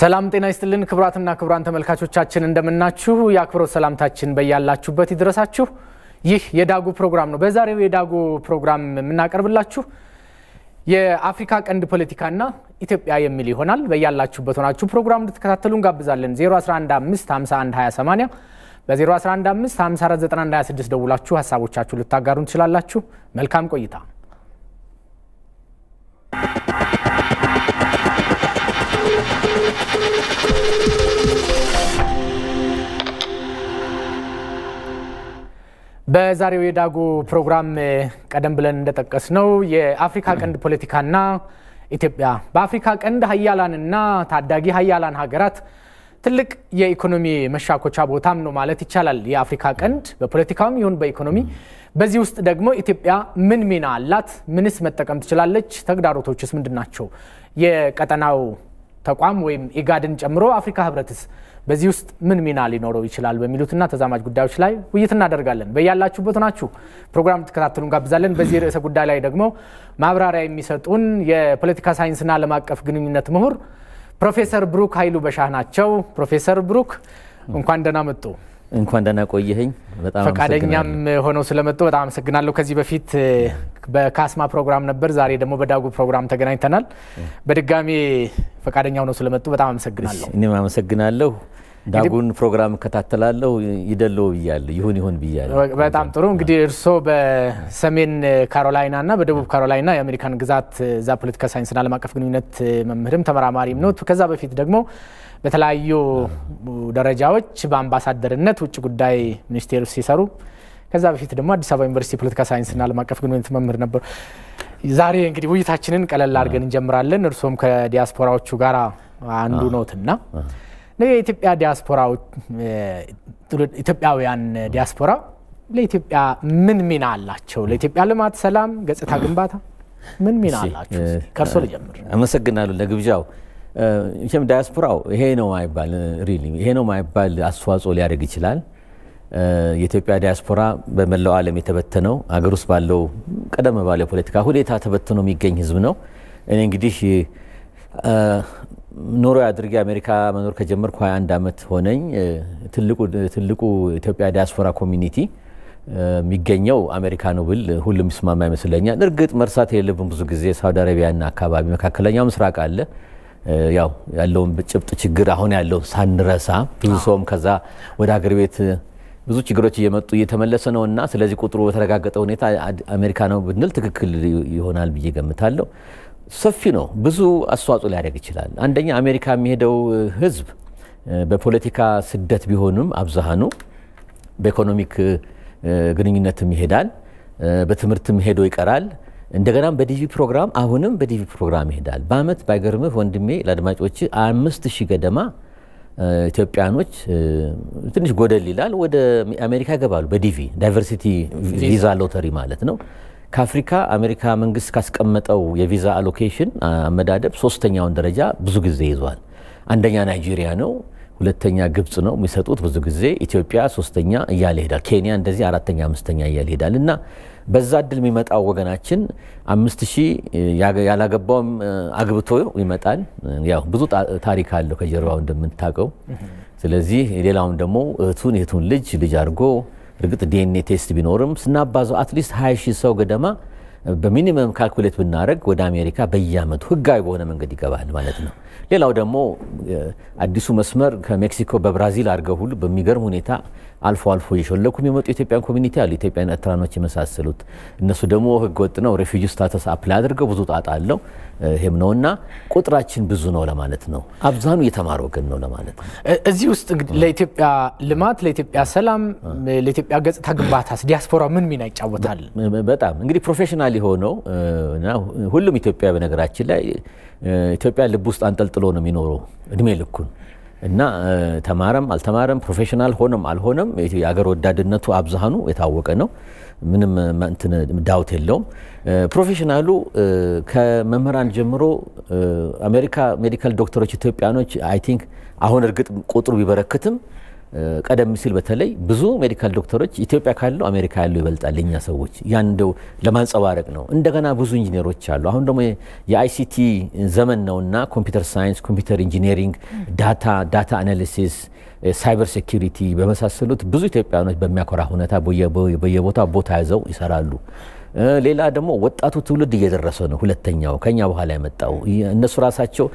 ሰላም ጤና ይስጥልን ክብራትና ክብራን ተመልካቾቻችን እንደምናችሁ። የአክብሮት ሰላምታችን በያላችሁበት ይድረሳችሁ። ይህ የዳጉ ፕሮግራም ነው። በዛሬው የዳጉ ፕሮግራም የምናቀርብላችሁ የአፍሪካ ቀንድ ፖለቲካና ኢትዮጵያ የሚል ይሆናል። በያላችሁበት ሆናችሁ ፕሮግራም እንድትከታተሉ እንጋብዛለን። 011 በ 5496 ደውላችሁ ሀሳቦቻችሁ ልታጋሩን ትችላላችሁ። መልካም ቆይታ። በዛሬው የዳጉ ፕሮግራም ቀደም ብለን እንደጠቀስ ነው የአፍሪካ ቀንድ ፖለቲካና ኢትዮጵያ በአፍሪካ ቀንድ ሀያላንና ታዳጊ ሀያላን ሀገራት ትልቅ የኢኮኖሚ መሻኮቻ ቦታም ነው ማለት ይቻላል የአፍሪካ ቀንድ በፖለቲካውም ይሁን በኢኮኖሚ። በዚህ ውስጥ ደግሞ ኢትዮጵያ ምን ሚና አላት? ምንስ መጠቀም ትችላለች? ተግዳሮቶችስ ምንድን ናቸው? የቀጠናው ተቋም ወይም ኢጋድን ጨምሮ አፍሪካ ህብረትስ በዚህ ውስጥ ምን ሚና ሊኖረው ይችላል? በሚሉትና ተዛማጅ ጉዳዮች ላይ ውይይት እናደርጋለን። በያላችሁበት ናችሁ ፕሮግራም እንድትከታተሉ እንጋብዛለን። በዚህ ርዕሰ ጉዳይ ላይ ደግሞ ማብራሪያ የሚሰጡን የፖለቲካ ሳይንስና ዓለም አቀፍ ግንኙነት ምሁር ፕሮፌሰር ብሩክ ኃይሉ በሻህ ናቸው። ፕሮፌሰር ብሩክ እንኳን ደህና መጡ። እንኳን ደህና ቆየኸኝ። በጣም ፈቃደኛም ሆነው ስለመጡ በጣም አመሰግናለሁ። ከዚህ በፊት በካስማ ፕሮግራም ነበር፣ ዛሬ ደግሞ በዳጉ ፕሮግራም ተገናኝተናል። በድጋሜ ፈቃደኛ ሆነው ስለመጡ በጣም አመሰግናለሁ። እኔም አመሰግናለሁ። ዳጉን ፕሮግራም እከታተላለሁ ይደለው ብያለ ይሁን ይሁን ብያለ። በጣም ጥሩ እንግዲህ እርስዎ በሰሜን ካሮላይና እና በደቡብ ካሮላይና የአሜሪካን ግዛት እዛ ፖለቲካ ሳይንስና አለም አቀፍ ግንኙነት መምህርም ተመራማሪም ነው። ከዛ በፊት ደግሞ በተለያዩ ደረጃዎች በአምባሳደርነት ውጭ ጉዳይ ሚኒስቴር ሲሰሩ ከዛ በፊት ደግሞ አዲስ አበባ ዩኒቨርሲቲ ፖለቲካ ሳይንስና ዓለም አቀፍ ግንኙነት መምህር ነበሩ። ዛሬ እንግዲህ ውይይታችንን ቀለል አድርገን እንጀምራለን። እርስዎም ከዲያስፖራዎቹ ጋር አንዱ ኖትና የኢትዮጵያ ዲያስፖራ ኢትዮጵያውያን ዲያስፖራ ለኢትዮጵያ ምን ሚና አላቸው? ለኢትዮጵያ ልማት፣ ሰላም፣ ገጽታ ግንባታ ምን ሚና አላቸው? ከእርሶ ልጀምር። አመሰግናለሁ ለግብዣው። ም ዳያስፖራው ይሄ ነው ማይባል ሪሊ ይሄ ነው ማይባል አስተዋጽኦ ሊያደርግ ይችላል። የኢትዮጵያ ዲያስፖራ በመላው ዓለም የተበተነው አገር ውስጥ ባለው ቀደም ባለው ፖለቲካ ሁኔታ ተበትኖ የሚገኝ ህዝብ ነው። እኔ እንግዲህ ኖሮ አድርጌ አሜሪካ መኖር ከጀመርኩ 21 ዓመት ሆነኝ። ትልቁ ኢትዮጵያ ዲያስፖራ ኮሚኒቲ የሚገኘው አሜሪካ ነው ብል ሁሉም ይስማማ ይመስለኛል። እርግጥ መርሳት የለብን ብዙ ጊዜ ሳውዲ አረቢያና አካባቢ መካከለኛው ምስራቅ አለ። ያው ያለውን ጭብጥ ችግር አሁን ያለው ሳንረሳ ብዙ ሰውም ከዛ ወደ ሀገር ቤት ብዙ ችግሮች እየመጡ እየተመለሰ ነው እና ስለዚህ ቁጥሩ በተረጋገጠ ሁኔታ አሜሪካ ነው ብንል ትክክል ይሆናል ብዬ ገምታለሁ። ሰፊ ነው። ብዙ አስተዋጽኦ ሊያደርግ ይችላል። አንደኛ አሜሪካ የሚሄደው ህዝብ በፖለቲካ ስደት ቢሆንም አብዛሃኑ በኢኮኖሚክ ግንኙነትም ይሄዳል፣ በትምህርትም ሄዶ ይቀራል። እንደገናም በዲቪ ፕሮግራም አሁንም በዲቪ ፕሮግራም ይሄዳል። በአመት ባይገርምህ ወንድሜ ለአድማጮች አምስት ሺህ ገደማ ኢትዮጵያኖች ትንሽ ጎደል ይላል፣ ወደ አሜሪካ ይገባሉ በዲቪ ዳይቨርሲቲ ቪዛ ሎተሪ ማለት ነው። ከአፍሪካ አሜሪካ መንግስት ካስቀመጠው የቪዛ አሎኬሽን አመዳደብ ሶስተኛውን ደረጃ ብዙ ጊዜ ይዟል። አንደኛ ናይጄሪያ ነው። ሁለተኛ ግብጽ ነው የሚሰጡት ብዙ ጊዜ። ኢትዮጵያ ሶስተኛ እያለ ይሄዳል። ኬንያ እንደዚህ አራተኛ አምስተኛ እያለ ይሄዳል እና በዛ እድል የሚመጣው ወገናችን አምስት ሺህ ያላገባውም አግብቶ ይመጣል። ያው ብዙ ታሪክ አለው ከጀርባው እንደምታውቀው። ስለዚህ ሌላውን ደግሞ እህቱን የቱን ልጅ ልጅ አድርጎ እርግጥ ዲኤንኤ ቴስት ቢኖርም ስናባዘው አትሊስት 20 ሺህ ሰው ገደማ በሚኒመም ካልኩሌት ብናደረግ ወደ አሜሪካ በየአመቱ ህጋዊ በሆነ መንገድ ይገባል ማለት ነው። ሌላው ደግሞ አዲሱ መስመር ከሜክሲኮ በብራዚል አድርገው ሁሉ በሚገርም ሁኔታ አልፎ አልፎ የሾለኩም የመጡ ኢትዮጵያን ኮሚኒቲ አሉ። ኢትዮጵያን ኤርትራኖች የመሳሰሉት እነሱ ደግሞ ህገወጥ ነው ሬፊጂ ስታተስ አፕላይ አድርገው ብዙ ጣጣ አለው። ይህም ነውና ቁጥራችን ብዙ ነው ለማለት ነው። አብዛኑ የተማረ ወገን ነው ለማለት ነው። እዚህ ውስጥ ለኢትዮጵያ ልማት፣ ለኢትዮጵያ ሰላም፣ ለኢትዮጵያ ገጽታ ግንባታስ ዲያስፖራ ምን ሚና ይጫወታል? በጣም እንግዲህ ፕሮፌሽናል የሆነው ሁሉም ኢትዮጵያ በነገራችን ላይ ኢትዮጵያ ልብ ውስጥ አንጠልጥሎ ነው የሚኖረው እድሜ ልኩን እና ተማረም አልተማረም ፕሮፌሽናል ሆነም አልሆነም የአገር ወዳድነቱ አብዛኑ የታወቀ ነው። ምንም እንትን ዳውት የለውም። ፕሮፌሽናሉ ከመምህራን ጀምሮ አሜሪካ ሜዲካል ዶክተሮች ኢትዮጵያኖች አይ ቲንክ አሁን እርግጥ ቁጥሩ ቢበረክትም ቀደም ሲል በተለይ ብዙ ሜዲካል ዶክተሮች ኢትዮጵያ ካለው አሜሪካ ያለው ይበልጣል ለእኛ ሰዎች ያንደው ለማንጸባረቅ ነው። እንደገና ብዙ ኢንጂነሮች አሉ። አሁን ደግሞ የአይሲቲ ዘመን ነውና ኮምፒውተር ሳይንስ፣ ኮምፒውተር ኢንጂነሪንግ፣ ዳታ ዳታ አናሊሲስ ሳይበር ሴኩሪቲ በመሳሰሉት ብዙ ኢትዮጵያኖች በሚያኮራ ሁኔታ በየቦታ ቦታ ይዘው ይሰራሉ። ሌላ ደግሞ ወጣቱ ትውልድ እየደረሰ ነው። ሁለተኛው ከኛ በኋላ የመጣው እነሱ ራሳቸው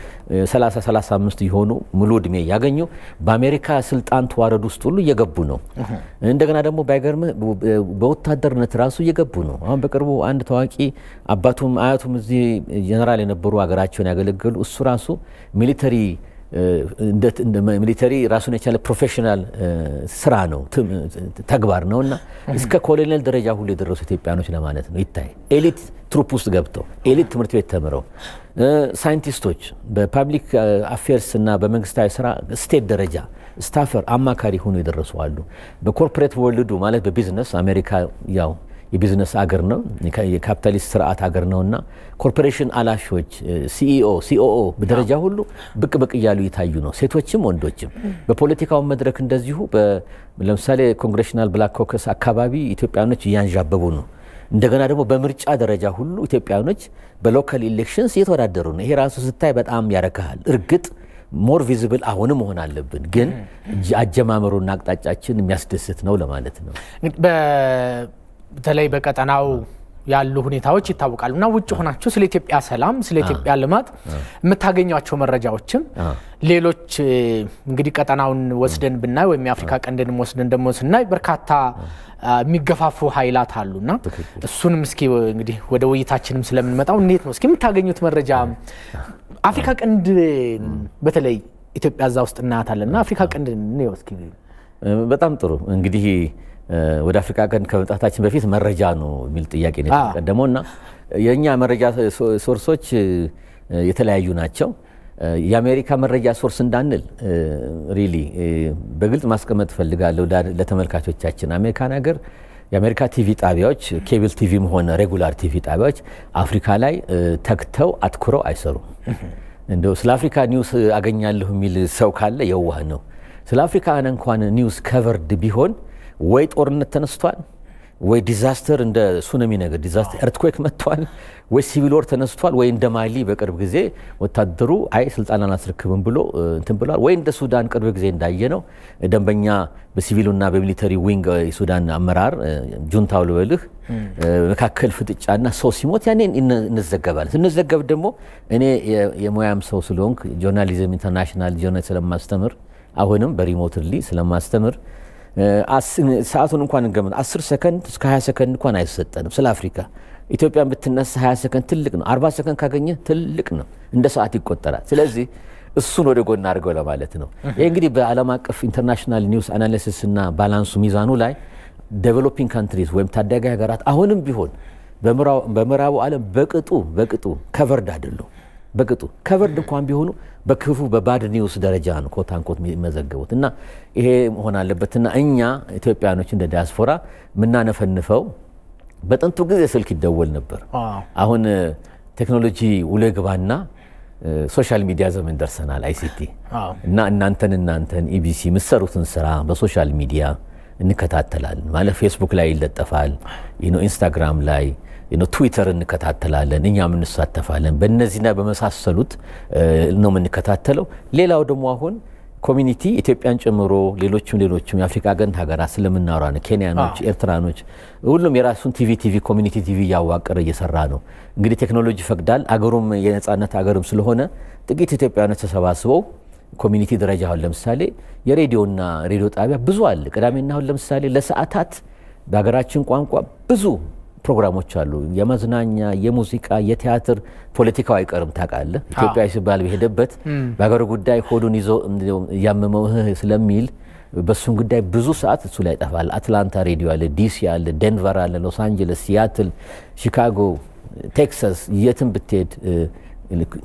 30 35 የሆኑ ሙሉ እድሜ ያገኙ በአሜሪካ ስልጣን ተዋረድ ውስጥ ሁሉ እየገቡ ነው። እንደገና ደግሞ ባይገርም በወታደርነት ራሱ እየገቡ ነው። አሁን በቅርቡ አንድ ታዋቂ አባቱም አያቱም እዚህ ጀነራል የነበሩ ሀገራቸውን ያገለገሉ እሱ ራሱ ሚሊተሪ ሚሊተሪ ራሱን የቻለ ፕሮፌሽናል ስራ ነው፣ ተግባር ነው እና እስከ ኮሎኔል ደረጃ ሁሉ የደረሱ ኢትዮጵያኖች ለማለት ነው። ይታይ ኤሊት ትሩፕ ውስጥ ገብተው ኤሊት ትምህርት ቤት ተምረው ሳይንቲስቶች በፓብሊክ አፌርስ እና በመንግስታዊ ስራ ስቴት ደረጃ ስታፈር አማካሪ ሆኖ የደረሱ አሉ። በኮርፖሬት ወርልዱ ማለት በቢዝነስ አሜሪካ ያው የቢዝነስ አገር ነው፣ የካፒታሊስት ስርዓት አገር ነውና ኮርፖሬሽን አላፊዎች ሲኢኦ፣ ሲኦኦ በደረጃ ሁሉ ብቅ ብቅ እያሉ ይታዩ ነው፣ ሴቶችም ወንዶችም። በፖለቲካው መድረክ እንደዚሁ ለምሳሌ ኮንግሬሽናል ብላክ ኮከስ አካባቢ ኢትዮጵያኖች እያንዣበቡ ነው። እንደገና ደግሞ በምርጫ ደረጃ ሁሉ ኢትዮጵያኖች በሎካል ኢሌክሽንስ እየተወዳደሩ ነው። ይሄ ራሱ ስታይ በጣም ያረካሃል። እርግጥ ሞር ቪዝብል አሁንም መሆን አለብን፣ ግን አጀማመሩና አቅጣጫችን የሚያስደስት ነው ለማለት ነው። በተለይ በቀጠናው ያሉ ሁኔታዎች ይታወቃሉ እና ውጭ ሆናችሁ ስለ ኢትዮጵያ ሰላም፣ ስለ ኢትዮጵያ ልማት የምታገኟቸው መረጃዎችም ሌሎች እንግዲህ ቀጠናውን ወስደን ብናይ ወይም የአፍሪካ ቀንድንም ወስደን ደግሞ ስናይ በርካታ የሚገፋፉ ኃይላት አሉና እሱንም እስኪ እንግዲህ ወደ ውይይታችንም ስለምንመጣው እንዴት ነው እስኪ የምታገኙት መረጃ አፍሪካ ቀንድ በተለይ ኢትዮጵያ እዛ ውስጥ እናያታለን እና አፍሪካ ቀንድ እስኪ በጣም ጥሩ እንግዲህ ወደ አፍሪካ ቀን ከመምጣታችን በፊት መረጃ ነው የሚል ጥያቄ ነው የተቀደመው እና የእኛ መረጃ ሶርሶች የተለያዩ ናቸው። የአሜሪካ መረጃ ሶርስ እንዳንል ሪሊ በግልጽ ማስቀመጥ ፈልጋለሁ ለተመልካቾቻችን። አሜሪካን ሀገር የአሜሪካ ቲቪ ጣቢያዎች ኬብል ቲቪም ሆነ ሬጉላር ቲቪ ጣቢያዎች አፍሪካ ላይ ተግተው አትኩረው አይሰሩም። እንደው ስለ አፍሪካ ኒውስ አገኛለሁ የሚል ሰው ካለ የዋህ ነው። ስለ አፍሪካ እንኳን ኒውስ ከቨርድ ቢሆን ወይ ጦርነት ተነስቷል ወይ ዲዛስተር እንደ ሱነሚ ነገር ዲዛስተር ኤርትኩዌክ መጥቷል ወይ ሲቪል ወር ተነስቷል ወይ እንደ ማሊ በቅርብ ጊዜ ወታደሩ አይ ስልጣን አላስረክብም ብሎ እንትን ብሏል ወይ እንደ ሱዳን ቅርብ ጊዜ እንዳየ ነው ደንበኛ በሲቪሉና በሚሊተሪ ዊንግ የሱዳን አመራር ጁንታው ልበልህ መካከል ፍጥጫና ሰው ሲሞት ያኔ እንዘገባለን። ስንዘገብ ደግሞ እኔ የሙያም ሰው ስለሆንክ ጆርናሊዝም ኢንተርናሽናል ጆርናል ስለማስተምር አሁንም በሪሞትሊ ስለማስተምር ሰዓቱን እንኳን እንገምት። 10 ሰከንድ እስከ 20 ሰከንድ እንኳን አይሰጠንም። ስለ አፍሪካ ኢትዮጵያን ብትነሳ 20 ሰከንድ ትልቅ ነው። 40 ሰከንድ ካገኘ ትልቅ ነው፣ እንደ ሰዓት ይቆጠራል። ስለዚህ እሱን ወደ ጎን አድርገው ለማለት ነው። ይህ እንግዲህ በዓለም አቀፍ ኢንተርናሽናል ኒውስ አናሊሲስ እና ባላንሱ ሚዛኑ ላይ ዴቨሎፒንግ ካንትሪስ ወይም ታዳጊ ሀገራት አሁንም ቢሆን በምዕራቡ ዓለም በቅጡ በቅጡ ከቨርድ አይደሉም። በቅጡ ከቨርድ እንኳን ቢሆኑ በክፉ በባድ ኒውስ ደረጃ ነው ኮት አንኮት የሚመዘገቡት እና ይሄ መሆን አለበትና እኛ ኢትዮጵያኖች እንደ ዲያስፖራ የምናነፈንፈው በጥንቱ ጊዜ ስልክ ይደወል ነበር። አሁን ቴክኖሎጂ ውሎ ሶሻል ሚዲያ ዘመን ደርሰናል። አይሲቲ እና እናንተን እናንተን ኢቢሲ የምትሰሩትን ስራ በሶሻል ሚዲያ እንከታተላለን ማለት ፌስቡክ ላይ ይለጠፋል፣ ኢንስታግራም ላይ ትዊተር እንከታተላለን፣ እኛም እንሳተፋለን። በእነዚህና በመሳሰሉት ነው የምንከታተለው። ሌላው ደግሞ አሁን ኮሚኒቲ ኢትዮጵያን ጨምሮ ሌሎችም ሌሎችም የአፍሪካ ገንድ ሀገራት ስለምናወራ ነው። ኬንያኖች፣ ኤርትራኖች፣ ሁሉም የራሱን ቲቪ ቲቪ ኮሚኒቲ ቲቪ እያዋቀረ እየሰራ ነው። እንግዲህ ቴክኖሎጂ ይፈቅዳል። አገሩም የነጻነት አገርም ስለሆነ ጥቂት ኢትዮጵያውያኖች ተሰባስበው ኮሚኒቲ ደረጃ አሁን ለምሳሌ የሬዲዮና ሬዲዮ ጣቢያ ብዙ አለ። ቅዳሜና አሁን ለምሳሌ ለሰዓታት በሀገራችን ቋንቋ ብዙ ፕሮግራሞች አሉ። የመዝናኛ፣ የሙዚቃ፣ የቲያትር ፖለቲካው አይቀርም ታውቃለህ። ኢትዮጵያ ሲባል በሄደበት በሀገር ጉዳይ ሆዱን ይዞ እያመመው ስለሚል በሱን ጉዳይ ብዙ ሰዓት እሱ ላይ ይጠፋል። አትላንታ ሬዲዮ አለ፣ ዲሲ አለ፣ ደንቨር አለ፣ ሎስ አንጀለስ፣ ሲያትል፣ ሺካጎ፣ ቴክሳስ፣ የትም ብትሄድ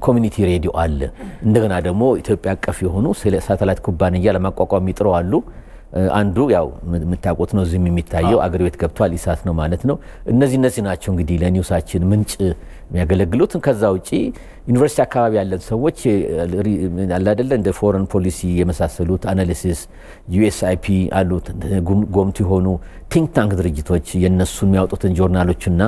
ኮሚኒቲ ሬዲዮ አለ። እንደገና ደግሞ ኢትዮጵያ አቀፍ የሆኑ ሳተላይት ኩባንያ ለማቋቋም ይጥረዋሉ። አንዱ ያው የምታውቁት ነው እዚህም የሚታየው አገር ቤት ገብቷል ኢሳት ነው ማለት ነው። እነዚህ እነዚህ ናቸው እንግዲህ ለኒውሳችን ምንጭ የሚያገለግሉት ከዛ ውጪ ዩኒቨርሲቲ አካባቢ ያለን ሰዎች አላደለ እንደ ፎረን ፖሊሲ የመሳሰሉት አናሊሲስ ዩኤስአይፒ አሉት ጎምት የሆኑ ቲንክ ታንክ ድርጅቶች የነሱ የሚያወጡትን ጆርናሎችና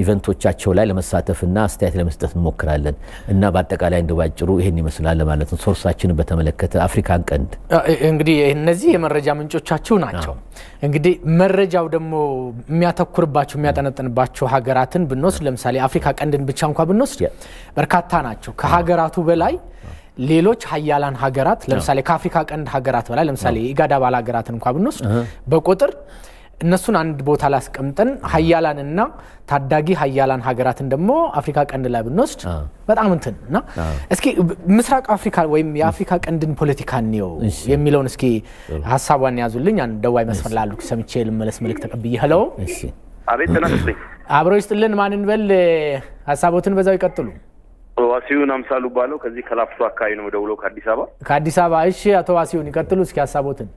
ኢቨንቶቻቸው ላይ ለመሳተፍና አስተያየት ለመስጠት እንሞክራለን እና በአጠቃላይ እንደ ባጭሩ ይህን ይመስላል ማለት ነው። ሶርሳችን በተመለከተ አፍሪካን ቀንድ እንግዲህ እነዚህ የመረጃ ምንጮቻችሁ ናቸው። እንግዲህ መረጃው ደግሞ የሚያተኩርባቸው የሚያጠነጥንባቸው ሀገራትን ብንወስድ ለምሳሌ አፍሪካ ቀንድን ብቻ እንኳ ብንወስድ በርካታ ናቸው። ከሀገራቱ በላይ ሌሎች ሀያላን ሀገራት ለምሳሌ ከአፍሪካ ቀንድ ሀገራት በላይ ለምሳሌ ኢጋድ አባል ሀገራት እንኳ ብንወስድ በቁጥር እነሱን አንድ ቦታ ላይ አስቀምጠን ሀያላንና ታዳጊ ሀያላን ሀገራትን ደግሞ አፍሪካ ቀንድ ላይ ብንወስድ በጣም እንትን እና እስኪ ምስራቅ አፍሪካ ወይም የአፍሪካ ቀንድን ፖለቲካ እንየው የሚለውን እስኪ ሀሳቧን ያዙልኝ። አንድ ደዋይ መስፈር ላሉ ሰምቼ ልመለስ። መልክ ተቀብዬ ህለው አቤት አብሮ ይስጥልን። ማንን በል ሀሳቦትን በዛው ይቀጥሉ። ዋሲሁን አምሳሉ ባለው ከዚህ ከላፍቶ አካባቢ ነው ደውሎ ከአዲስ አበባ ከአዲስ አበባ። እሺ አቶ ዋሲሁን ይቀጥሉ እስኪ ሀሳቦትን።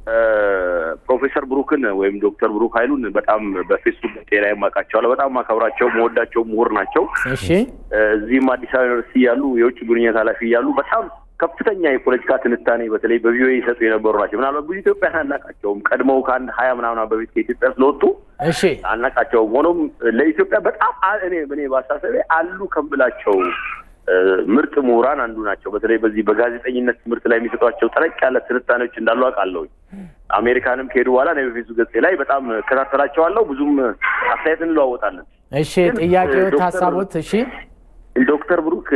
ፕሮፌሰር ብሩክን ወይም ዶክተር ብሩክ ሀይሉን በጣም በፌስቡክ ጤና የማውቃቸዋለሁ። በጣም አከብራቸው መወዳቸው ምሁር ናቸው። እሺ እዚህም አዲስ አበባ ዩኒቨርሲቲ እያሉ የውጭ ግንኙነት ኃላፊ እያሉ በጣም ከፍተኛ የፖለቲካ ትንታኔ በተለይ በቪኦኤ ይሰጡ የነበሩ ናቸው። ምናልባት ብዙ ኢትዮጵያን አናቃቸውም። ቀድመው ከአንድ ሀያ ምናምና በፊት ከኢትዮጵያ ስለወጡ እሺ አናቃቸውም። ሆኖም ለኢትዮጵያ በጣም እኔ እኔ በአሳሰቤ አሉ ከምላቸው ምርጥ ምሁራን አንዱ ናቸው። በተለይ በዚህ በጋዜጠኝነት ትምህርት ላይ የሚሰጧቸው ጠለቅ ያለ ትንታኔዎች እንዳሉ አውቃለሁ። አሜሪካንም ከሄዱ በኋላ ነው በፌስቡክ ገጽ ላይ በጣም እከታተላቸዋለሁ። ብዙም አስተያየት እንለዋወጣለን። እሺ፣ ጥያቄዎች፣ ሀሳቦት። እሺ፣ ዶክተር ብሩክ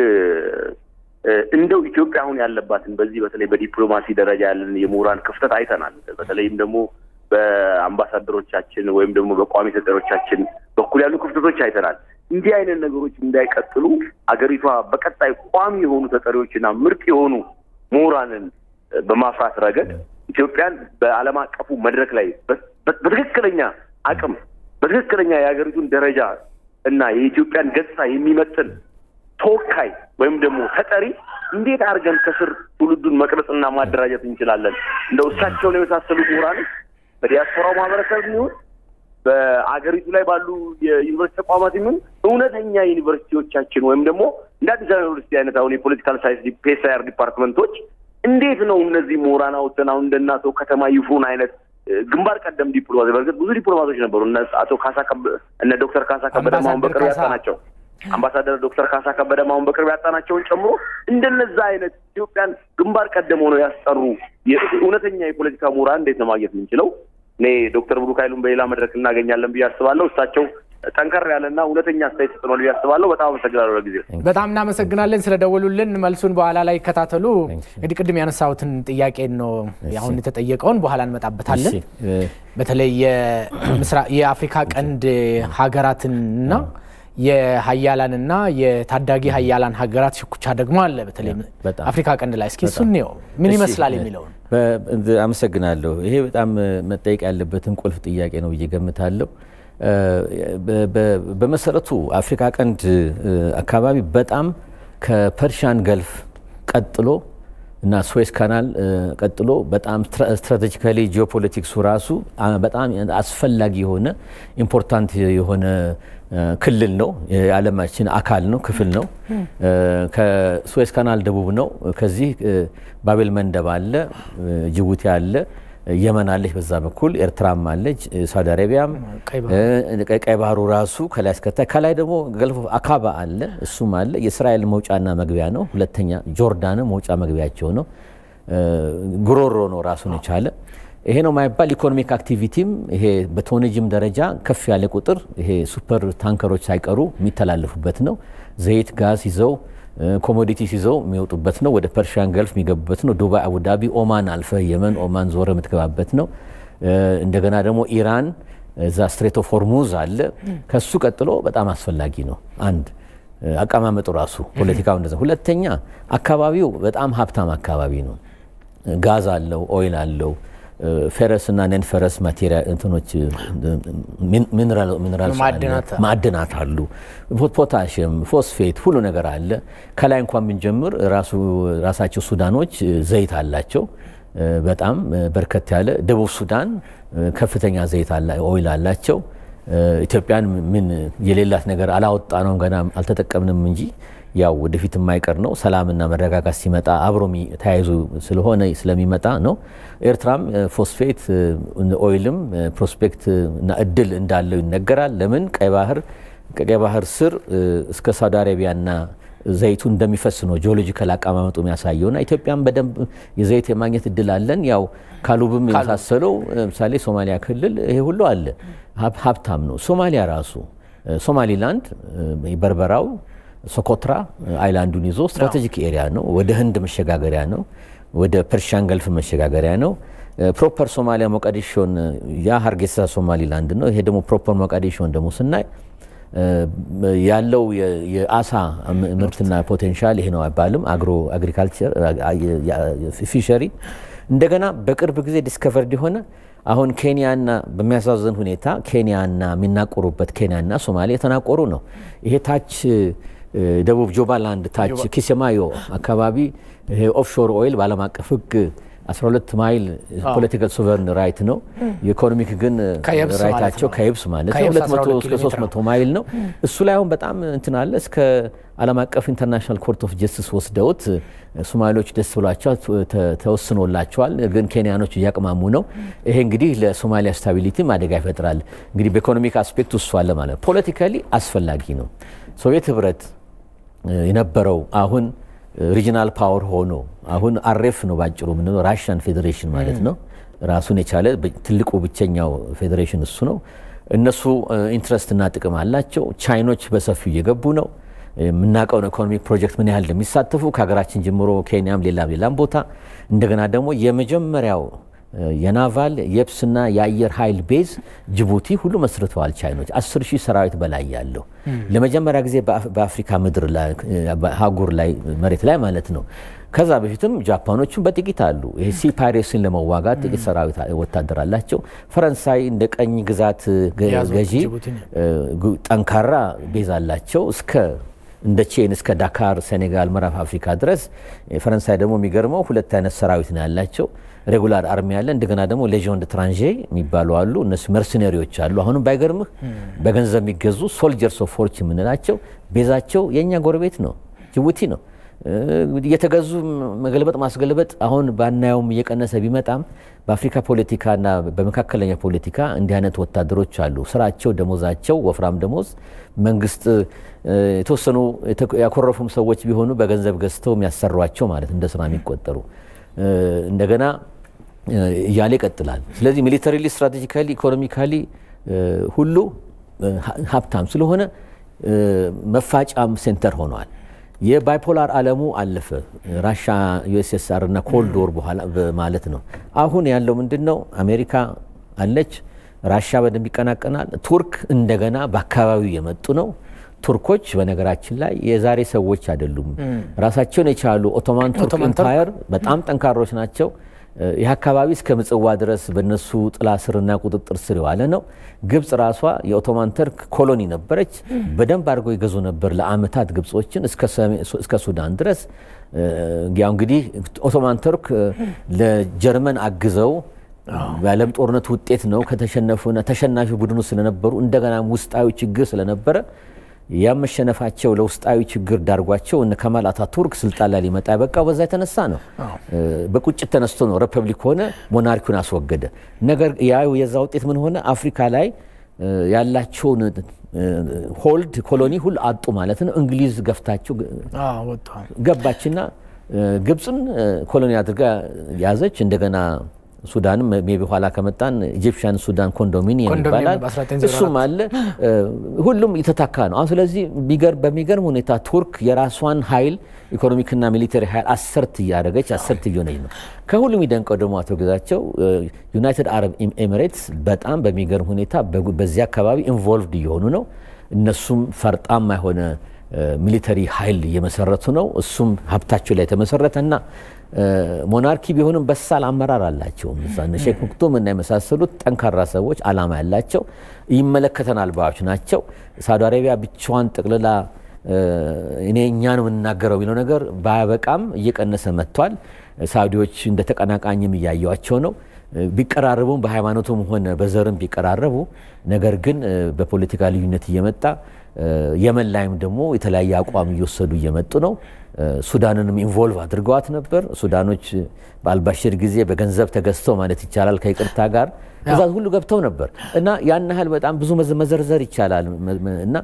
እንደው ኢትዮጵያ አሁን ያለባትን በዚህ በተለይ በዲፕሎማሲ ደረጃ ያለን የምሁራን ክፍተት አይተናል። በተለይም ደግሞ በአምባሳደሮቻችን ወይም ደግሞ በቋሚ ተጠሪዎቻችን በኩል ያሉ ክፍተቶች አይተናል። እንዲህ አይነት ነገሮች እንዳይቀጥሉ አገሪቷ በቀጣይ ቋሚ የሆኑ ተጠሪዎችና ምርጥ የሆኑ ምሁራንን በማፍራት ረገድ ኢትዮጵያን በዓለም አቀፉ መድረክ ላይ በትክክለኛ አቅም በትክክለኛ የሀገሪቱን ደረጃ እና የኢትዮጵያን ገጽታ የሚመጥን ተወካይ ወይም ደግሞ ተጠሪ እንዴት አድርገን ከስር ትውልዱን መቅረጽና ማደራጀት እንችላለን? እንደ እሳቸውን የመሳሰሉ ምሁራን በዲያስፖራው ማህበረሰብ ሚሆን በአገሪቱ ላይ ባሉ የዩኒቨርሲቲ ተቋማት ይሁን እውነተኛ ዩኒቨርሲቲዎቻችን ወይም ደግሞ እንደ አዲስ አበባ ዩኒቨርሲቲ አይነት አሁን የፖለቲካል ሳይንስ ፔሳየር ዲፓርትመንቶች እንዴት ነው እነዚህ ምሁራን አውጥተን አሁን እንደ እናቶ ከተማ ይፍሩን አይነት ግንባር ቀደም ዲፕሎማት በርግጥ ብዙ ዲፕሎማቶች ነበሩ። እነ አቶ ካሳ እነ ዶክተር ካሳ ከበደ አሁን በቅርብ ያጣ ናቸው። አምባሳደር ዶክተር ካሳ ከበደ አሁን በቅርብ ያጣ ናቸውን ጨምሮ እንደነዛ አይነት ኢትዮጵያን ግንባር ቀደም ሆነው ያስጠሩ እውነተኛ የፖለቲካ ምሁራን እንዴት ነው ማግኘት የምንችለው? እኔ ዶክተር ብሩክ ኃይሉን በሌላ መድረክ እናገኛለን ብዬ አስባለሁ። እሳቸው ጠንከር ያለና እውነተኛ አስተያየት ሰጥኗል ብዬ አስባለሁ። በጣም አመሰግናለሁ። ለጊዜው በጣም እናመሰግናለን ስለደወሉልን። መልሱን በኋላ ላይ ይከታተሉ። እንግዲህ ቅድም ያነሳሁትን ጥያቄ ነው አሁን የተጠየቀውን በኋላ እንመጣበታለን። በተለይ የአፍሪካ ቀንድ ሀገራትንና የሀያላንና የታዳጊ ሀያላን ሀገራት ሽኩቻ ደግሞ አለ። በተለይ አፍሪካ ቀንድ ላይ እስኪ እሱን ነው ምን ይመስላል የሚለውን አመሰግናለሁ። ይሄ በጣም መጠየቅ ያለበትን ቁልፍ ጥያቄ ነው ብዬ ገምታለሁ። በመሰረቱ አፍሪካ ቀንድ አካባቢ በጣም ከፐርሺያን ገልፍ ቀጥሎ እና ስዌስ ካናል ቀጥሎ በጣም ስትራቴጂካሊ ጂኦፖለቲክሱ ራሱ በጣም አስፈላጊ የሆነ ኢምፖርታንት የሆነ ክልል ነው፣ የዓለማችን አካል ነው፣ ክፍል ነው። ከስዌዝ ካናል ደቡብ ነው። ከዚህ ባቤል መንደብ አለ፣ ጅቡቲ አለ፣ የመን አለች፣ በዛ በኩል ኤርትራም አለች፣ ሳውዲ አረቢያም፣ ቀይ ባህሩ ራሱ ከላይ እስከታይ፣ ከላይ ደግሞ ገልፎ አካባ አለ፣ እሱም አለ። የእስራኤል መውጫና መግቢያ ነው። ሁለተኛ ጆርዳን መውጫ መግቢያቸው ነው። ጉሮሮ ነው ራሱን የቻለ ይሄ ነው የማይባል ኢኮኖሚክ አክቲቪቲም ይሄ በቶኔጅም ደረጃ ከፍ ያለ ቁጥር ይሄ ሱፐር ታንከሮች ሳይቀሩ የሚተላለፉበት ነው። ዘይት፣ ጋዝ ይዘው ኮሞዲቲስ ይዘው የሚወጡበት ነው። ወደ ፐርሺያን ገልፍ የሚገቡበት ነው። ዱባይ፣ አቡዳቢ፣ ኦማን አልፈ የመን፣ ኦማን ዞረ የምትገባበት ነው። እንደገና ደግሞ ኢራን እዛ ስትሬት ኦፍ ሆርሙዝ አለ። ከሱ ቀጥሎ በጣም አስፈላጊ ነው። አንድ አቀማመጡ ራሱ ፖለቲካው እንደዛ። ሁለተኛ አካባቢው በጣም ሀብታም አካባቢ ነው። ጋዝ አለው፣ ኦይል አለው ፌረስና እና ነን ፌረስ ማቴሪያል እንትኖች ሚነራል ማዕድናት አሉ። ፖታሽም፣ ፎስፌት ሁሉ ነገር አለ። ከላይ እንኳን ብንጀምር ራሳቸው ሱዳኖች ዘይት አላቸው። በጣም በርከት ያለ ደቡብ ሱዳን ከፍተኛ ዘይት ኦይል አላቸው። ኢትዮጵያን ምን የሌላት ነገር አላወጣ ነው ገና አልተጠቀምንም እንጂ ያው ወደፊት የማይቀር ነው። ሰላምና መረጋጋት ሲመጣ አብሮ ተያይዞ ስለሆነ ስለሚመጣ ነው። ኤርትራም ፎስፌት፣ ኦይልም ፕሮስፔክት እና እድል እንዳለው ይነገራል። ለምን ቀይ ባህር ከቀይ ባህር ስር እስከ ሳውዲ አረቢያና ዘይቱ እንደሚፈስ ነው ጂኦሎጂካል አቀማመጡ እና ኢትዮጵያም በደንብ የዘይት የማግኘት እድል አለን። ያው ካሉብም የመሳሰለው ለምሳሌ ሶማሊያ ክልል ይሄ ሁሉ አለ፣ ሀብታም ነው። ሶማሊያ ራሱ ሶማሊላንድ በርበራው ሶኮትራ አይላንዱን ይዞ ስትራቴጂክ ኤሪያ ነው። ወደ ህንድ መሸጋገሪያ ነው። ወደ ፐርሺያን ገልፍ መሸጋገሪያ ነው። ፕሮፐር ሶማሊያ ሞቃዲሾን ያ ሀርጌሳ ሶማሊላንድ ነው። ይሄ ደግሞ ፕሮፐር ሞቃዲሾን ደግሞ ስናይ ያለው የአሳ ምርትና ፖቴንሻል ይሄ ነው አይባልም። አግሮ አግሪካልቸር ፊሸሪ እንደገና በቅርብ ጊዜ ዲስከቨርድ የሆነ አሁን ኬንያና በሚያሳዝን ሁኔታ ኬንያና የሚናቆሩበት ኬንያና ሶማሌ የተናቆሩ ነው። ይሄ ታች ደቡብ ጆባላንድ ታች ኪሴማዮ አካባቢ ይሄ ኦፍሾር ኦይል በዓለም አቀፍ ህግ 12 ማይል ፖለቲካል ሶቨርን ራይት ነው። የኢኮኖሚክ ግን ራይታቸው ከየብስ ማለት ነው 200 እስከ 300 ማይል ነው። እሱ ላይ አሁን በጣም እንትን አለ እስከ ዓለም አቀፍ ኢንተርናሽናል ኮርት ኦፍ ጀስቲስ ወስደውት ሶማሌዎች ደስ ብሏቸዋል፣ ተወስኖላቸዋል። ግን ኬንያኖች እያቅማሙ ነው። ይሄ እንግዲህ ለሶማሊያ ስታቢሊቲ አደጋ ይፈጥራል። እንግዲህ በኢኮኖሚክ አስፔክት ውሷለ ማለት ፖለቲካሊ አስፈላጊ ነው። ሶቪየት ህብረት የነበረው አሁን ሪጂናል ፓወር ሆኖ አሁን አሬፍ ነው ባጭሩ ምንለው ራሽያን ፌዴሬሽን ማለት ነው። ራሱን የቻለ ትልቁ ብቸኛው ፌዴሬሽን እሱ ነው። እነሱ ኢንትረስትና ጥቅም አላቸው። ቻይኖች በሰፊው እየገቡ ነው። የምናውቀውን ኢኮኖሚክ ፕሮጀክት ምን ያህል እንደሚሳተፉ ከሀገራችን ጀምሮ ኬንያም፣ ሌላም ሌላም ቦታ እንደገና ደግሞ የመጀመሪያው የናቫል የብስና የአየር ኃይል ቤዝ ጅቡቲ ሁሉ መስርተዋል። ቻይኖች አስር ሺህ ሰራዊት በላይ ያለው ለመጀመሪያ ጊዜ በአፍሪካ ምድር ሀጉር ላይ መሬት ላይ ማለት ነው። ከዛ በፊትም ጃፓኖችም በጥቂት አሉ። ይሄ ሲ ፓይሬሲን ለመዋጋት ጥቂት ሰራዊት ወታደር አላቸው። ፈረንሳይ እንደ ቀኝ ግዛት ገዢ ጠንካራ ቤዝ አላቸው እስከ እንደ ቼን እስከ ዳካር፣ ሴኔጋል፣ ምዕራብ አፍሪካ ድረስ። ፈረንሳይ ደግሞ የሚገርመው ሁለት አይነት ሰራዊት ነው ያላቸው ሬጉላር አርሚ ያለ፣ እንደገና ደግሞ ሌዥን ድ ትራንዤ የሚባሉ አሉ። እነሱ መርሲነሪዎች አሉ። አሁንም ባይገርምህ በገንዘብ የሚገዙ ሶልጀርስ ኦፍ ፎርች የምንላቸው ቤዛቸው የእኛ ጎረቤት ነው፣ ጅቡቲ ነው። እየተገዙ መገልበጥ ማስገልበጥ አሁን ባናየውም እየቀነሰ ቢመጣም በአፍሪካ ፖለቲካና በመካከለኛ ፖለቲካ እንዲህ አይነት ወታደሮች አሉ። ስራቸው ደሞዛቸው ወፍራም ደሞዝ፣ መንግስት የተወሰኑ ያኮረፉም ሰዎች ቢሆኑ በገንዘብ ገዝተው የሚያሰሯቸው ማለት እንደ ስራ የሚቆጠሩ እንደገና እያለ ይቀጥላል። ስለዚህ ሚሊተሪሊ፣ ስትራቴጂካሊ፣ ኢኮኖሚካሊ ሁሉ ሀብታም ስለሆነ መፋጫም ሴንተር ሆኗል። የባይፖላር ዓለሙ አለፈ። ራሻ ዩኤስኤስአር እና ኮልድ ወር በኋላ ማለት ነው። አሁን ያለው ምንድን ነው? አሜሪካ አለች፣ ራሻ በደንብ ይቀናቀናል። ቱርክ እንደገና በአካባቢው የመጡ ነው። ቱርኮች በነገራችን ላይ የዛሬ ሰዎች አይደሉም። ራሳቸውን የቻሉ ኦቶማን ቱርክ ኢምፓየር በጣም ጠንካሮች ናቸው። ይህ አካባቢ እስከ ምጽዋ ድረስ በእነሱ ጥላ ስርና ቁጥጥር ስር የዋለ ነው። ግብፅ ራሷ የኦቶማን ተርክ ኮሎኒ ነበረች። በደንብ አድርገው ይገዙ ነበር ለአመታት ግብጾችን እስከ ሱዳን ድረስ። ያው እንግዲህ ኦቶማን ተርክ ለጀርመን አግዘው የዓለም ጦርነት ውጤት ነው ከተሸነፉና ተሸናፊ ቡድኑ ስለነበሩ እንደገና ውስጣዊ ችግር ስለነበረ ያመሸነፋቸው ለውስጣዊ ችግር ዳርጓቸው እነ ከማል አታቱርክ ስልጣን ላይ ሊመጣ የበቃው በዛ የተነሳ ነው። በቁጭት ተነስቶ ነው ሪፐብሊክ ሆነ፣ ሞናርኪውን አስወገደ። ነገር ያው የዛ ውጤት ምን ሆነ? አፍሪካ ላይ ያላቸውን ሆልድ ኮሎኒ ሁሉ አጡ ማለት ነው። እንግሊዝ ገፍታቸው ገባችና ግብፅን ኮሎኒ አድርጋ ያዘች። እንደገና ሱዳንም ሜይ ኋላ ከመጣን ኢጂፕሽያን ሱዳን ኮንዶሚኒየም ይባላል። እሱም አለ። ሁሉም የተታካ ነው። አሁን ስለዚህ በሚገርም ሁኔታ ቱርክ የራሷን ኃይል ኢኮኖሚክና ሚሊተሪ ኃይል አሰርት እያደረገች አሰርት እየሆነች ነው። ከሁሉም የሚደንቀው ደግሞ አቶ ግዛቸው ዩናይትድ አረብ ኤሚሬትስ በጣም በሚገርም ሁኔታ በዚህ አካባቢ ኢንቮልቭድ እየሆኑ ነው። እነሱም ፈርጣማ የሆነ ሚሊተሪ ኃይል እየመሰረቱ ነው። እሱም ሀብታቸው ላይ የተመሰረተ እና ሞናርኪ ቢሆንም በሳል አመራር አላቸውም። እዛ ሼክ ሙክቱም እና የመሳሰሉት ጠንካራ ሰዎች አላማ ያላቸው ይመለከተናል ባዮች ናቸው። ሳውዲ አረቢያ ብቻዋን ጥቅልላ እኔ እኛ ነው የምናገረው የሚለው ነገር ባያበቃም እየቀነሰ መጥቷል። ሳውዲዎች እንደ ተቀናቃኝም እያየዋቸው ነው። ቢቀራረቡም በሃይማኖቱም ሆነ በዘርም ቢቀራረቡ ነገር ግን በፖለቲካ ልዩነት እየመጣ የመን ላይም ደግሞ የተለያየ አቋም እየወሰዱ እየመጡ ነው። ሱዳንንም ኢንቮልቭ አድርገዋት ነበር። ሱዳኖች በአልባሽር ጊዜ በገንዘብ ተገዝተው ማለት ይቻላል ከይቅርታ ጋር እዛ ሁሉ ገብተው ነበር እና ያን ያህል በጣም ብዙ መዘርዘር ይቻላል እና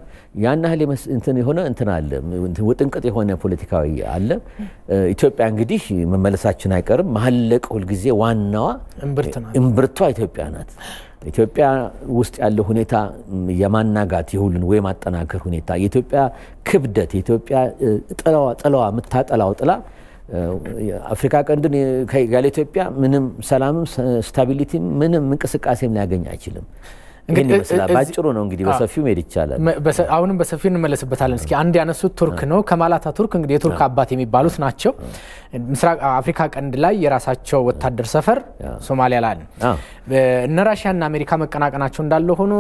ያን ያህል እንትን የሆነ እንትን አለ ውጥንቅጥ የሆነ ፖለቲካዊ አለ። ኢትዮጵያ እንግዲህ መመለሳችን አይቀርም። መሀለቅ ሁልጊዜ ዋናዋ እምብርቷ ኢትዮጵያ ናት። ኢትዮጵያ ውስጥ ያለው ሁኔታ የማናጋት የሁሉን ወይ ማጠናከር ሁኔታ የኢትዮጵያ ክብደት የኢትዮጵያ ጥለዋ ጥላዋ የምታጠላው ጥላ አፍሪካ ቀንድን ያለ ኢትዮጵያ ምንም ሰላምም ስታቢሊቲም ምንም እንቅስቃሴም ሊያገኝ አይችልም። እንግዲህ ባጭሩ ነው እንግዲህ በሰፊው መሄድ ይቻላል። አሁንም በሰፊው እንመለስበታለን። እስኪ አንድ ያነሱት ቱርክ ነው። ከማላታ ቱርክ እንግዲህ የቱርክ አባት የሚባሉት ናቸው። ምስራቅ አፍሪካ ቀንድ ላይ የራሳቸው ወታደር ሰፈር ሶማሊያ ላይ እነ ራሽያና አሜሪካ መቀናቀናቸው እንዳለ ሆኖ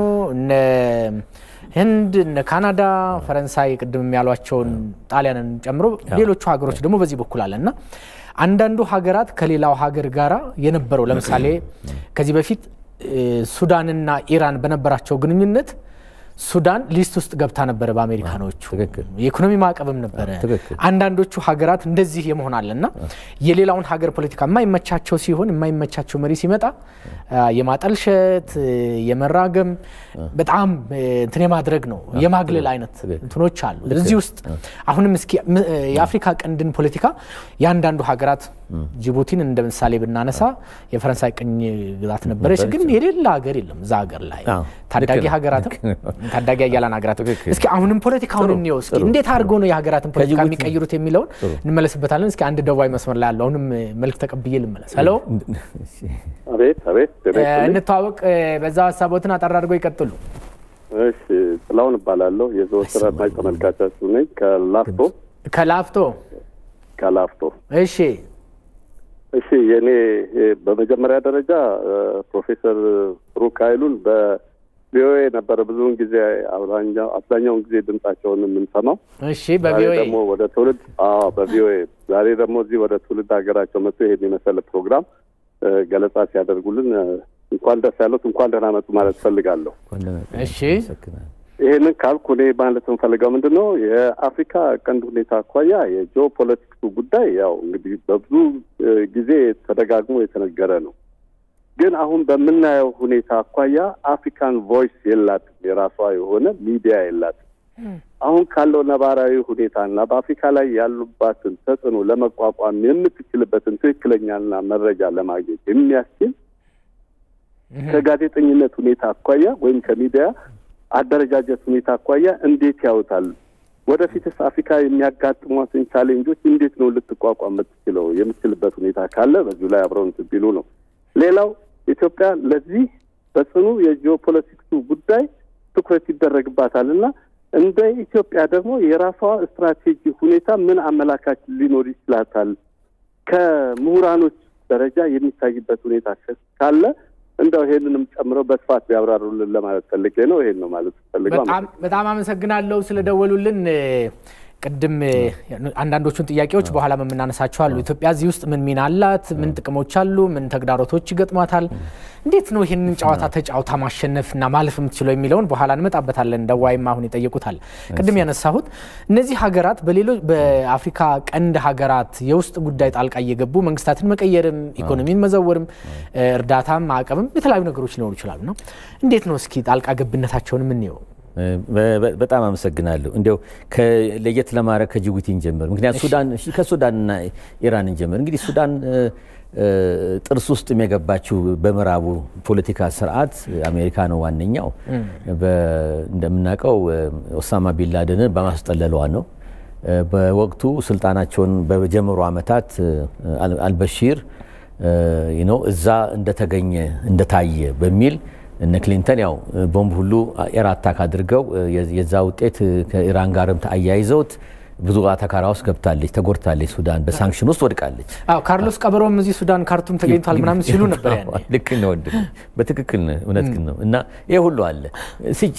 ህንድ፣ እነ ካናዳ፣ ፈረንሳይ ቅድም ያሏቸውን ጣሊያንን ጨምሮ ሌሎቹ ሀገሮች ደግሞ በዚህ በኩል አለ እና አንዳንዱ ሀገራት ከሌላው ሀገር ጋር የነበረው ለምሳሌ ከዚህ በፊት ሱዳንና ኢራን በነበራቸው ግንኙነት ሱዳን ሊስት ውስጥ ገብታ ነበረ በአሜሪካኖቹ። የኢኮኖሚ ማዕቀብም ነበረ። አንዳንዶቹ ሀገራት እንደዚህ የመሆን አለና የሌላውን ሀገር ፖለቲካ የማይመቻቸው ሲሆን የማይመቻቸው መሪ ሲመጣ የማጠልሸት የመራገም በጣም እንትን የማድረግ ነው የማግለል አይነት እንትኖች አሉ። እዚህ ውስጥ አሁንም እስኪ የአፍሪካ ቀንድን ፖለቲካ የአንዳንዱ ሀገራት ጅቡቲን እንደ ምሳሌ ብናነሳ የፈረንሳይ ቅኝ ግዛት ነበረች፣ ግን የሌላ ሀገር የለም እዛ ሀገር ላይ ታዳጊ ሀገራትም ታዳጊ ሀያላን ሀገራት እስኪ አሁንም ፖለቲካውን እንየው። እስኪ እንዴት አድርጎ ነው የሀገራትን ፖለቲካ የሚቀይሩት የሚለውን እንመለስበታለን። እስኪ አንድ ደቡባዊ መስመር ላይ ያለው አሁንም መልክ ተቀብዬ ልመለስ። ሄሎ፣ አቤት፣ አቤት፣ እንተዋወቅ። በዛ ሀሳቦትን አጠር አድርገው ይቀጥሉ። እሺ፣ ጥላሁን እባላለሁ። የዘወትር አድማጭ ተመልካቻችሁ ነኝ ከላፍቶ ከላፍቶ ከላፍቶ። እሺ እሺ፣ የእኔ በመጀመሪያ ደረጃ ፕሮፌሰር ብሩክ ኃይሉን በ ቪኦኤ ነበረ ብዙውን ጊዜ አብዛኛውን ጊዜ ድምጻቸውን የምንሰማው። እሺ፣ በቪኦኤ ደግሞ ወደ ትውልድ አዎ፣ በቪኦኤ ዛሬ ደግሞ እዚህ ወደ ትውልድ ሀገራቸው መጥቶ ይሄን የመሰለ ፕሮግራም ገለጻ ሲያደርጉልን እንኳን ደስ ያለት እንኳን ደህና መጡ ማለት እፈልጋለሁ። እሺ፣ ይህንን ካልኩ እኔ ማለት እንፈልገው ምንድን ነው የአፍሪካ ቀንድ ሁኔታ አኳያ የጂኦ ፖለቲክሱ ጉዳይ ያው እንግዲህ በብዙ ጊዜ ተደጋግሞ የተነገረ ነው። ግን አሁን በምናየው ሁኔታ አኳያ አፍሪካን ቮይስ የላትም፣ የራሷ የሆነ ሚዲያ የላትም። አሁን ካለው ነባራዊ ሁኔታና በአፍሪካ ላይ ያሉባትን ተጽዕኖ ለመቋቋም የምትችልበትን ትክክለኛና መረጃ ለማግኘት የሚያስችል ከጋዜጠኝነት ሁኔታ አኳያ ወይም ከሚዲያ አደረጃጀት ሁኔታ አኳያ እንዴት ያውታል? ወደፊትስ አፍሪካ የሚያጋጥሟትን ቻሌንጆች እንዴት ነው ልትቋቋም የምትችለው? የምትችልበት ሁኔታ ካለ በዚሁ ላይ አብረው ቢሉ ነው። ሌላው ኢትዮጵያ ለዚህ በጽኑ የጂኦፖለቲክሱ ጉዳይ ትኩረት ይደረግባታል እና እንደ ኢትዮጵያ ደግሞ የራሷ ስትራቴጂ ሁኔታ ምን አመላካች ሊኖር ይችላታል ከምሁራኖች ደረጃ የሚታይበት ሁኔታ ካለ እንደው ይሄንንም ጨምረው በስፋት ቢያብራሩልን ለማለት ፈልጌ ነው። ይሄን ነው ማለት ፈልገ። በጣም አመሰግናለሁ ስለደወሉልን። ቅድም አንዳንዶቹን ጥያቄዎች በኋላ የምናነሳቸው አሉ። ኢትዮጵያ እዚህ ውስጥ ምን ሚና አላት? ምን ጥቅሞች አሉ? ምን ተግዳሮቶች ይገጥሟታል? እንዴት ነው ይህንን ጨዋታ ተጫውታ እና ማለፍ የምትችለው የሚለውን በኋላ እንመጣበታለን። ደዋይም አሁን ይጠይቁታል። ቅድም ያነሳሁት እነዚህ ሀገራት በሌሎች በአፍሪካ ቀንድ ሀገራት የውስጥ ጉዳይ ጣልቃ እየገቡ መንግስታትን መቀየርም፣ ኢኮኖሚን መዘወርም፣ እርዳታም፣ ማዕቀብም የተለያዩ ነገሮች ሊኖሩ ይችላሉ ነው እንዴት ነው እስኪ ጣልቃ ገብነታቸውን የምንየው? በጣም አመሰግናለሁ። እንዲው ለየት ለማድረግ ከጅቡቲ እንጀምር። ምክንያት ከሱዳንና ኢራን እንጀምር። እንግዲህ ሱዳን ጥርስ ውስጥ የገባችው በምዕራቡ ፖለቲካ ስርዓት አሜሪካ ነው ዋነኛው። እንደምናውቀው ኦሳማ ቢንላደን በማስጠለሏ ነው። በወቅቱ ስልጣናቸውን በጀመሩ ዓመታት አልበሺር ነው እዛ እንደተገኘ እንደታየ በሚል እነ ክሊንተን ያው ቦምብ ሁሉ ኤር አታክ አድርገው የዛ ውጤት ከኢራን ጋርም ተአያይዘውት ብዙ አተካራ ውስጥ ገብታለች፣ ተጎድታለች። ሱዳን በሳንክሽን ውስጥ ወድቃለች። አዎ ካርሎስ ቀበሮም እዚህ ሱዳን ካርቱም ተገኝቷል ምናምን ሲሉ ነበር። ልክ ነው ወንድ፣ በትክክል እውነት ነው። እና ይህ ሁሉ አለ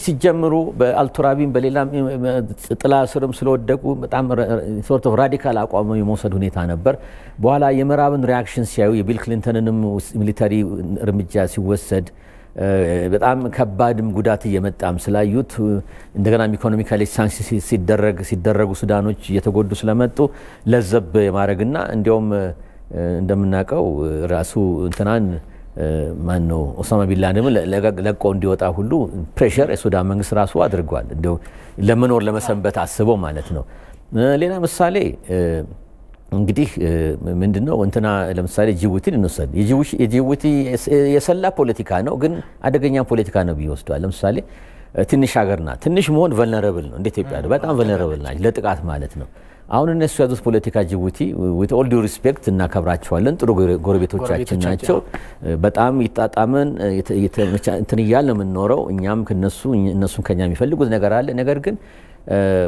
ሲጀምሩ በአልቱራቢም በሌላም ጥላ ስርም ስለወደቁ በጣም ሶርት ኦፍ ራዲካል አቋም የመውሰድ ሁኔታ ነበር። በኋላ የምዕራብን ሪያክሽን ሲያዩ የቢል ክሊንተንንም ሚሊተሪ እርምጃ ሲወሰድ በጣም ከባድም ጉዳት እየመጣም ስላዩት እንደገናም ኢኮኖሚካሊ ሳንክሽን ሲደረግ ሲደረጉ ሱዳኖች እየተጎዱ ስለመጡ ለዘብ የማድረግና እንዲያውም እንደምናውቀው ራሱ እንትናን ማን ነው ኦሳማ ቢላደንም ለቆ እንዲወጣ ሁሉ ፕሬሽር የሱዳን መንግስት ራሱ አድርጓል። እንዲያው ለመኖር ለመሰንበት አስበው ማለት ነው። ሌላ ምሳሌ እንግዲህ ምንድን ነው እንትና ለምሳሌ ጅቡቲን እንወሰድ። የጅቡቲ የሰላ ፖለቲካ ነው፣ ግን አደገኛ ፖለቲካ ነው ብዬ ወስዷል። ለምሳሌ ትንሽ ሀገር ናት። ትንሽ መሆን ቨልነረብል ነው። እንደ ኢትዮጵያ በጣም ቨልነረብል ናች ለጥቃት ማለት ነው። አሁን እነሱ ያዙት ፖለቲካ ጅቡቲ ዊት ኦል ሪስፔክት እናከብራቸዋለን፣ ጥሩ ጎረቤቶቻችን ናቸው። በጣም ይጣጣምን እንትን እያል ነው የምንኖረው። እኛም ከነሱ እነሱን ከኛ የሚፈልጉት ነገር አለ። ነገር ግን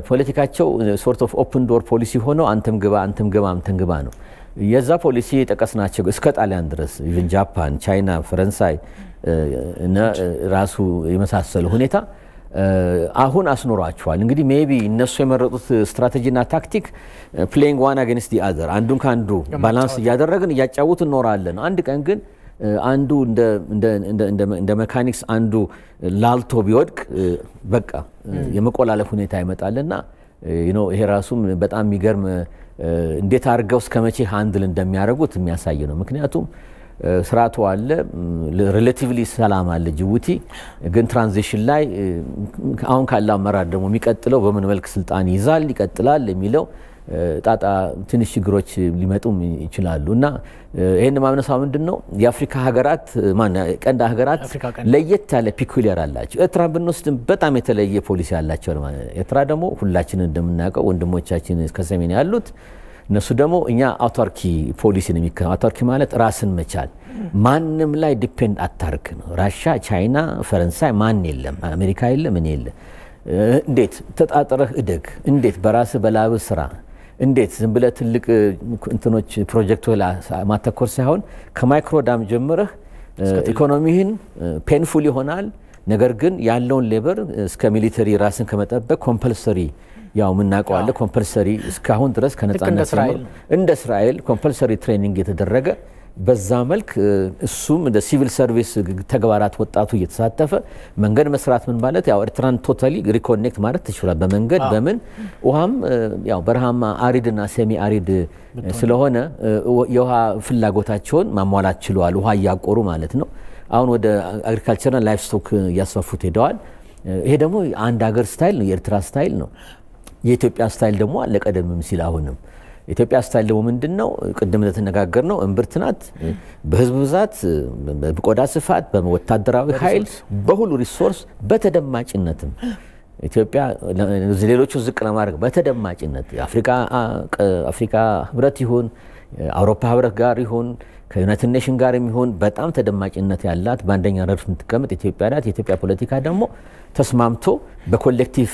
ፖለቲካቸው ሶርት ኦፍ ኦፕን ዶር ፖሊሲ ሆነው አንተም ግባ አንተም ግባ አንተም ግባ ነው። የዛ ፖሊሲ የጠቀስናቸው እስከ ጣሊያን ድረስ ኢቨን ጃፓን፣ ቻይና፣ ፈረንሳይ ራሱ የመሳሰሉ ሁኔታ አሁን አስኖሯቸዋል። እንግዲህ ሜቢ እነሱ የመረጡት ስትራቴጂና ታክቲክ ፕሌይንግ ዋን አገንስት ዲ አዘር አንዱን ከአንዱ ባላንስ እያደረግን እያጫውት እኖራለን። አንድ ቀን ግን አንዱ እንደ መካኒክስ አንዱ ላልቶ ቢወድቅ በቃ የመቆላለፍ ሁኔታ ይመጣልና ይሄ ራሱም በጣም የሚገርም እንዴት አድርገው እስከ መቼ ሃንድል እንደሚያደርጉት የሚያሳይ ነው። ምክንያቱም ስርዓቱ አለ፣ ሪሌቲቭሊ ሰላም አለ ጅቡቲ። ግን ትራንዚሽን ላይ አሁን ካለ አመራር ደግሞ የሚቀጥለው በምን መልክ ስልጣን ይይዛል ይቀጥላል የሚለው ጣጣ ትንሽ ችግሮች ሊመጡም ይችላሉ እና ይህን ማምነሳ ምንድን ነው የአፍሪካ ሀገራት ቀንድ ሀገራት ለየት ያለ ፒኩሊየር አላቸው። ኤርትራ ብንወስድ በጣም የተለየ ፖሊሲ አላቸው። ኤርትራ ደግሞ ሁላችንን እንደምናውቀው ወንድሞቻችን ከሰሜን ያሉት እነሱ ደግሞ እኛ አውቶርኪ ፖሊሲ ነው የሚከ ማለት ራስን መቻል ማንም ላይ ዲፔንድ አታርክ ነው። ራሻ፣ ቻይና፣ ፈረንሳይ ማን የለም፣ አሜሪካ የለም፣ እኔ የለም። እንዴት ተጣጥረህ እደግ፣ እንዴት በራስህ በላብህ ስራ እንዴት ዝም ብለህ ትልቅ እንትኖች ፕሮጀክት ላይ ማተኮር ሳይሆን ከማይክሮ ዳም ጀምረህ ኢኮኖሚህን ፔንፉል ይሆናል። ነገር ግን ያለውን ሌበር እስከ ሚሊተሪ ራስን ከመጠበቅ ኮምፐልሰሪ ያው የምናውቀው ኮምፐልሰሪ እስካሁን ድረስ ከነጻነት እንደ እስራኤል ኮምፐልሰሪ ትሬኒንግ የተደረገ በዛ መልክ እሱም እንደ ሲቪል ሰርቪስ ተግባራት ወጣቱ እየተሳተፈ መንገድ መስራት ምን ማለት ያው ኤርትራን ቶታሊ ሪኮኔክት ማለት ትችላል። በመንገድ በምን ውሃም ያው በረሃማ አሪድና ሴሚ አሪድ ስለሆነ የውሃ ፍላጎታቸውን ማሟላት ችለዋል። ውሃ እያቆሩ ማለት ነው። አሁን ወደ አግሪካልቸርና ላይፍ ስቶክ እያስፋፉት ሄደዋል። ይሄ ደግሞ አንድ ሀገር ስታይል ነው፣ የኤርትራ ስታይል ነው። የኢትዮጵያ ስታይል ደግሞ አለ ቀደምም ሲል አሁንም ኢትዮጵያ ስታይል ደግሞ ምንድን ነው? ቅድም እንደተነጋገር ነው እምብርት ናት። በህዝብ ብዛት፣ በቆዳ ስፋት፣ በወታደራዊ ኃይል፣ በሁሉ ሪሶርስ፣ በተደማጭነትም ኢትዮጵያ ሌሎቹ ዝቅ ለማድረግ በተደማጭነት አፍሪካ ህብረት ይሁን አውሮፓ ህብረት ጋር ይሁን ከዩናይትድ ኔሽን ጋር የሚሆን በጣም ተደማጭነት ያላት በአንደኛ ረድፍ የምትቀመጥ ኢትዮጵያ ናት። የኢትዮጵያ ፖለቲካ ደግሞ ተስማምቶ በኮሌክቲቭ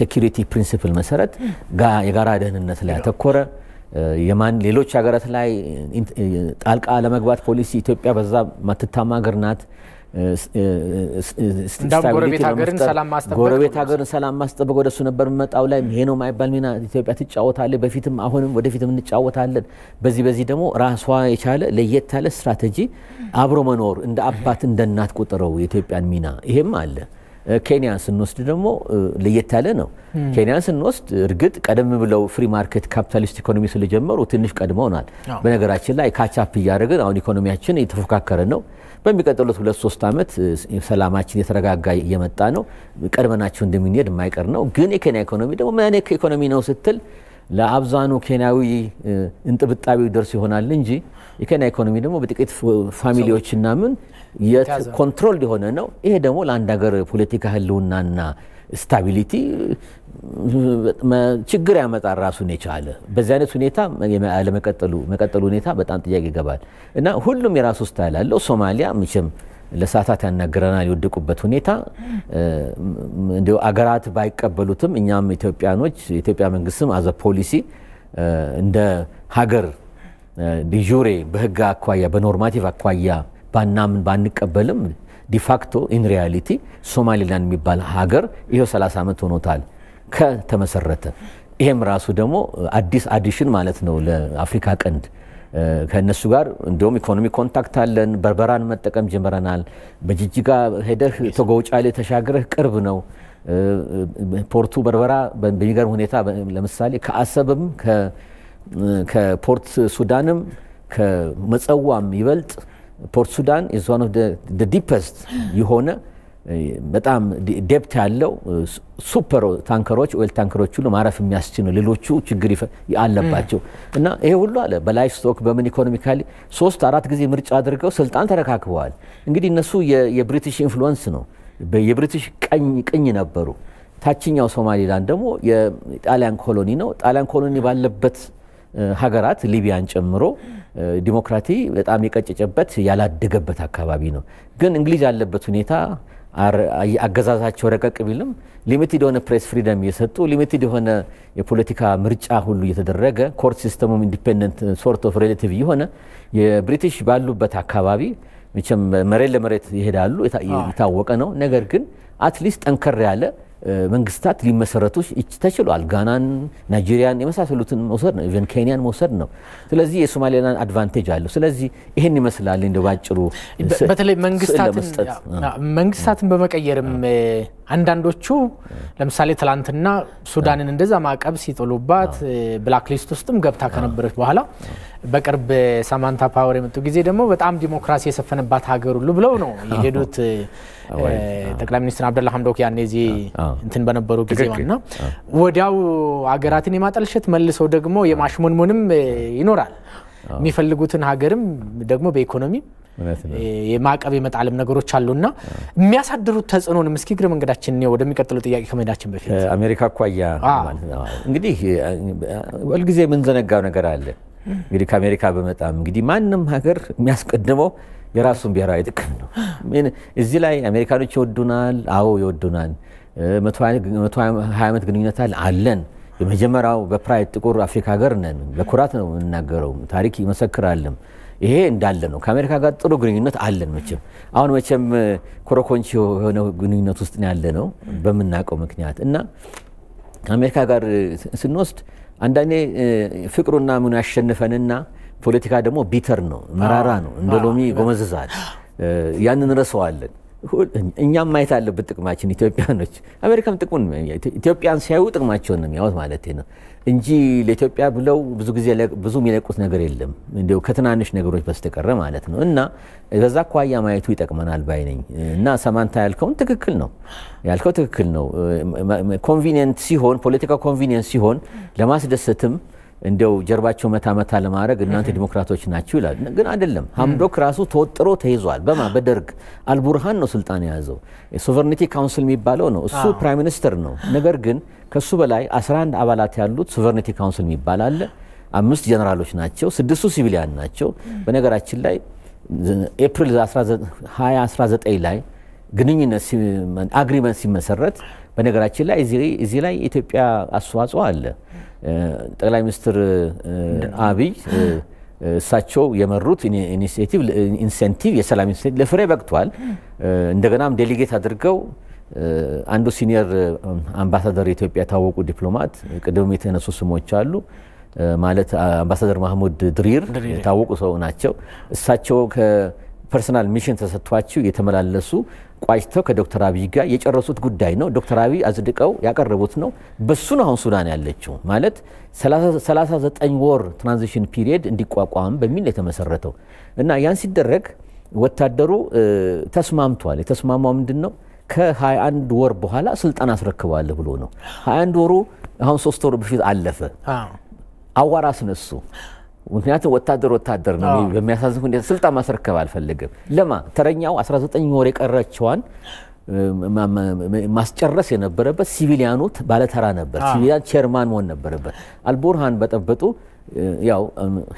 ሴኪሪቲ ፕሪንሲፕል መሰረት የጋራ ደህንነት ላይ ያተኮረ የማን ሌሎች ሀገራት ላይ ጣልቃ ለመግባት ፖሊሲ ኢትዮጵያ በዛ ማትታማ ሀገር ናት። ጎረቤት ሀገርን ሰላም ማስጠበቅ ወደሱ ነበር መጣው ላይ ይሄ ነው የማይባል ሚና ኢትዮጵያ ትጫወታለች። በፊትም አሁንም ወደፊትም እንጫወታለን። በዚህ በዚህ ደግሞ ራሷ የቻለ ለየት ያለ ስትራቴጂ አብሮ መኖር እንደ አባት እንደ እናት ቁጥረው የኢትዮጵያን ሚና ይሄም አለ። ኬንያን ስንወስድ ደግሞ ለየት ያለ ነው። ኬንያን ስንወስድ እርግጥ ቀደም ብለው ፍሪ ማርኬት ካፒታሊስት ኢኮኖሚ ስለጀመሩ ትንሽ ቀድመውናል። በነገራችን ላይ ካቻፕ እያደረግን አሁን ኢኮኖሚያችን እየተፎካከረ ነው። በሚቀጥሉት ሁለት ሶስት ዓመት ሰላማችን የተረጋጋ እየመጣ ነው። ቀድመናቸው እንደምንሄድ የማይቀር ነው። ግን የኬንያ ኢኮኖሚ ደግሞ ምን አይነት ኢኮኖሚ ነው ስትል ለአብዛኑ ኬንያዊ እንጥብጣቤው ደርስ ይሆናል እንጂ የኬንያ ኢኮኖሚ ደግሞ በጥቂት ፋሚሊዎችና ምን ኮንትሮል የሆነ ነው። ይሄ ደግሞ ለአንድ ሀገር ፖለቲካ ህልውናና ስታቢሊቲ ችግር ያመጣል ራሱን የቻለ በዚህ አይነት ሁኔታ ለመቀጠሉ መቀጠሉ ሁኔታ በጣም ጥያቄ ይገባል እና ሁሉም የራሱ ስታይል አለው ሶማሊያ ምችም ለሰዓታት ያናግረናል የወደቁበት ሁኔታ እንዲ አገራት ባይቀበሉትም እኛም ኢትዮጵያኖች የኢትዮጵያ መንግስትም አዘ ፖሊሲ እንደ ሀገር ዲዡሬ በህግ አኳያ በኖርማቲቭ አኳያ ባናምን ባንቀበልም ዲፋክቶ ኢን ሪያሊቲ ሶማሊላንድ የሚባል ሀገር ይኸው 30 ዓመት ሆኖታል ከተመሰረተ። ይሄም ራሱ ደግሞ አዲስ አዲሽን ማለት ነው ለአፍሪካ ቀንድ። ከእነሱ ጋር እንዲሁም ኢኮኖሚ ኮንታክት አለን። በርበራን መጠቀም ጀምረናል። በጅጅጋ ሄደህ ተጎውጫሌ ተሻግረህ ቅርብ ነው። ፖርቱ በርበራ በሚገርም ሁኔታ ለምሳሌ ከአሰብም ከፖርት ሱዳንም ከመጸዋም ይበልጥ ፖርት ሱዳን ኢዝ ዋን ኦፍ ዘ ዲፐስት የሆነ በጣም ዴፕት ያለው ሱፐር ታንከሮች ኦይል ታንከሮች ሁሉ ማረፍ የሚያስችል ሌሎቹ ችግር አለባቸው እና ይሄ ሁሉ አለ በላይፍ ስቶክ በምን ኢኮኖሚካሊ ሶስት አራት ጊዜ ምርጫ አድርገው ስልጣን ተረካክበዋል። እንግዲህ እነሱ የብሪቲሽ ኢንፍሉወንስ ነው፣ የብሪቲሽ ቅኝ ነበሩ። ታችኛው ሶማሊላንድ ደግሞ የጣሊያን ኮሎኒ ነው። ጣሊያን ኮሎኒ ባለበት ሀገራት ሊቢያን ጨምሮ ዲሞክራቲ በጣም የቀጨጨበት ያላደገበት አካባቢ ነው። ግን እንግሊዝ ያለበት ሁኔታ አገዛዛቸው ረቀቅ ቢልም ሊሚትድ የሆነ ፕሬስ ፍሪደም እየሰጡ ሊሚትድ የሆነ የፖለቲካ ምርጫ ሁሉ እየተደረገ ኮርት ሲስተሙም ኢንዲፔንደንት ሶርት ኦፍ ሬሌቲቭ የሆነ የብሪቲሽ ባሉበት አካባቢ መቼም መሬት ለመሬት ይሄዳሉ የታወቀ ነው። ነገር ግን አትሊስት ጠንከር ያለ መንግስታት ሊመሰረቱ ተችሏል። ጋናን፣ ናይጄሪያን የመሳሰሉትን መውሰድ ነው። ኢቨን ኬንያን መውሰድ ነው። ስለዚህ የሶማሌላንድ አድቫንቴጅ አለው። ስለዚህ ይህን ይመስላል እንደ ባጭሩ በተለይ መንግስታትን በመቀየርም አንዳንዶቹ ለምሳሌ ትላንትና ሱዳንን እንደዛ ማዕቀብ ሲጥሉባት ብላክሊስት ውስጥም ገብታ ከነበረች በኋላ በቅርብ ሳማንታ ፓወር የመጡ ጊዜ ደግሞ በጣም ዲሞክራሲ የሰፈነባት ሀገር ሁሉ ብለው ነው የሄዱት ጠቅላይ ሚኒስትር አብደላ ሀምዶክ ያኔ እዚህ እንትን በነበሩ ጊዜ እና ወዲያው ሀገራትን የማጠልሸት መልሰው ደግሞ የማሽሞንሞንም ይኖራል። የሚፈልጉትን ሀገርም ደግሞ በኢኮኖሚ የማዕቀብ የመጣለም ነገሮች አሉና የሚያሳድሩት ተጽዕኖንም እስኪ እግረ መንገዳችን ወደሚቀጥሉ ጥያቄ ከመሄዳችን በፊት አሜሪካ አኳያ እንግዲህ ሁልጊዜ የምንዘነጋው ነገር አለ እንግዲህ ከአሜሪካ በመጣም እንግዲህ ማንም ሀገር የሚያስቀድመው የራሱን ብሔራዊ ጥቅም ነው። እዚህ ላይ አሜሪካኖች ይወዱናል፣ አዎ ይወዱናል። መቶ ሀያ ዓመት ግንኙነት አለን። የመጀመሪያው በፕራይድ ጥቁር አፍሪካ ሀገር ነን። በኩራት ነው የምናገረው፣ ታሪክ ይመሰክራልም። ይሄ እንዳለ ነው። ከአሜሪካ ጋር ጥሩ ግንኙነት አለን። መቼም አሁን መቼም ኮረኮንቺ የሆነ ግንኙነት ውስጥ ያለ ነው በምናውቀው ምክንያት እና ከአሜሪካ ጋር ስንወስድ አንዳንዴ ፍቅሩና ምኑ ያሸንፈንና ፖለቲካ ደግሞ ቢተር ነው፣ መራራ ነው፣ እንደ ሎሚ ጎመዝዛል። ያንን ረሰዋለን። እኛም ማየት አለበት ጥቅማችን ኢትዮጵያኖች። አሜሪካም ጥቅሙን ኢትዮጵያን ሲያዩ ጥቅማቸውን ነው የሚያዩት ማለት ነው። እንጂ ለኢትዮጵያ ብለው ብዙ ጊዜ ብዙ የሚለቁት ነገር የለም እንዲሁ ከትናንሽ ነገሮች በስተቀረ ማለት ነው። እና በዛ አኳያ ማየቱ ይጠቅመናል ባይ ነኝ። እና ሰማንታ ያልከውን ትክክል ነው ያልከው ትክክል ነው። ኮንቪኒየንት ሲሆን ፖለቲካ ኮንቪኒየንት ሲሆን ለማስደሰትም እንደው ጀርባቸው መታ መታ ለማድረግ እናንተ ዲሞክራቶች ናችሁ ይላል። ግን አይደለም። ሀምዶክ ራሱ ተወጥሮ ተይዟል። በማ በደርግ አልቡርሃን ነው ስልጣን የያዘው። ሶቨርኒቲ ካውንስል የሚባለው ነው እሱ ፕራይም ሚኒስትር ነው። ነገር ግን ከሱ በላይ 11 አባላት ያሉት ሶቨርኒቲ ካውንስል የሚባል አለ። አምስት ጀነራሎች ናቸው፣ ስድስቱ ሲቪሊያን ናቸው። በነገራችን ላይ ኤፕሪል 2019 ላይ ግንኙነት አግሪመንት ሲመሰረት በነገራችን ላይ እዚህ ላይ ኢትዮጵያ አስተዋጽኦ አለ። ጠቅላይ ሚኒስትር አብይ እሳቸው የመሩት ኢንሴንቲቭ የሰላም ኢንሴንቲቭ ለፍሬ በቅቷል። እንደገናም ዴሊጌት አድርገው አንዱ ሲኒየር አምባሳደር የኢትዮጵያ የታወቁ ዲፕሎማት ቅድም የተነሱ ስሞች አሉ። ማለት አምባሳደር ማህሙድ ድሪር የታወቁ ሰው ናቸው። እሳቸው ከፐርሰናል ሚሽን ተሰጥቷቸው የተመላለሱ ቋጭተው ከዶክተር አብይ ጋር የጨረሱት ጉዳይ ነው። ዶክተር አብይ አጽድቀው ያቀረቡት ነው። በሱን አሁን ሱዳን ያለችው ማለት 39 ወር ትራንዚሽን ፒሪየድ እንዲቋቋም በሚል የተመሰረተው እና ያን ሲደረግ ወታደሩ ተስማምቷል። የተስማማው ምንድን ነው? ከ21 ወር በኋላ ስልጣን አስረክባለሁ ብሎ ነው። 21 ወሩ አሁን ሶስት ወር በፊት አለፈ። አዋራ አስነሱ። ምክንያቱም ወታደር ወታደር ነው። በሚያሳዝን ሁኔታ ስልጣን ማስረከብ አልፈለገም። ለማ ተረኛው 19 ወር የቀረችዋን ማስጨረስ የነበረበት ሲቪሊያኑ ባለተራ ነበር። ሲቪሊያን ቼርማን መሆን ነበረበት። አልቡርሃን በጠበጡ ያው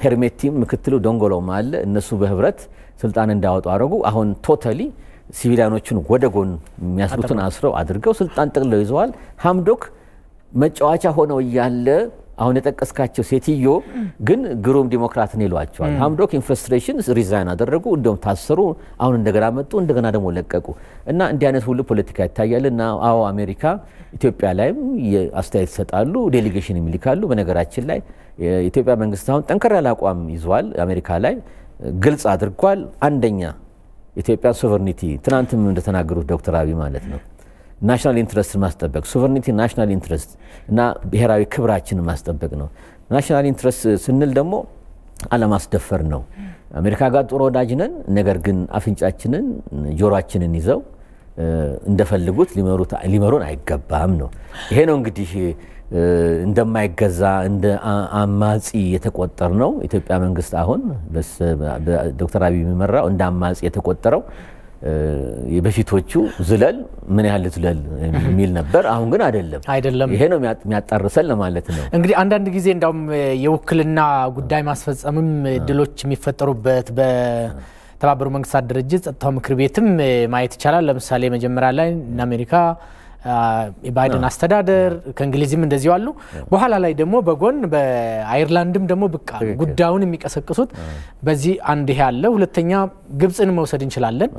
ሄርሜቲም ምክትሉ ዶንጎሎም አለ። እነሱ በህብረት ስልጣን እንዳወጡ አድረጉ። አሁን ቶታሊ ሲቪሊያኖቹን ወደ ጎን የሚያስሩትን አስረው አድርገው ስልጣን ጥቅለው ይዘዋል። ሀምዶክ መጫወቻ ሆነው እያለ አሁን የጠቀስካቸው ሴትዮ ግን ግሩም ዲሞክራትን ይሏቸዋል። ሀምዶክ ኢንፍራስትሬሽን ሪዛይን አደረጉ፣ እንዲሁም ታሰሩ፣ አሁን እንደገና መጡ፣ እንደገና ደግሞ ለቀቁ እና እንዲህ አይነት ሁሉ ፖለቲካ ይታያል እና አዎ አሜሪካ ኢትዮጵያ ላይም አስተያየት ይሰጣሉ፣ ዴሊጌሽን ይልካሉ። በነገራችን ላይ የኢትዮጵያ መንግስት አሁን ጠንከር ያለ አቋም ይዟል። አሜሪካ ላይ ግልጽ አድርጓል። አንደኛ ኢትዮጵያ ሶቨርኒቲ ትናንትም እንደተናገሩት ዶክተር አብይ ማለት ነው ናሽናል ኢንትረስትን ማስጠበቅ ሶቨርኒቲ ናሽናል ኢንትረስት እና ብሔራዊ ክብራችንን ማስጠበቅ ነው። ናሽናል ኢንትረስት ስንል ደግሞ አለማስደፈር ነው። አሜሪካ ጋር ጥሩ ወዳጅ ነን፣ ነገር ግን አፍንጫችንን ጆሯችንን ይዘው እንደፈልጉት ሊመሩን አይገባም ነው። ይሄ ነው እንግዲህ እንደማይገዛ እንደ አማጺ የተቆጠር ነው። ኢትዮጵያ መንግስት አሁን ዶክተር አብይ የሚመራው እንደ አማጺ የተቆጠረው የበፊቶቹ ዝለል ምን ያህል ዝለል የሚል ነበር። አሁን ግን አይደለም አይደለም። ይሄ ነው የሚያጣርሰን ለማለት ነው። እንግዲህ አንዳንድ ጊዜ እንዳውም የውክልና ጉዳይ ማስፈጸምም እድሎች የሚፈጠሩበት በተባበሩ መንግስታት ድርጅት ጸጥታው ምክር ቤትም ማየት ይቻላል። ለምሳሌ መጀመሪያ ላይ እነ አሜሪካ የባይደን አስተዳደር ከእንግሊዝም እንደዚሁ አሉ። በኋላ ላይ ደግሞ በጎን በአይርላንድም ደግሞ ብቃ ጉዳዩን የሚቀሰቅሱት በዚህ አንድ ይሄ አለ። ሁለተኛ ግብፅን መውሰድ እንችላለን።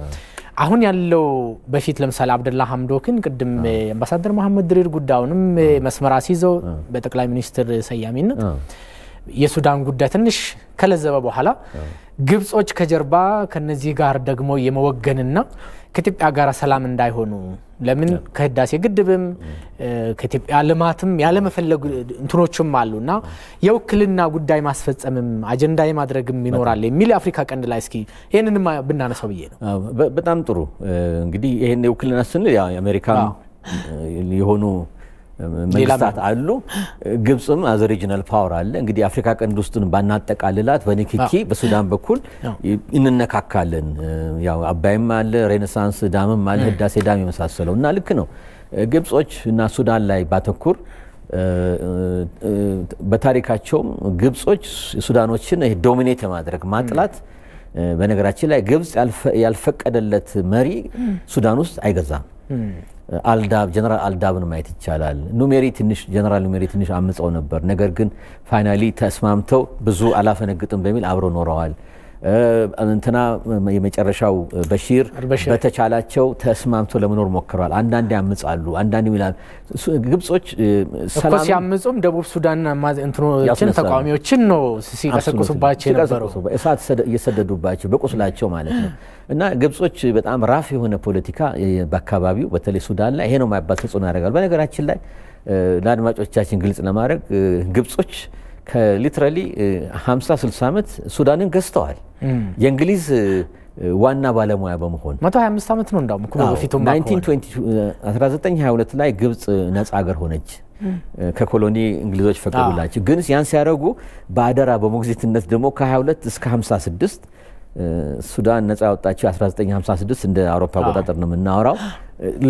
አሁን ያለው በፊት ለምሳሌ አብደላ ሀምዶክን ቅድም አምባሳደር መሐመድ ድሪር ጉዳዩንም መስመር አስይዘው በጠቅላይ ሚኒስትር ሰያሚነት የሱዳን ጉዳይ ትንሽ ከለዘበ በኋላ ግብጾች ከጀርባ ከነዚህ ጋር ደግሞ የመወገንና ከኢትዮጵያ ጋር ሰላም እንዳይሆኑ ለምን ከህዳሴ ግድብም ከኢትዮጵያ ልማትም ያለመፈለጉ እንትኖችም አሉ እና የውክልና ጉዳይ ማስፈጸምም አጀንዳ የማድረግም ይኖራል የሚል የአፍሪካ ቀንድ ላይ እስኪ ይህንን ብናነሳው ብዬ ነው። በጣም ጥሩ እንግዲህ ይህን የውክልና ስንል የአሜሪካ የሆኑ መንግስታት አሉ። ግብፅም አዘ ሪጅናል ፓወር አለ። እንግዲህ አፍሪካ ቀንድ ውስጥን ባናጠቃልላት በንክኪ በሱዳን በኩል እንነካካለን። ያው አባይም አለ፣ ሬኔሳንስ ዳምም አለ፣ ህዳሴ ዳም የመሳሰለው እና ልክ ነው ግብጾች እና ሱዳን ላይ ባተኩር በታሪካቸውም ግብጾች ሱዳኖችን ዶሚኔት የማድረግ ማጥላት በነገራችን ላይ ግብጽ ያልፈቀደለት መሪ ሱዳን ውስጥ አይገዛም። አልዳብ ጀነራል አልዳብን ማየት ይቻላል። ኑሜሪ ትንሽ ጀነራል ኑሜሪ ትንሽ አምፀው ነበር። ነገር ግን ፋይናሊ ተስማምተው ብዙ አላፈነግጥም በሚል አብረው ኖረዋል። እንትና የመጨረሻው በሺር በተቻላቸው ተስማምቶ ለመኖር ሞክረዋል። አንዳንድ ያምጻሉ፣ አንዳንድ ይላል። ግብጾች ሲያምጹም ደቡብ ሱዳንና እንትኖችን ተቃዋሚዎችን ነው ሲቀሰቅሱባቸው የነበረው እሳት እየሰደዱባቸው በቁስላቸው ማለት ነው። እና ግብጾች በጣም ራፍ የሆነ ፖለቲካ በአካባቢው በተለይ ሱዳን ላይ ይሄ ነው ማይባል ተጽዕኖ ያደርጋሉ። በነገራችን ላይ ለአድማጮቻችን ግልጽ ለማድረግ ግብጾች ከሊትራሊ 50 60 ዓመት ሱዳንን ገዝተዋል። የእንግሊዝ ዋና ባለሙያ በመሆን 125 ዓመት ነው እንዳውም እኮ በፊቱ 1922 ላይ ግብጽ ነጻ ሀገር ሆነች። ከኮሎኒ እንግሊዞች ፈቀዱላቸው። ግን ያን ሲያደርጉ በአደራ በሞግዚትነት ደግሞ ከ22 እስከ 56 ሱዳን ነጻ ያወጣቸው 1956 እንደ አውሮፓ አቆጣጠር ነው የምናወራው።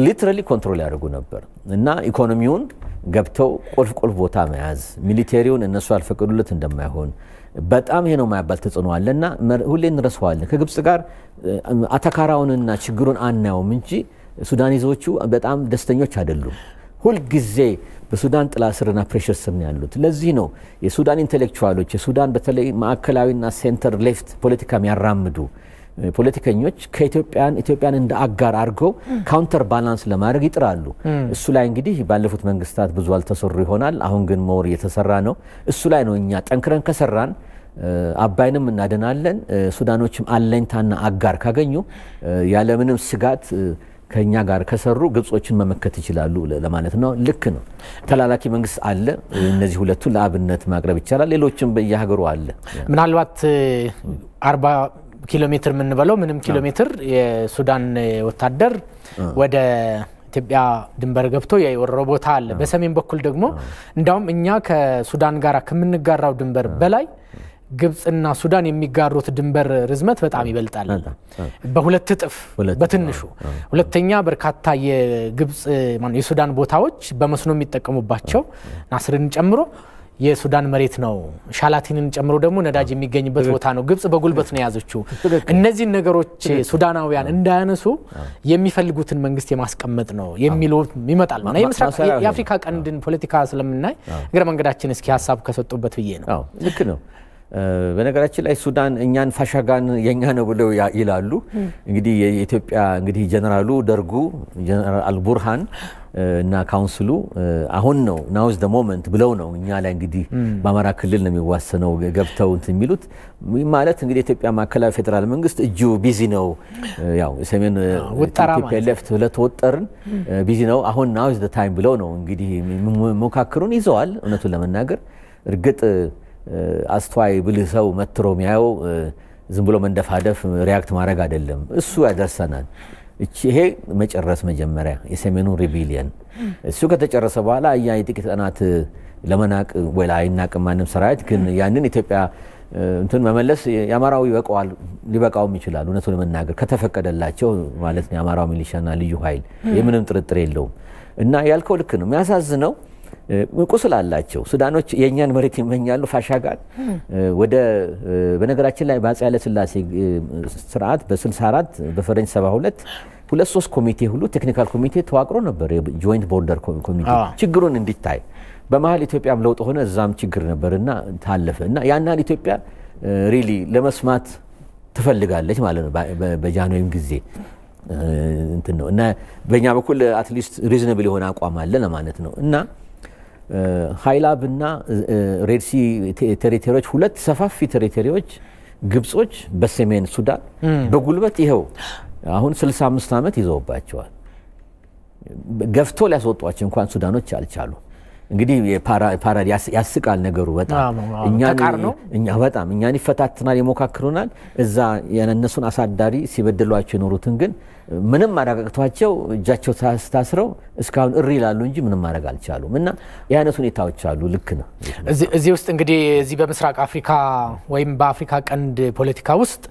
ሊትራሊ ኮንትሮል ያደርጉ ነበር እና ኢኮኖሚውን ገብተው ቁልፍ ቁልፍ ቦታ መያዝ ሚሊቴሪውን እነሱ አልፈቀዱለት እንደማይሆን በጣም ይሄ ነው የማያባል ተጽዕኖ አለና ሁሌ እንረሳዋለን። ከግብፅ ጋር አተካራውንና ችግሩን አናየውም እንጂ ሱዳኒዞቹ በጣም ደስተኞች አይደሉም። ሁልጊዜ በሱዳን ጥላ ስርና ፕሬሽር ስር ነው ያሉት። ለዚህ ነው የሱዳን ኢንቴሌክቹዋሎች የሱዳን በተለይ ማዕከላዊና ሴንተር ሌፍት ፖለቲካ የሚያራምዱ ፖለቲከኞች ከኢትዮጵያን ኢትዮጵያን እንደ አጋር አድርገው ካውንተር ባላንስ ለማድረግ ይጥራሉ። እሱ ላይ እንግዲህ ባለፉት መንግስታት ብዙ አልተሰሩ ይሆናል። አሁን ግን መወር እየተሰራ ነው። እሱ ላይ ነው እኛ ጠንክረን ከሰራን አባይንም እናድናለን። ሱዳኖችም አለኝታና አጋር ካገኙ ያለምንም ስጋት ከኛ ጋር ከሰሩ ግብጾችን መመከት ይችላሉ ለማለት ነው። ልክ ነው። ተላላኪ መንግስት አለ። እነዚህ ሁለቱ ለአብነት ማቅረብ ይቻላል። ሌሎችም በየሀገሩ አለ። ምናልባት አርባ ኪሎ ሜትር የምንበለው ምንም ኪሎ ሜትር የሱዳን ወታደር ወደ ኢትዮጵያ ድንበር ገብቶ የወረረው ቦታ አለ። በሰሜን በኩል ደግሞ እንዳውም እኛ ከሱዳን ጋር ከምንጋራው ድንበር በላይ ግብፅና ሱዳን የሚጋሩት ድንበር ርዝመት በጣም ይበልጣል፣ በሁለት እጥፍ በትንሹ። ሁለተኛ በርካታ የግብፅ የሱዳን ቦታዎች በመስኖ የሚጠቀሙባቸው ናስርን ጨምሮ የሱዳን መሬት ነው። ሻላቲንን ጨምሮ ደግሞ ነዳጅ የሚገኝበት ቦታ ነው። ግብጽ በጉልበት ነው የያዘችው። እነዚህን ነገሮች ሱዳናውያን እንዳያነሱ የሚፈልጉትን መንግስት የማስቀመጥ ነው የሚለው ይመጣል ነው የአፍሪካ ቀንድን ፖለቲካ ስለምናይ እግረ መንገዳችን እስኪ ሀሳብ ከሰጡበት ብዬ ነው። ልክ ነው። በነገራችን ላይ ሱዳን እኛን ፋሻጋን የኛ ነው ብለው ይላሉ። እንግዲህ የኢትዮጵያ እንግዲህ ጀነራሉ ደርጉ ጀነራል አልቡርሃን እና ካውንስሉ አሁን ነው ናውዝ ደ ሞመንት ብለው ነው እኛ ላይ እንግዲህ በአማራ ክልል ነው የሚዋሰነው ገብተው እንትን የሚሉት ማለት እንግዲህ የኢትዮጵያ ማዕከላዊ ፌዴራል መንግስት እጁ ቢዚ ነው። ያው ሰሜን ኢትዮጵያ ለፍት ለተወጠርን ቢዚ ነው። አሁን ናውዝ ደ ታይም ብለው ነው እንግዲህ መካከሩን ይዘዋል። እውነቱን ለመናገር እርግጥ አስተዋይ ብልህ ሰው መትሮ የሚያየው ዝም ብሎ መንደፋደፍ ሪያክት ማድረግ አይደለም። እሱ ያደርሰናል። ይሄ መጨረስ መጀመሪያ የሰሜኑ ሪቢሊየን እሱ ከተጨረሰ በኋላ እያ የጥቂት ቀናት ለመናቅ ወይ አይናቅ ማንም ሰራዊት ግን ያንን ኢትዮጵያ እንትን መመለስ የአማራው ይበቀዋል ሊበቃውም ይችላል። እውነቱ ለመናገር ከተፈቀደላቸው ማለት ነው የአማራው ሚሊሻና ልዩ ኃይል የምንም ጥርጥር የለውም። እና ያልከው ልክ ነው። የሚያሳዝነው ቁስል አላቸው። ሱዳኖች የእኛን መሬት ይመኛሉ። ፋሻጋን ወደ በነገራችን ላይ በአፄ ያለስላሴ ስርዓት በ64 በፈረንጅ 72 ሁለት ሶስት ኮሚቴ ሁሉ ቴክኒካል ኮሚቴ ተዋቅሮ ነበር፣ ጆይንት ቦርደር ኮሚቴ ችግሩን እንዲታይ በመሀል ኢትዮጵያም ለውጥ ሆነ፣ እዛም ችግር እና ታለፈ እና ያናን ኢትዮጵያ ሪሊ ለመስማት ትፈልጋለች ማለት ነው በጃንሆይም ጊዜ እንትን ነው እና በእኛ በኩል አትሊስት ሪዝነብል የሆነ አቋም አለ ለማለት ነው እና ሀይላብና ሬድሲ ቴሪቶሪዎች ሁለት ሰፋፊ ቴሪቶሪዎች ግብጾች በሰሜን ሱዳን በጉልበት ይኸው አሁን 65 ዓመት ይዘውባቸዋል። ገፍቶ ሊያስወጧቸው እንኳን ሱዳኖች አልቻሉ። እንግዲህ ያስቃል ነገሩ በጣም እኛ በጣም እኛን ይፈታትናል፣ ይሞካክሩናል። እዛ የነሱን አሳዳሪ ሲበድሏቸው የኖሩትን ግን ምንም ማረጋግቷቸው እጃቸው ታስረው እስካሁን እሪ ይላሉ እንጂ ምንም ማድረግ አልቻሉም። እና የአይነት ሁኔታዎች አሉ። ልክ ነው። እዚህ ውስጥ እንግዲህ እዚህ በምስራቅ አፍሪካ ወይም በአፍሪካ ቀንድ ፖለቲካ ውስጥ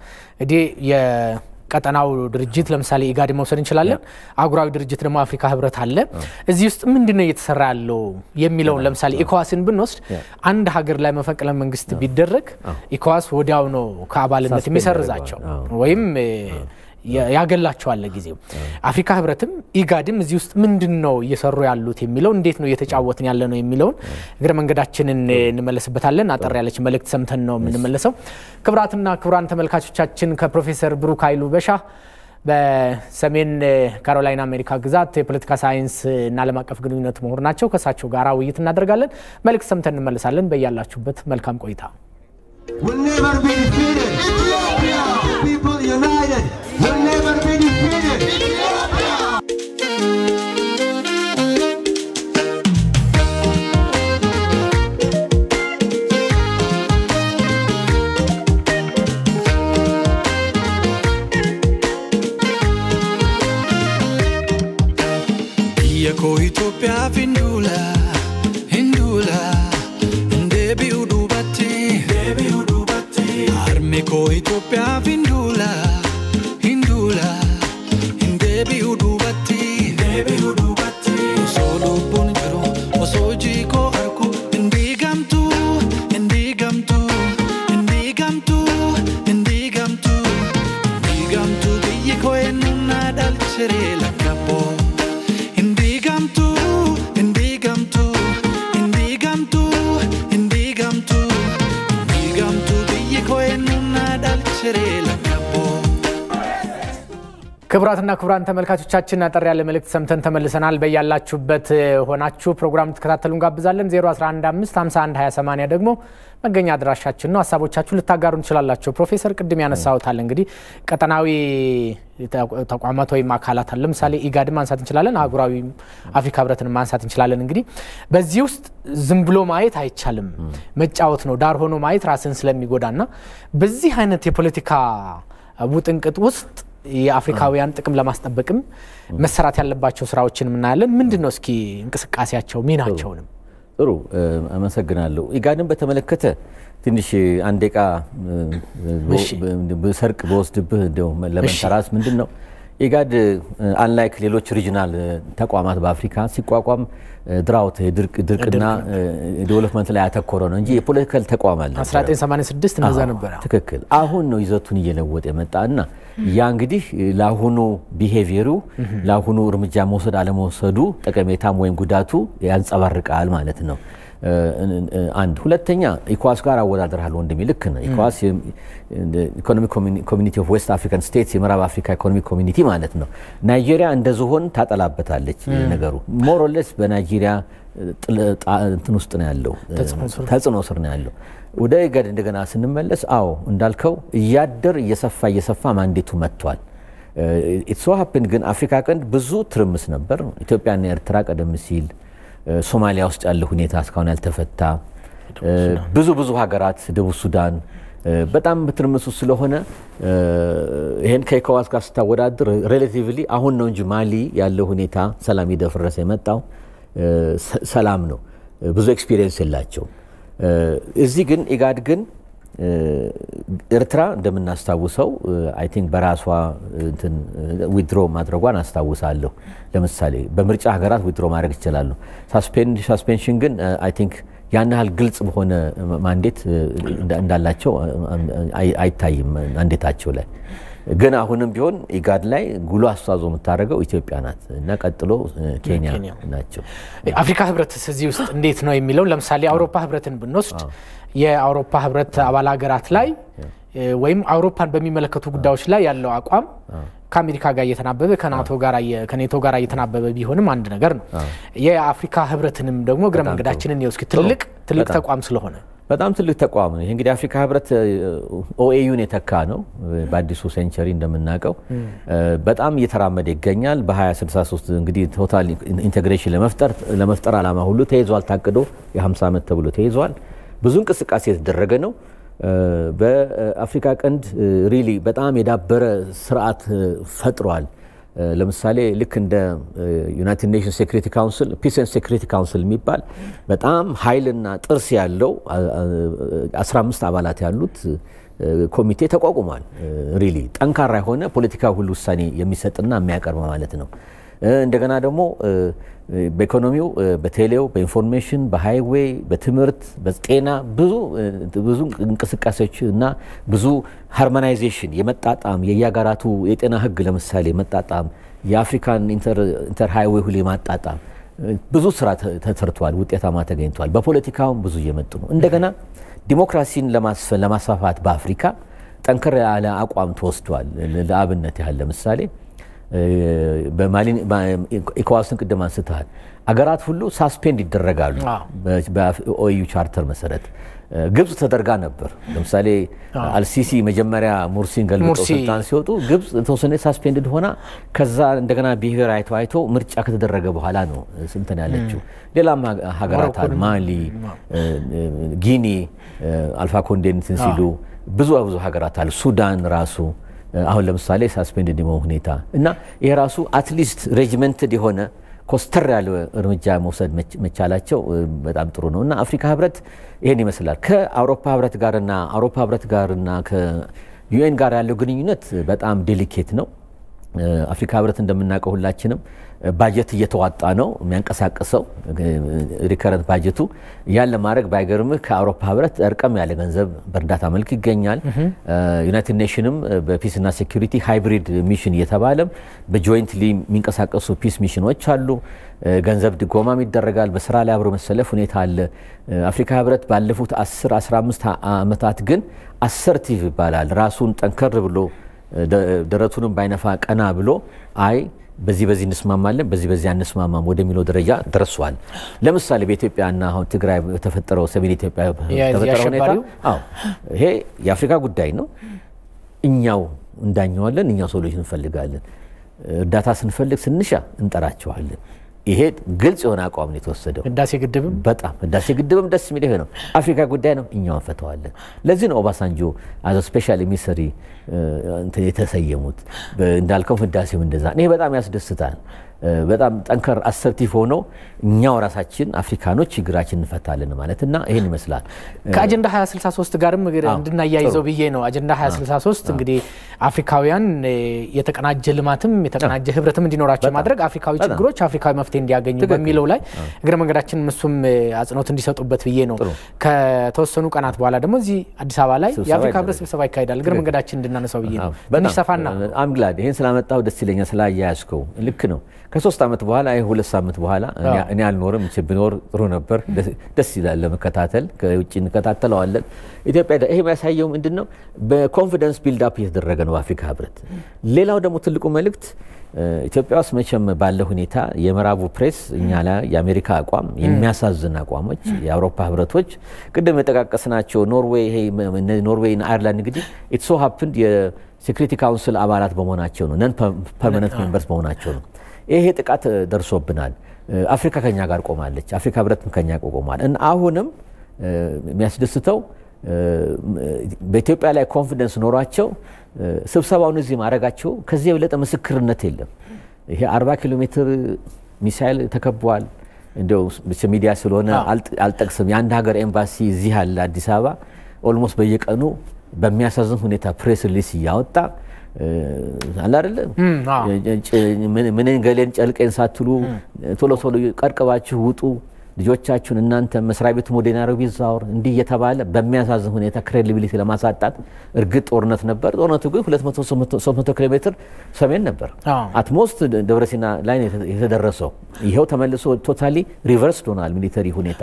እንግዲህ የቀጠናው ድርጅት ለምሳሌ ኢጋድን መውሰድ እንችላለን። አህጉራዊ ድርጅት ደግሞ አፍሪካ ህብረት አለ። እዚህ ውስጥ ምንድን ነው እየተሰራ ያለው የሚለውን ለምሳሌ ኢኮዋስን ብንወስድ አንድ ሀገር ላይ መፈንቅለ መንግስት ቢደረግ ኢኮዋስ ወዲያው ነው ከአባልነት የሚሰርዛቸው ወይም ያገላቸዋል ለጊዜው። አፍሪካ ህብረትም ኢጋድም እዚህ ውስጥ ምንድን ነው እየሰሩ ያሉት የሚለው እንዴት ነው እየተጫወትን ያለ ነው የሚለውን እግረ መንገዳችንን እንመለስበታለን። አጠር ያለች መልእክት ሰምተን ነው የምንመለሰው። ክብራትና ክብራን ተመልካቾቻችን ከፕሮፌሰር ብሩክ ኃይሉ በሻ በሰሜን ካሮላይና አሜሪካ ግዛት የፖለቲካ ሳይንስ እና ዓለም አቀፍ ግንኙነት ምሁር ናቸው። ከእሳቸው ጋር ውይይት እናደርጋለን። መልእክት ሰምተን እንመለሳለን በያላችሁበት መልካም ቆይታ። ክቡራን ተመልካቾቻችን አጠር ያለ መልእክት ሰምተን ተመልሰናል። በያላችሁበት ሆናችሁ ፕሮግራም ትከታተሉ እንጋብዛለን። 0115512080 ደግሞ መገኛ አድራሻችን ነው። ሀሳቦቻችሁ ልታጋሩ እንችላላችሁ። ፕሮፌሰር ቅድም ያነሳውታል እንግዲህ ቀጠናዊ ተቋማት ወይም አካላት አለ። ለምሳሌ ኢጋድ ማንሳት እንችላለን፣ አህጉራዊ አፍሪካ ህብረትን ማንሳት እንችላለን። እንግዲህ በዚህ ውስጥ ዝም ብሎ ማየት አይቻልም፣ መጫወት ነው። ዳር ሆኖ ማየት ራስን ና በዚህ አይነት የፖለቲካ ውጥንቅጥ ውስጥ የአፍሪካውያን ጥቅም ለማስጠበቅም መሰራት ያለባቸው ስራዎችን እናያለን። ምንድን ነው እስኪ እንቅስቃሴያቸው ሚናቸውንም? ጥሩ አመሰግናለሁ። ኢጋድን በተመለከተ ትንሽ አንድ ቃ ብሰርቅ በወስድብህ እንደው ለመንተራስ ምንድን ነው ኢጋድ አንላይክ ሌሎች ሪጅናል ተቋማት በአፍሪካ ሲቋቋም ድራውት ድርቅና ዴቨሎፕመንት ላይ ያተኮረ ነው እንጂ የፖለቲካል ተቋም አለ 1986 እንደዛ ነበረ። ትክክል። አሁን ነው ይዘቱን እየለወጠ የመጣ እና ያ እንግዲህ ለአሁኑ ቢሄቪየሩ ለአሁኑ እርምጃ መውሰድ አለመውሰዱ ጠቀሜታም ወይም ጉዳቱ ያንጸባርቃል ማለት ነው። አንድ ሁለተኛ ኢኳስ ጋር አወዳደርሃል ወንድሜ፣ ልክ ነህ። ኢኳስ ኢኮኖሚ ኮሚኒቲ ኦፍ ዌስት አፍሪካን ስቴትስ የምዕራብ አፍሪካ ኢኮኖሚ ኮሚኒቲ ማለት ነው። ናይጄሪያ እንደ ዝሆን ታጠላበታለች ነገሩ ሞሮለስ በናይጄሪያ እንትን ውስጥ ነው ያለው፣ ተጽዕኖ ስር ነው ያለው። ወደ ገድ እንደገና ስንመለስ አዎ እንዳልከው እያደር እየሰፋ እየሰፋ ማንዴቱ መጥቷል። ኢትስ ሶ ሀፕን ግን አፍሪካ ቀንድ ብዙ ትርምስ ነበር። ኢትዮጵያና ኤርትራ ቀደም ሲል ሶማሊያ ውስጥ ያለ ሁኔታ እስካሁን ያልተፈታ ብዙ ብዙ ሀገራት፣ ደቡብ ሱዳን በጣም ትርምሱ ስለሆነ ይህን ከኢኮዋስ ጋር ስታወዳድር ሬሌቲቭሊ አሁን ነው እንጂ ማሊ ያለው ሁኔታ ሰላም እየደፈረሰ የመጣው ሰላም ነው። ብዙ ኤክስፒሪየንስ የላቸው። እዚህ ግን ኢጋድ ግን ኤርትራ እንደምናስታውሰው አይ ቲንክ በራሷ ዊድሮ ማድረጓን አስታውሳለሁ። ለምሳሌ በምርጫ ሀገራት ዊድሮ ማድረግ ይችላሉ። ሳስፔንሽን ግን አይ ቲንክ ያን ያህል ግልጽ በሆነ ማንዴት እንዳላቸው አይታይም አንዴታቸው ላይ ግን አሁንም ቢሆን ኢጋድ ላይ ጉሎ አስተዋጽኦ የምታደርገው ኢትዮጵያ ናት እና ቀጥሎ ኬንያ ናቸው። አፍሪካ ህብረት እዚህ ውስጥ እንዴት ነው የሚለው ለምሳሌ አውሮፓ ህብረትን ብንወስድ የአውሮፓ ህብረት አባል ሀገራት ላይ ወይም አውሮፓን በሚመለከቱ ጉዳዮች ላይ ያለው አቋም ከአሜሪካ ጋር እየተናበበ ከኔቶ ጋር እየተናበበ ቢሆንም አንድ ነገር ነው። የአፍሪካ ህብረትንም ደግሞ እግረ መንገዳችንን የውስኪ ትልቅ ትልቅ ተቋም ስለሆነ በጣም ትልቅ ተቋም ነው። ይህ እንግዲህ አፍሪካ ህብረት ኦኤዩን የተካ ነው። በአዲሱ ሴንቸሪ እንደምናውቀው በጣም እየተራመደ ይገኛል። በ2063 እንግዲህ ቶታል ኢንቴግሬሽን ለመፍጠር ዓላማ ሁሉ ተይዟል። ታቅዶ የ50 ዓመት ተብሎ ተይዟል። ብዙ እንቅስቃሴ የተደረገ ነው። በአፍሪካ ቀንድ ሪሊ በጣም የዳበረ ስርዓት ፈጥሯል። ለምሳሌ ልክ እንደ ዩናይትድ ኔሽንስ ሴኩሪቲ ካውንስል ፒስ ኤንድ ሴኩሪቲ ካውንስል የሚባል በጣም ኃይልና ጥርስ ያለው 15 አባላት ያሉት ኮሚቴ ተቋቁሟል። ሪሊ ጠንካራ የሆነ ፖለቲካ ሁሉ ውሳኔ የሚሰጥና የሚያቀርብ ማለት ነው። እንደገና ደግሞ በኢኮኖሚው፣ በቴሌው፣ በኢንፎርሜሽን፣ በሃይዌይ፣ በትምህርት፣ በጤና ብዙ ብዙ እንቅስቃሴዎች እና ብዙ ሃርሞናይዜሽን የመጣጣም የየሀገራቱ የጤና ህግ ለምሳሌ መጣጣም የአፍሪካን ኢንተር ሃይዌይ ሁሌ ማጣጣም ብዙ ስራ ተሰርቷል፣ ውጤታማ ተገኝቷል። በፖለቲካውም ብዙ እየመጡ ነው። እንደገና ዲሞክራሲን ለማስፋፋት በአፍሪካ ጠንከር ያለ አቋም ተወስዷል። ለአብነት ያህል ለምሳሌ ኢኮዋስን ቅድም አንስተሃል። አገራት ሁሉ ሳስፔንድ ይደረጋሉ በኦዩ ቻርተር መሰረት። ግብጽ ተደርጋ ነበር። ለምሳሌ አልሲሲ መጀመሪያ ሙርሲን ገልብጠው ስልጣን ሲወጡ ግብጽ የተወሰነ ሳስፔንድድ ሆና ከዛ እንደገና ብሄር አይቶ አይቶ ምርጫ ከተደረገ በኋላ ነው ስንትን ያለችው። ሌላም ሀገራት ማሊ፣ ጊኒ አልፋ ኮንዴ እንትን ሲሉ ብዙ ብዙ ሀገራት አሉ። ሱዳን ራሱ አሁን ለምሳሌ ሳስፔንድ ዲሞ ሁኔታ እና ይሄ ራሱ አትሊስት ሬጅመንትድ የሆነ ኮስተር ያለ እርምጃ መውሰድ መቻላቸው በጣም ጥሩ ነው እና አፍሪካ ህብረት ይሄን ይመስላል። ከአውሮፓ ህብረት ጋርና አውሮፓ ህብረት ጋርና ከዩኤን ጋር ያለው ግንኙነት በጣም ዴሊኬት ነው። አፍሪካ ህብረት እንደምናውቀው ሁላችንም ባጀት እየተዋጣ ነው የሚያንቀሳቀሰው ሪከረንት ባጀቱ። ያን ለማድረግ ባይገርምህ ከአውሮፓ ህብረት እርቀም ያለ ገንዘብ በእርዳታ መልክ ይገኛል። ዩናይትድ ኔሽንም በፒስና ሴኩሪቲ ሃይብሪድ ሚሽን እየተባለም በጆይንትሊ የሚንቀሳቀሱ ፒስ ሚሽኖች አሉ። ገንዘብ ድጎማም ይደረጋል። በስራ ላይ አብሮ መሰለፍ ሁኔታ አለ። አፍሪካ ህብረት ባለፉት 10 15 ዓመታት ግን አሰርቲቭ ይባላል ራሱን ጠንከር ብሎ ደረቱንም ባይነፋ ቀና ብሎ አይ በዚህ በዚህ እንስማማለን፣ በዚህ በዚህ አንስማማም ወደሚለው ደረጃ ደርሷል። ለምሳሌ በኢትዮጵያና አሁን ትግራይ የተፈጠረው ሰሜን ኢትዮጵያ የተፈጠረው ሁኔታ ይሄ የአፍሪካ ጉዳይ ነው። እኛው እንዳኘዋለን፣ እኛው ሶሉሽን እንፈልጋለን። እርዳታ ስንፈልግ ስንሻ እንጠራቸዋለን። ይሄ ግልጽ የሆነ አቋም ነው የተወሰደው። ህዳሴ ግድብም በጣም ህዳሴ ግድብም ደስ የሚል ይሄ ነው። አፍሪካ ጉዳይ ነው፣ እኛው እንፈተዋለን። ለዚህ ነው ኦባሳንጆ አዘ ስፔሻል ሚኒስትሪ እንትን የተሰየሙት። እንዳልከው ህዳሴም እንደዛ። ይሄ በጣም ያስደስታል። በጣም ጠንከር አሰርቲቭ ሆነው እኛው ራሳችን አፍሪካኖች ችግራችን እንፈታለን ማለት እና ይህን ይመስላል። ከአጀንዳ 2063 ጋርም እንድናያይዘው ብዬ ነው። አጀንዳ 2063 እንግዲህ አፍሪካውያን የተቀናጀ ልማትም የተቀናጀ ህብረትም እንዲኖራቸው ማድረግ አፍሪካዊ ችግሮች አፍሪካዊ መፍትሄ እንዲያገኙ በሚለው ላይ እግረ መንገዳችን እሱም አጽንኦት እንዲሰጡበት ብዬ ነው። ከተወሰኑ ቀናት በኋላ ደግሞ እዚህ አዲስ አበባ ላይ የአፍሪካ ህብረት ስብሰባ ይካሄዳል። እግረ መንገዳችን እንድናነሳው ብዬ ነው። ትንሽ ሰፋና አምግላድ ይህን ስላመጣው ደስ ይለኛል ስላያያዝከው ልክ ነው። ከሶስት ዓመት በኋላ ይህ ሁለት ሳምንት በኋላ እኔ አልኖርም እ ብኖር ጥሩ ነበር። ደስ ይላል ለመከታተል፣ ከውጭ እንከታተለዋለን። ኢትዮጵያ ይሄ የሚያሳየው ምንድን ነው? በኮንፊደንስ ቢልድ አፕ እየተደረገ ነው በአፍሪካ ህብረት። ሌላው ደግሞ ትልቁ መልእክት ኢትዮጵያ ውስጥ መቼም ባለ ሁኔታ የምዕራቡ ፕሬስ እኛ ላይ የአሜሪካ አቋም የሚያሳዝን አቋሞች፣ የአውሮፓ ህብረቶች ቅድም የጠቃቀስ ናቸው። ይሄ ኖርዌይ እና አየርላንድ እንግዲህ ኢትስ ሶ ሀፕንድ የሴኩሪቲ ካውንስል አባላት በመሆናቸው ነው ነን ፐርማነንት ሜምበርስ በመሆናቸው ነው ይሄ ጥቃት ደርሶብናል። አፍሪካ ከኛ ጋር ቆማለች። አፍሪካ ህብረትም ከኛ ቆማል። እና አሁንም የሚያስደስተው በኢትዮጵያ ላይ ኮንፊደንስ ኖሯቸው ስብሰባውን እዚህ ማድረጋቸው ከዚህ የበለጠ ምስክርነት የለም። ይሄ 40 ኪሎ ሜትር ሚሳይል ተከቧል። እንደው ሚዲያ ስለሆነ አልጠቅስም። የአንድ ሀገር ኤምባሲ እዚህ አለ አዲስ አበባ ኦልሞስት በየቀኑ በሚያሳዝን ሁኔታ ፕሬስ ሊስ እያወጣ አለ አይደለ ምንን ገሌን ጨልቀን ሳትሉ ቶሎ ቶሎ ቀርቅባችሁ ውጡ ልጆቻችሁን እናንተ መስሪያ ቤቱ ወደ ናይሮቢ ዛውር እንዲህ እየተባለ በሚያሳዝን ሁኔታ ክሬዲቢሊቲ ለማሳጣት እርግጥ ጦርነት ነበር። ጦርነቱ ግን 2300 ኪሎ ሜትር ሰሜን ነበር። አትሞስት ደብረሲና ላይ የተደረሰው። ይኸው ተመልሶ ቶታሊ ሪቨርስ ዶናል ሚሊተሪ ሁኔታ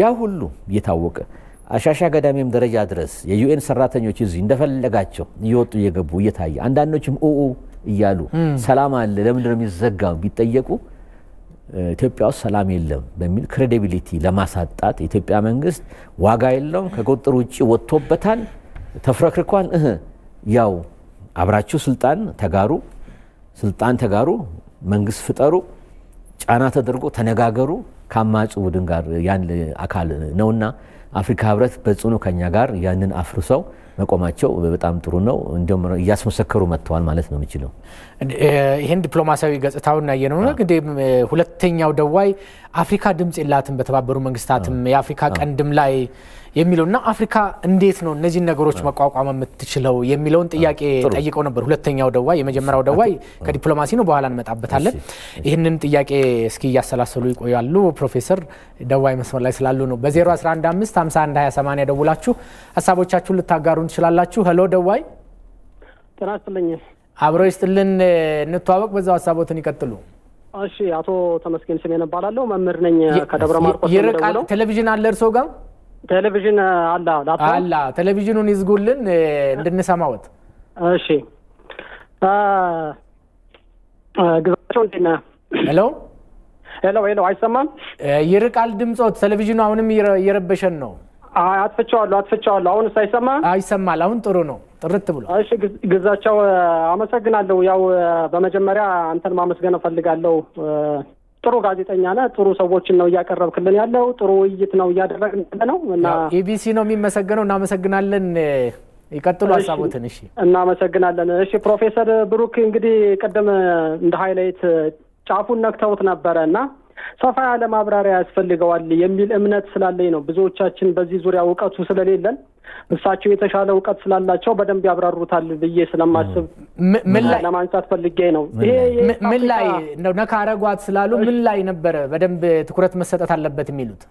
ያ ሁሉ እየታወቀ አሻሻ ገዳሚም ደረጃ ድረስ የዩኤን ሰራተኞች እዚህ እንደፈለጋቸው እየወጡ እየገቡ እየታየ አንዳንዶችም ኡኡ እያሉ ሰላም አለ ለምንድን ነው የሚዘጋው ቢጠየቁ ኢትዮጵያ ውስጥ ሰላም የለም በሚል ክሬዲቢሊቲ ለማሳጣት የኢትዮጵያ መንግስት ዋጋ የለውም ከቁጥር ውጭ ወጥቶበታል፣ ተፍረክርኳል እህ ያው አብራችሁ ስልጣን ተጋሩ፣ ስልጣን ተጋሩ፣ መንግስት ፍጠሩ፣ ጫና ተደርጎ ተነጋገሩ ከአማጺው ቡድን ጋር ያን አካል ነውና አፍሪካ ህብረት በጽኑ ከኛ ጋር ያንን አፍርሰው መቆማቸው በጣም ጥሩ ነው። እንዲሁም እያስመሰከሩ መጥተዋል ማለት ነው የምችለው። ይህን ዲፕሎማሲያዊ ገጽታውን ያየ ነው። እንግዲህ ሁለተኛው ደዋይ አፍሪካ ድምፅ የላትም በተባበሩ መንግስታትም የአፍሪካ ቀንድም ላይ የሚለውና አፍሪካ እንዴት ነው እነዚህን ነገሮች መቋቋም የምትችለው የሚለውን ጥያቄ ጠይቀው ነበር። ሁለተኛው ደዋይ የመጀመሪያው ደዋይ ከዲፕሎማሲ ነው፣ በኋላ እንመጣበታለን። ይህንን ጥያቄ እስኪ እያሰላሰሉ ይቆያሉ። ፕሮፌሰር ደዋይ መስመር ላይ ስላሉ ነው። በ0115512080 ደውላችሁ ሀሳቦቻችሁን ልታጋሩን ትችላላችሁ። ሄሎ ደዋይ ጤና ይስጥልኝ። አብሮ ይስጥልን። እንተዋወቅ፣ በዛው ሀሳቦትን ይቀጥሉ። እሺ፣ አቶ ተመስገን ስሜን እባላለሁ። መምህር ነኝ ከደብረ ማርቆስ። ይርቃል። ቴሌቪዥን አለ እርስዎ ጋር? ቴሌቪዥን አላ አላ ቴሌቪዥኑን ይዝጉልን እንድንሰማውት። እሺ ግዛቸው እንዴት ነህ? ሄሎ ሄሎ ሄሎ፣ አይሰማም? ይርቃል ድምፆት። ቴሌቪዥኑ አሁንም እየረበሸን ነው። አጥፍቼዋለሁ አሁን ስ አይሰማ አይሰማል። አሁን ጥሩ ነው ጥርት ብሎ። እሺ ግዛቸው፣ አመሰግናለሁ። ያው በመጀመሪያ አንተን ማመስገን እፈልጋለሁ ጥሩ ጋዜጠኛ ነህ፣ ጥሩ ሰዎችን ነው እያቀረብክልን ያለው፣ ጥሩ ውይይት ነው እያደረግን ነው እና ኢቢሲ ነው የሚመሰገነው። እናመሰግናለን። ይቀጥሉ ሀሳቦትን። እሺ፣ እናመሰግናለን። እሺ፣ ፕሮፌሰር ብሩክ እንግዲህ ቅድም እንደ ሀይላይት ጫፉን ነክተውት ነበረ እና ሰፋ ያለ ማብራሪያ ያስፈልገዋል የሚል እምነት ስላለኝ ነው። ብዙዎቻችን በዚህ ዙሪያ እውቀቱ ስለሌለን እሳቸው የተሻለ እውቀት ስላላቸው በደንብ ያብራሩታል ብዬ ስለማስብ ለማንሳት ፈልጌ ነው። ምን ላይ ነካ አረጓት ስላሉ ምን ላይ ነበረ በደንብ ትኩረት መሰጠት አለበት የሚሉት?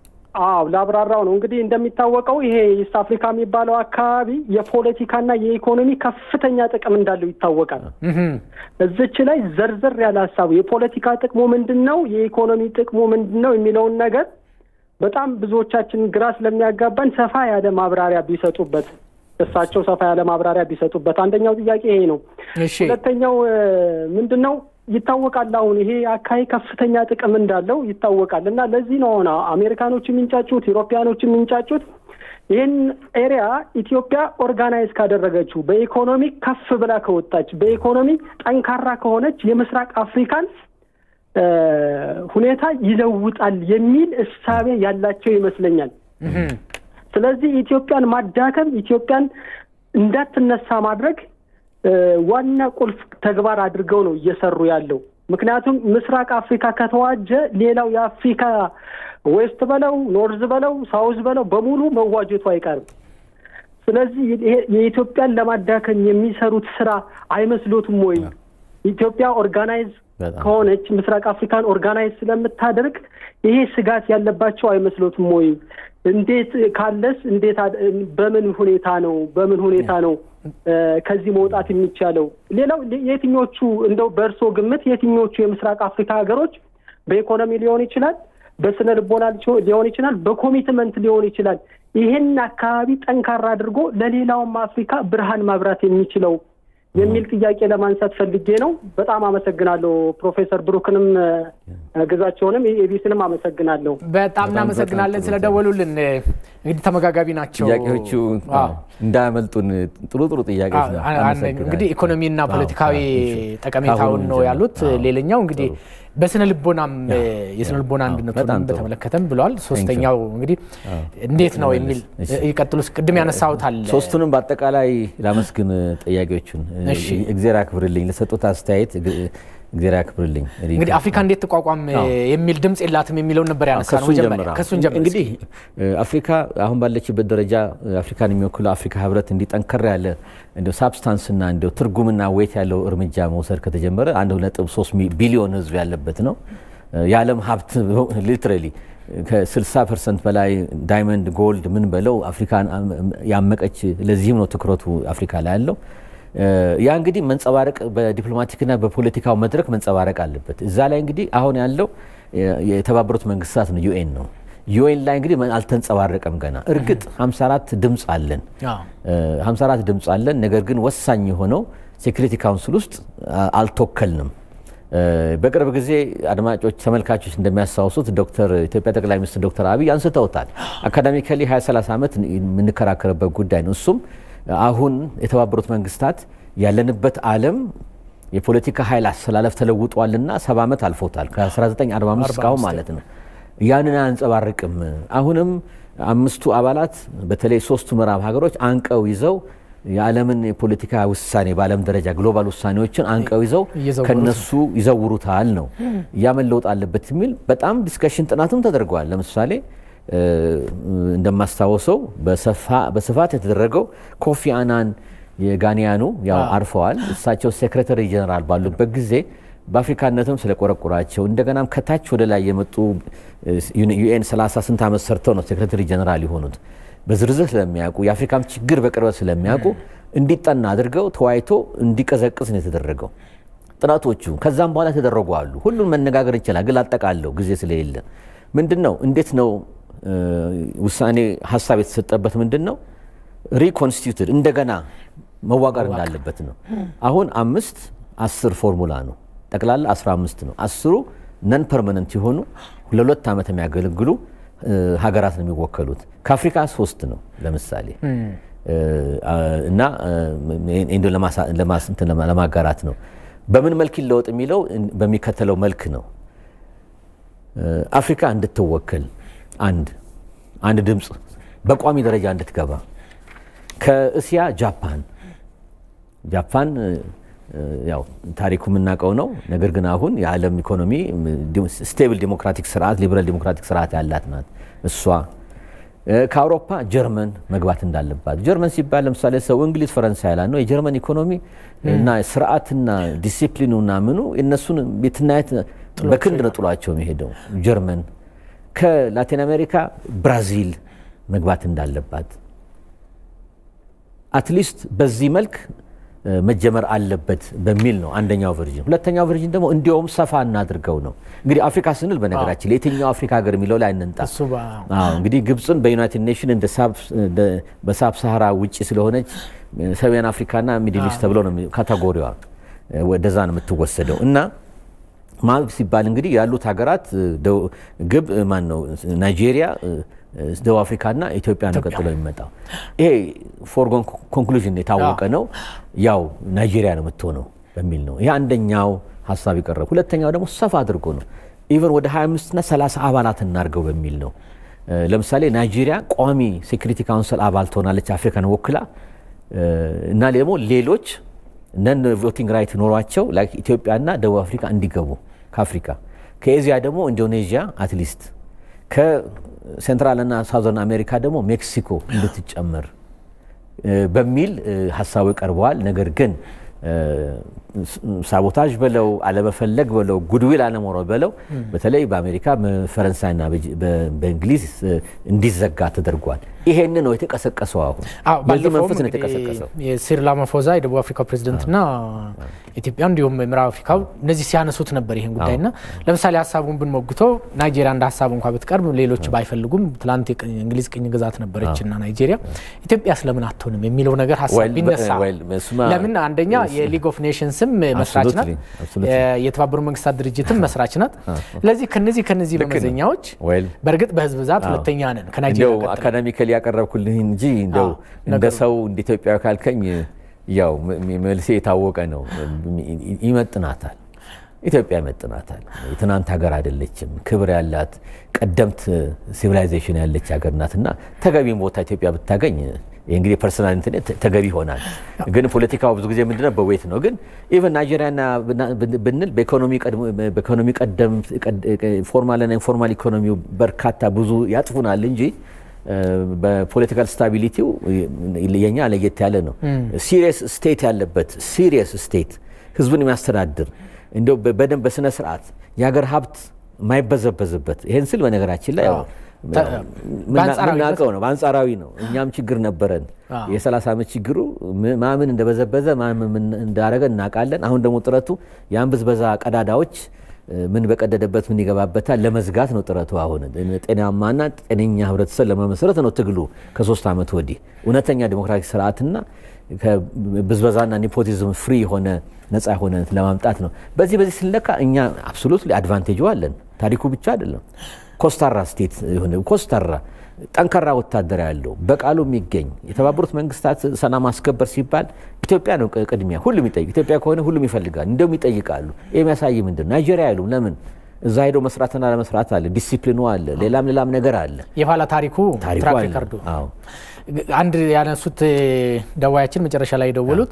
አዎ ላብራራው ነው እንግዲህ እንደሚታወቀው ይሄ ኢስት አፍሪካ የሚባለው አካባቢ የፖለቲካና የኢኮኖሚ ከፍተኛ ጥቅም እንዳለው ይታወቃል። እዚች ላይ ዘርዘር ያለ ሀሳቡ የፖለቲካ ጥቅሙ ምንድን ነው፣ የኢኮኖሚ ጥቅሙ ምንድን ነው የሚለውን ነገር በጣም ብዙዎቻችን ግራ ስለሚያጋባን ሰፋ ያለ ማብራሪያ ቢሰጡበት እሳቸው ሰፋ ያለ ማብራሪያ ቢሰጡበት። አንደኛው ጥያቄ ይሄ ነው። ሁለተኛው ምንድን ነው ይታወቃል። አሁን ይሄ አካባቢ ከፍተኛ ጥቅም እንዳለው ይታወቃል። እና ለዚህ ነው ሆነ አሜሪካኖች የሚንጫጩት፣ ኢሮፓያኖች የሚንጫጩት ይህን ኤሪያ ኢትዮጵያ ኦርጋናይዝ ካደረገችው በኢኮኖሚ ከፍ ብላ ከወጣች በኢኮኖሚ ጠንካራ ከሆነች የምስራቅ አፍሪካን ሁኔታ ይለውጣል የሚል እሳቤ ያላቸው ይመስለኛል። ስለዚህ ኢትዮጵያን ማዳከም ኢትዮጵያን እንዳትነሳ ማድረግ ዋና ቁልፍ ተግባር አድርገው ነው እየሰሩ ያለው። ምክንያቱም ምስራቅ አፍሪካ ከተዋጀ ሌላው የአፍሪካ ዌስት በለው ኖርዝ በለው ሳውዝ በለው በሙሉ መዋጀቱ አይቀርም። ስለዚህ የኢትዮጵያን ለማዳከም የሚሰሩት ስራ አይመስሎትም ወይም ኢትዮጵያ ኦርጋናይዝ ከሆነች ምስራቅ አፍሪካን ኦርጋናይዝ ስለምታደርግ ይሄ ስጋት ያለባቸው አይመስሎትም ወይ? እንዴት ካለስ እንዴት በምን ሁኔታ ነው በምን ሁኔታ ነው ከዚህ መውጣት የሚቻለው? ሌላው የትኞቹ እንደው በእርሶ ግምት የትኞቹ የምስራቅ አፍሪካ ሀገሮች በኢኮኖሚ ሊሆን ይችላል፣ በስነ ልቦና ሊሆን ይችላል፣ በኮሚትመንት ሊሆን ይችላል፣ ይህን አካባቢ ጠንካራ አድርጎ ለሌላውም አፍሪካ ብርሃን ማብራት የሚችለው የሚል ጥያቄ ለማንሳት ፈልጌ ነው። በጣም አመሰግናለሁ ፕሮፌሰር ብሩክንም ግዛቸውንም ኤቢስንም አመሰግናለሁ። በጣም እናመሰግናለን ስለደወሉልን። እንግዲህ ተመጋጋቢ ናቸው ጥያቄዎቹ እንዳያመልጡን። ጥሩ ጥሩ ጥያቄዎች እንግዲህ ኢኮኖሚና ፖለቲካዊ ጠቀሜታውን ነው ያሉት። ሌላኛው እንግዲህ በስነ ልቦናም የስነ ልቦና አንድነቱን በተመለከተም ብለዋል። ሶስተኛው እንግዲህ እንዴት ነው የሚል ይቀጥሉስ ቅድም ያነሳውታል። አለ። ሶስቱንም በአጠቃላይ ላመስግን ጠያቂዎቹን፣ እግዜር አክብርልኝ ለሰጡት አስተያየት እግዚአብሔር ያክብርልኝ። እንግዲህ አፍሪካ እንዴት ተቋቋም የሚል ድምጽ የላትም የሚለውን ነበር ያነሳ ከሱን እንግዲህ አፍሪካ አሁን ባለችበት ደረጃ አፍሪካን የሚወክለው አፍሪካ ህብረት እንዲጠንከር ያለ እንደ ሳብስታንስና እንደ ትርጉምና ዌት ያለው እርምጃ መውሰድ ከተጀመረ 1.3 ቢሊዮን ህዝብ ያለበት ነው። የዓለም ሀብት ሊትራሊ ከ60 ፐርሰንት በላይ ዳይመንድ፣ ጎልድ ምን በለው አፍሪካን ያመቀች። ለዚህም ነው ትኩረቱ አፍሪካ ላይ ያለው። ያ እንግዲህ መንጸባረቅ በዲፕሎማቲክና በፖለቲካው መድረክ መንጸባረቅ አለበት። እዛ ላይ እንግዲህ አሁን ያለው የተባበሩት መንግስታት ነው፣ ዩኤን ነው። ዩኤን ላይ እንግዲህ አልተንጸባረቀም ገና። እርግጥ 54 ድምፅ አለን 54 ድምፅ አለን። ነገር ግን ወሳኝ የሆነው ሴኩሪቲ ካውንስል ውስጥ አልተወከልንም። በቅርብ ጊዜ አድማጮች፣ ተመልካቾች እንደሚያስታውሱት ዶክተር ኢትዮጵያ ጠቅላይ ሚኒስትር ዶክተር አብይ አንስተውታል። አካዳሚካሊ 20 30 ዓመት የምንከራከርበት ጉዳይ ነው እሱም አሁን የተባበሩት መንግስታት ያለንበት ዓለም የፖለቲካ ኃይል አሰላለፍ ተለውጧልና ሰባ ዓመት አልፎታል። ከ1945 እስካሁን ማለት ነው። ያንን አያንጸባርቅም። አሁንም አምስቱ አባላት በተለይ ሶስቱ ምዕራብ ሀገሮች አንቀው ይዘው የዓለምን የፖለቲካ ውሳኔ በዓለም ደረጃ ግሎባል ውሳኔዎችን አንቀው ይዘው ከነሱ ይዘውሩታል ነው። ያ አለበት የሚል በጣም ዲስከሽን ጥናትም ተደርገዋል። ለምሳሌ እንደማስታወሰው በስፋት የተደረገው ኮፊ አናን የጋኒያኑ ያው አርፈዋል። እሳቸው ሴክሬታሪ ጀነራል ባሉበት ጊዜ በአፍሪካነትም ስለቆረቆራቸው እንደገናም ከታች ወደ ላይ የመጡ ዩኤን 30 ስንት ዓመት ሰርተው ነው ሴክሬታሪ ጀነራል የሆኑት። በዝርዝር ስለሚያውቁ የአፍሪካም ችግር በቅርበት ስለሚያውቁ እንዲጠና አድርገው ተወያይቶ እንዲቀዘቅዝ ነው የተደረገው ጥናቶቹ። ከዛም በኋላ ተደረጉ አሉ። ሁሉን መነጋገር ይችላል፣ ግን አጠቃለሁ ጊዜ ስለሌለ ምንድን ነው እንዴት ነው ውሳኔ ሀሳብ የተሰጠበት ምንድን ነው? ሪኮንስቲቱትድ እንደገና መዋቀር እንዳለበት ነው። አሁን አምስት አስር ፎርሙላ ነው። ጠቅላላ 15 ነው። አስሩ ነን ፐርመነንት የሆኑ ለሁለት ዓመት የሚያገለግሉ ሀገራት ነው የሚወከሉት። ከአፍሪካ ሶስት ነው ለምሳሌ እና እንዶ ለማጋራት ነው። በምን መልክ ይለወጥ የሚለው በሚከተለው መልክ ነው። አፍሪካ እንድትወከል አንድ አንድ ድምፅ በቋሚ ደረጃ እንድትገባ ከእስያ ጃፓን ጃፓን ያው ታሪኩ የምናውቀው ነው። ነገር ግን አሁን የዓለም ኢኮኖሚ ስቴብል ዲሞክራቲክ ስርዓት ሊበራል ዲሞክራቲክ ስርዓት ያላት ናት። እሷ ከአውሮፓ ጀርመን መግባት እንዳለባት ጀርመን ሲባል ለምሳሌ ሰው እንግሊዝ፣ ፈረንሳይ ያላት ነው። የጀርመን ኢኮኖሚ እና ስርዓትና ዲሲፕሊኑና ምኑ እነሱን ቤትናየት በክንድ ነው ጥሏቸው የሚሄደው ጀርመን ከላቲን አሜሪካ ብራዚል መግባት እንዳለባት አትሊስት በዚህ መልክ መጀመር አለበት በሚል ነው አንደኛው ቨርዥን። ሁለተኛው ቨርዥን ደግሞ እንዲያውም ሰፋ እናድርገው ነው። እንግዲህ አፍሪካ ስንል በነገራችን ለየትኛው አፍሪካ ሀገር የሚለው ላይ እንንጣ። እንግዲህ ግብፅን በዩናይትድ ኔሽን በሳብ ሳሃራ ውጭ ስለሆነች ሰሜን አፍሪካና ሚድል ኢስት ተብሎ ነው ካታጎሪዋ፣ ወደዛ ነው የምትወሰደው እና ማብ ሲባል እንግዲህ ያሉት ሀገራት ግብ ማን ነው ናይጄሪያ፣ ደቡብ አፍሪካና ኢትዮጵያ ነው ቀጥሎ የሚመጣው። ይሄ ፎርጎን ኮንክሉዥን የታወቀ ነው። ያው ናይጄሪያ ነው የምትሆነው በሚል ነው። ይህ አንደኛው ሀሳብ የቀረበ። ሁለተኛው ደግሞ ሰፋ አድርጎ ነው ኢቨን ወደ 25 እና 30 አባላት እናድርገው በሚል ነው። ለምሳሌ ናይጄሪያ ቋሚ ሴኩሪቲ ካውንስል አባል ትሆናለች አፍሪካን ወክላ እና ደግሞ ሌሎች ነን ቮቲንግ ራይት ኖሯቸው ኢትዮጵያና ደቡብ አፍሪካ እንዲገቡ ከአፍሪካ ከኤዚያ ደግሞ ኢንዶኔዥያ አትሊስት ከሴንትራልና ሳውዘርን አሜሪካ ደግሞ ሜክሲኮ እንድትጨመር በሚል ሀሳቡ ቀርበዋል። ነገር ግን ሳቦታጅ በለው አለመፈለግ በለው ጉድዊል አለመኖር በለው በተለይ በአሜሪካ በፈረንሳይና በእንግሊዝ እንዲዘጋ ተደርጓል። ይሄን ነው የተቀሰቀሰው። አሁን በዚህ መንፈስ ነው የተቀሰቀሰው። የሲሪል ራማፎዛ የደቡብ አፍሪካ ፕሬዚደንትና ኢትዮጵያ እንዲሁም ምዕራብ አፍሪካ እነዚህ ሲያነሱት ነበር ይሄን ና ለምሳሌ ሀሳቡን ብንሞግተው ናይጄሪያ እንደ ሀሳቡ እንኳ ብትቀርብ ሌሎች ባይፈልጉም ትላንት እንግሊዝ ቅኝ ግዛት ነበረችና ናይጄሪያ ኢትዮጵያ ስለምን አትሆንም የሚለው ነገር ሀሳብ ቢነሳ ለምን አንደኛ የሊግ ኦፍ ኔሽንስ ድርጅትም መስራች ናት። የተባበሩ መንግስታት ድርጅትም መስራች ናት። ስለዚህ ከነዚህ ከነዚህ በመዘኛዎች በእርግጥ በህዝብ ብዛት ሁለተኛ ነን ከናይጄሪያ። አካዳሚካሊ ያቀረብኩልህ እንጂ እንደው እንደ ሰው እንደ ኢትዮጵያዊ ካልከኝ ያው መልሴ የታወቀ ነው። ይመጥናታል፣ ኢትዮጵያ ይመጥናታል። የትናንት ሀገር አይደለችም። ክብር ያላት ቀደምት ሲቪላይዜሽን ያለች ሀገር ናትና ተገቢም ቦታ ኢትዮጵያ ብታገኝ ይህ እንግዲህ ፐርሰናል እንትን ተገቢ ይሆናል። ግን ፖለቲካው ብዙ ጊዜ ምንድነው በዌት ነው። ግን ኢቨን ናይጄሪያና ብንል በኢኮኖሚ ቀደም ፎርማልና ኢንፎርማል ኢኮኖሚው በርካታ ብዙ ያጥፉናል እንጂ በፖለቲካል ስታቢሊቲው የኛ ለየት ያለ ነው። ሲሪየስ ስቴት ያለበት ሲሪየስ ስቴት ህዝብን የሚያስተዳድር እንደው በደንብ በስነ ስርዓት የሀገር ሀብት ማይበዘበዝበት ይህን ስል በነገራችን ላይ ምናቀው ነው፣ በአንጻራዊ ነው። እኛም ችግር ነበረን። የ30 ዓመት ችግሩ ማምን እንደበዘበዘ ማምን እንዳረገ እናውቃለን። አሁን ደግሞ ጥረቱ ያን ብዝበዛ ቀዳዳዎች ምን በቀደደበት ምን ይገባበታል ለመዝጋት ነው ጥረቱ። አሁን ጤናማና ጤነኛ ህብረተሰብ ለመመስረት ነው ትግሉ ከሶስት ዓመት ወዲህ እውነተኛ ዲሞክራቲክ ስርዓትና ብዝበዛና ኒፖቲዝም ፍሪ የሆነ ነጻ የሆነ ለማምጣት ነው። በዚህ በዚህ ስለካ እኛ አብሶሉትሊ አድቫንቴጅ አለን። ታሪኩ ብቻ አይደለም። ኮስታራ ስቴት የሆነ ኮስታራ ጠንካራ ወታደር ያለው በቃሉ የሚገኝ የተባበሩት መንግስታት ሰላም ማስከበር ሲባል ኢትዮጵያ ነው ቅድሚያ ሁሉም ይጠይቅ ኢትዮጵያ ከሆነ ሁሉም ይፈልጋል እንደውም ይጠይቃሉ የሚያሳይ ምንድን ናይጄሪያ ያሉ ለምን እዛ ሄዶ መስራትና ለመስራት አለ ዲሲፕሊኑ አለ ሌላም ሌላም ነገር አለ የኋላ ታሪኩ ትራክ ሪከርዱ አንድ ያነሱት ደዋያችን መጨረሻ ላይ የደወሉት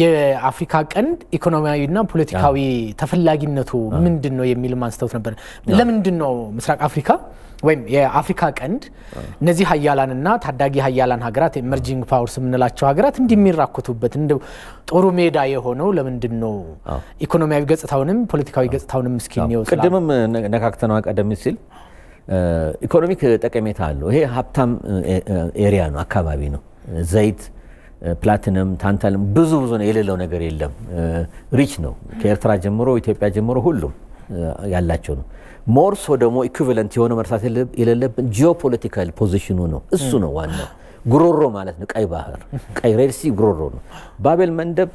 የአፍሪካ ቀንድ ኢኮኖሚያዊና ፖለቲካዊ ተፈላጊነቱ ምንድን ነው የሚል አንስተውት ነበር። ለምንድን ነው ምስራቅ አፍሪካ ወይም የአፍሪካ ቀንድ እነዚህ ሀያላንና ታዳጊ ሀያላን ሀገራት ኤመርጂንግ ፓወርስ የምንላቸው ሀገራት እንዲሚራኩቱበት እንደ ጦሩ ሜዳ የሆነው ለምንድን ነው? ኢኮኖሚያዊ ገጽታውንም ፖለቲካዊ ገጽታውንም እስኪ ቅድምም ነካክተነዋ ቀደም ሲል ኢኮኖሚክ ጠቀሜታ አለው። ይሄ ሀብታም ኤሪያ ነው፣ አካባቢ ነው። ዘይት፣ ፕላቲነም፣ ታንታልም ብዙ ብዙ ነው፣ የሌለው ነገር የለም። ሪች ነው። ከኤርትራ ጀምሮ ኢትዮጵያ ጀምሮ ሁሉም ያላቸው ነው። ሞርሶ ደግሞ ኢኩቪለንት የሆነ መርሳት የሌለብን ጂኦፖለቲካል ፖዚሽኑ ነው። እሱ ነው ዋናው ጉሮሮ ማለት ነው። ቀይ ባህር ቀይ ሬድሲ ጉሮሮ ነው። ባቤል መንደብ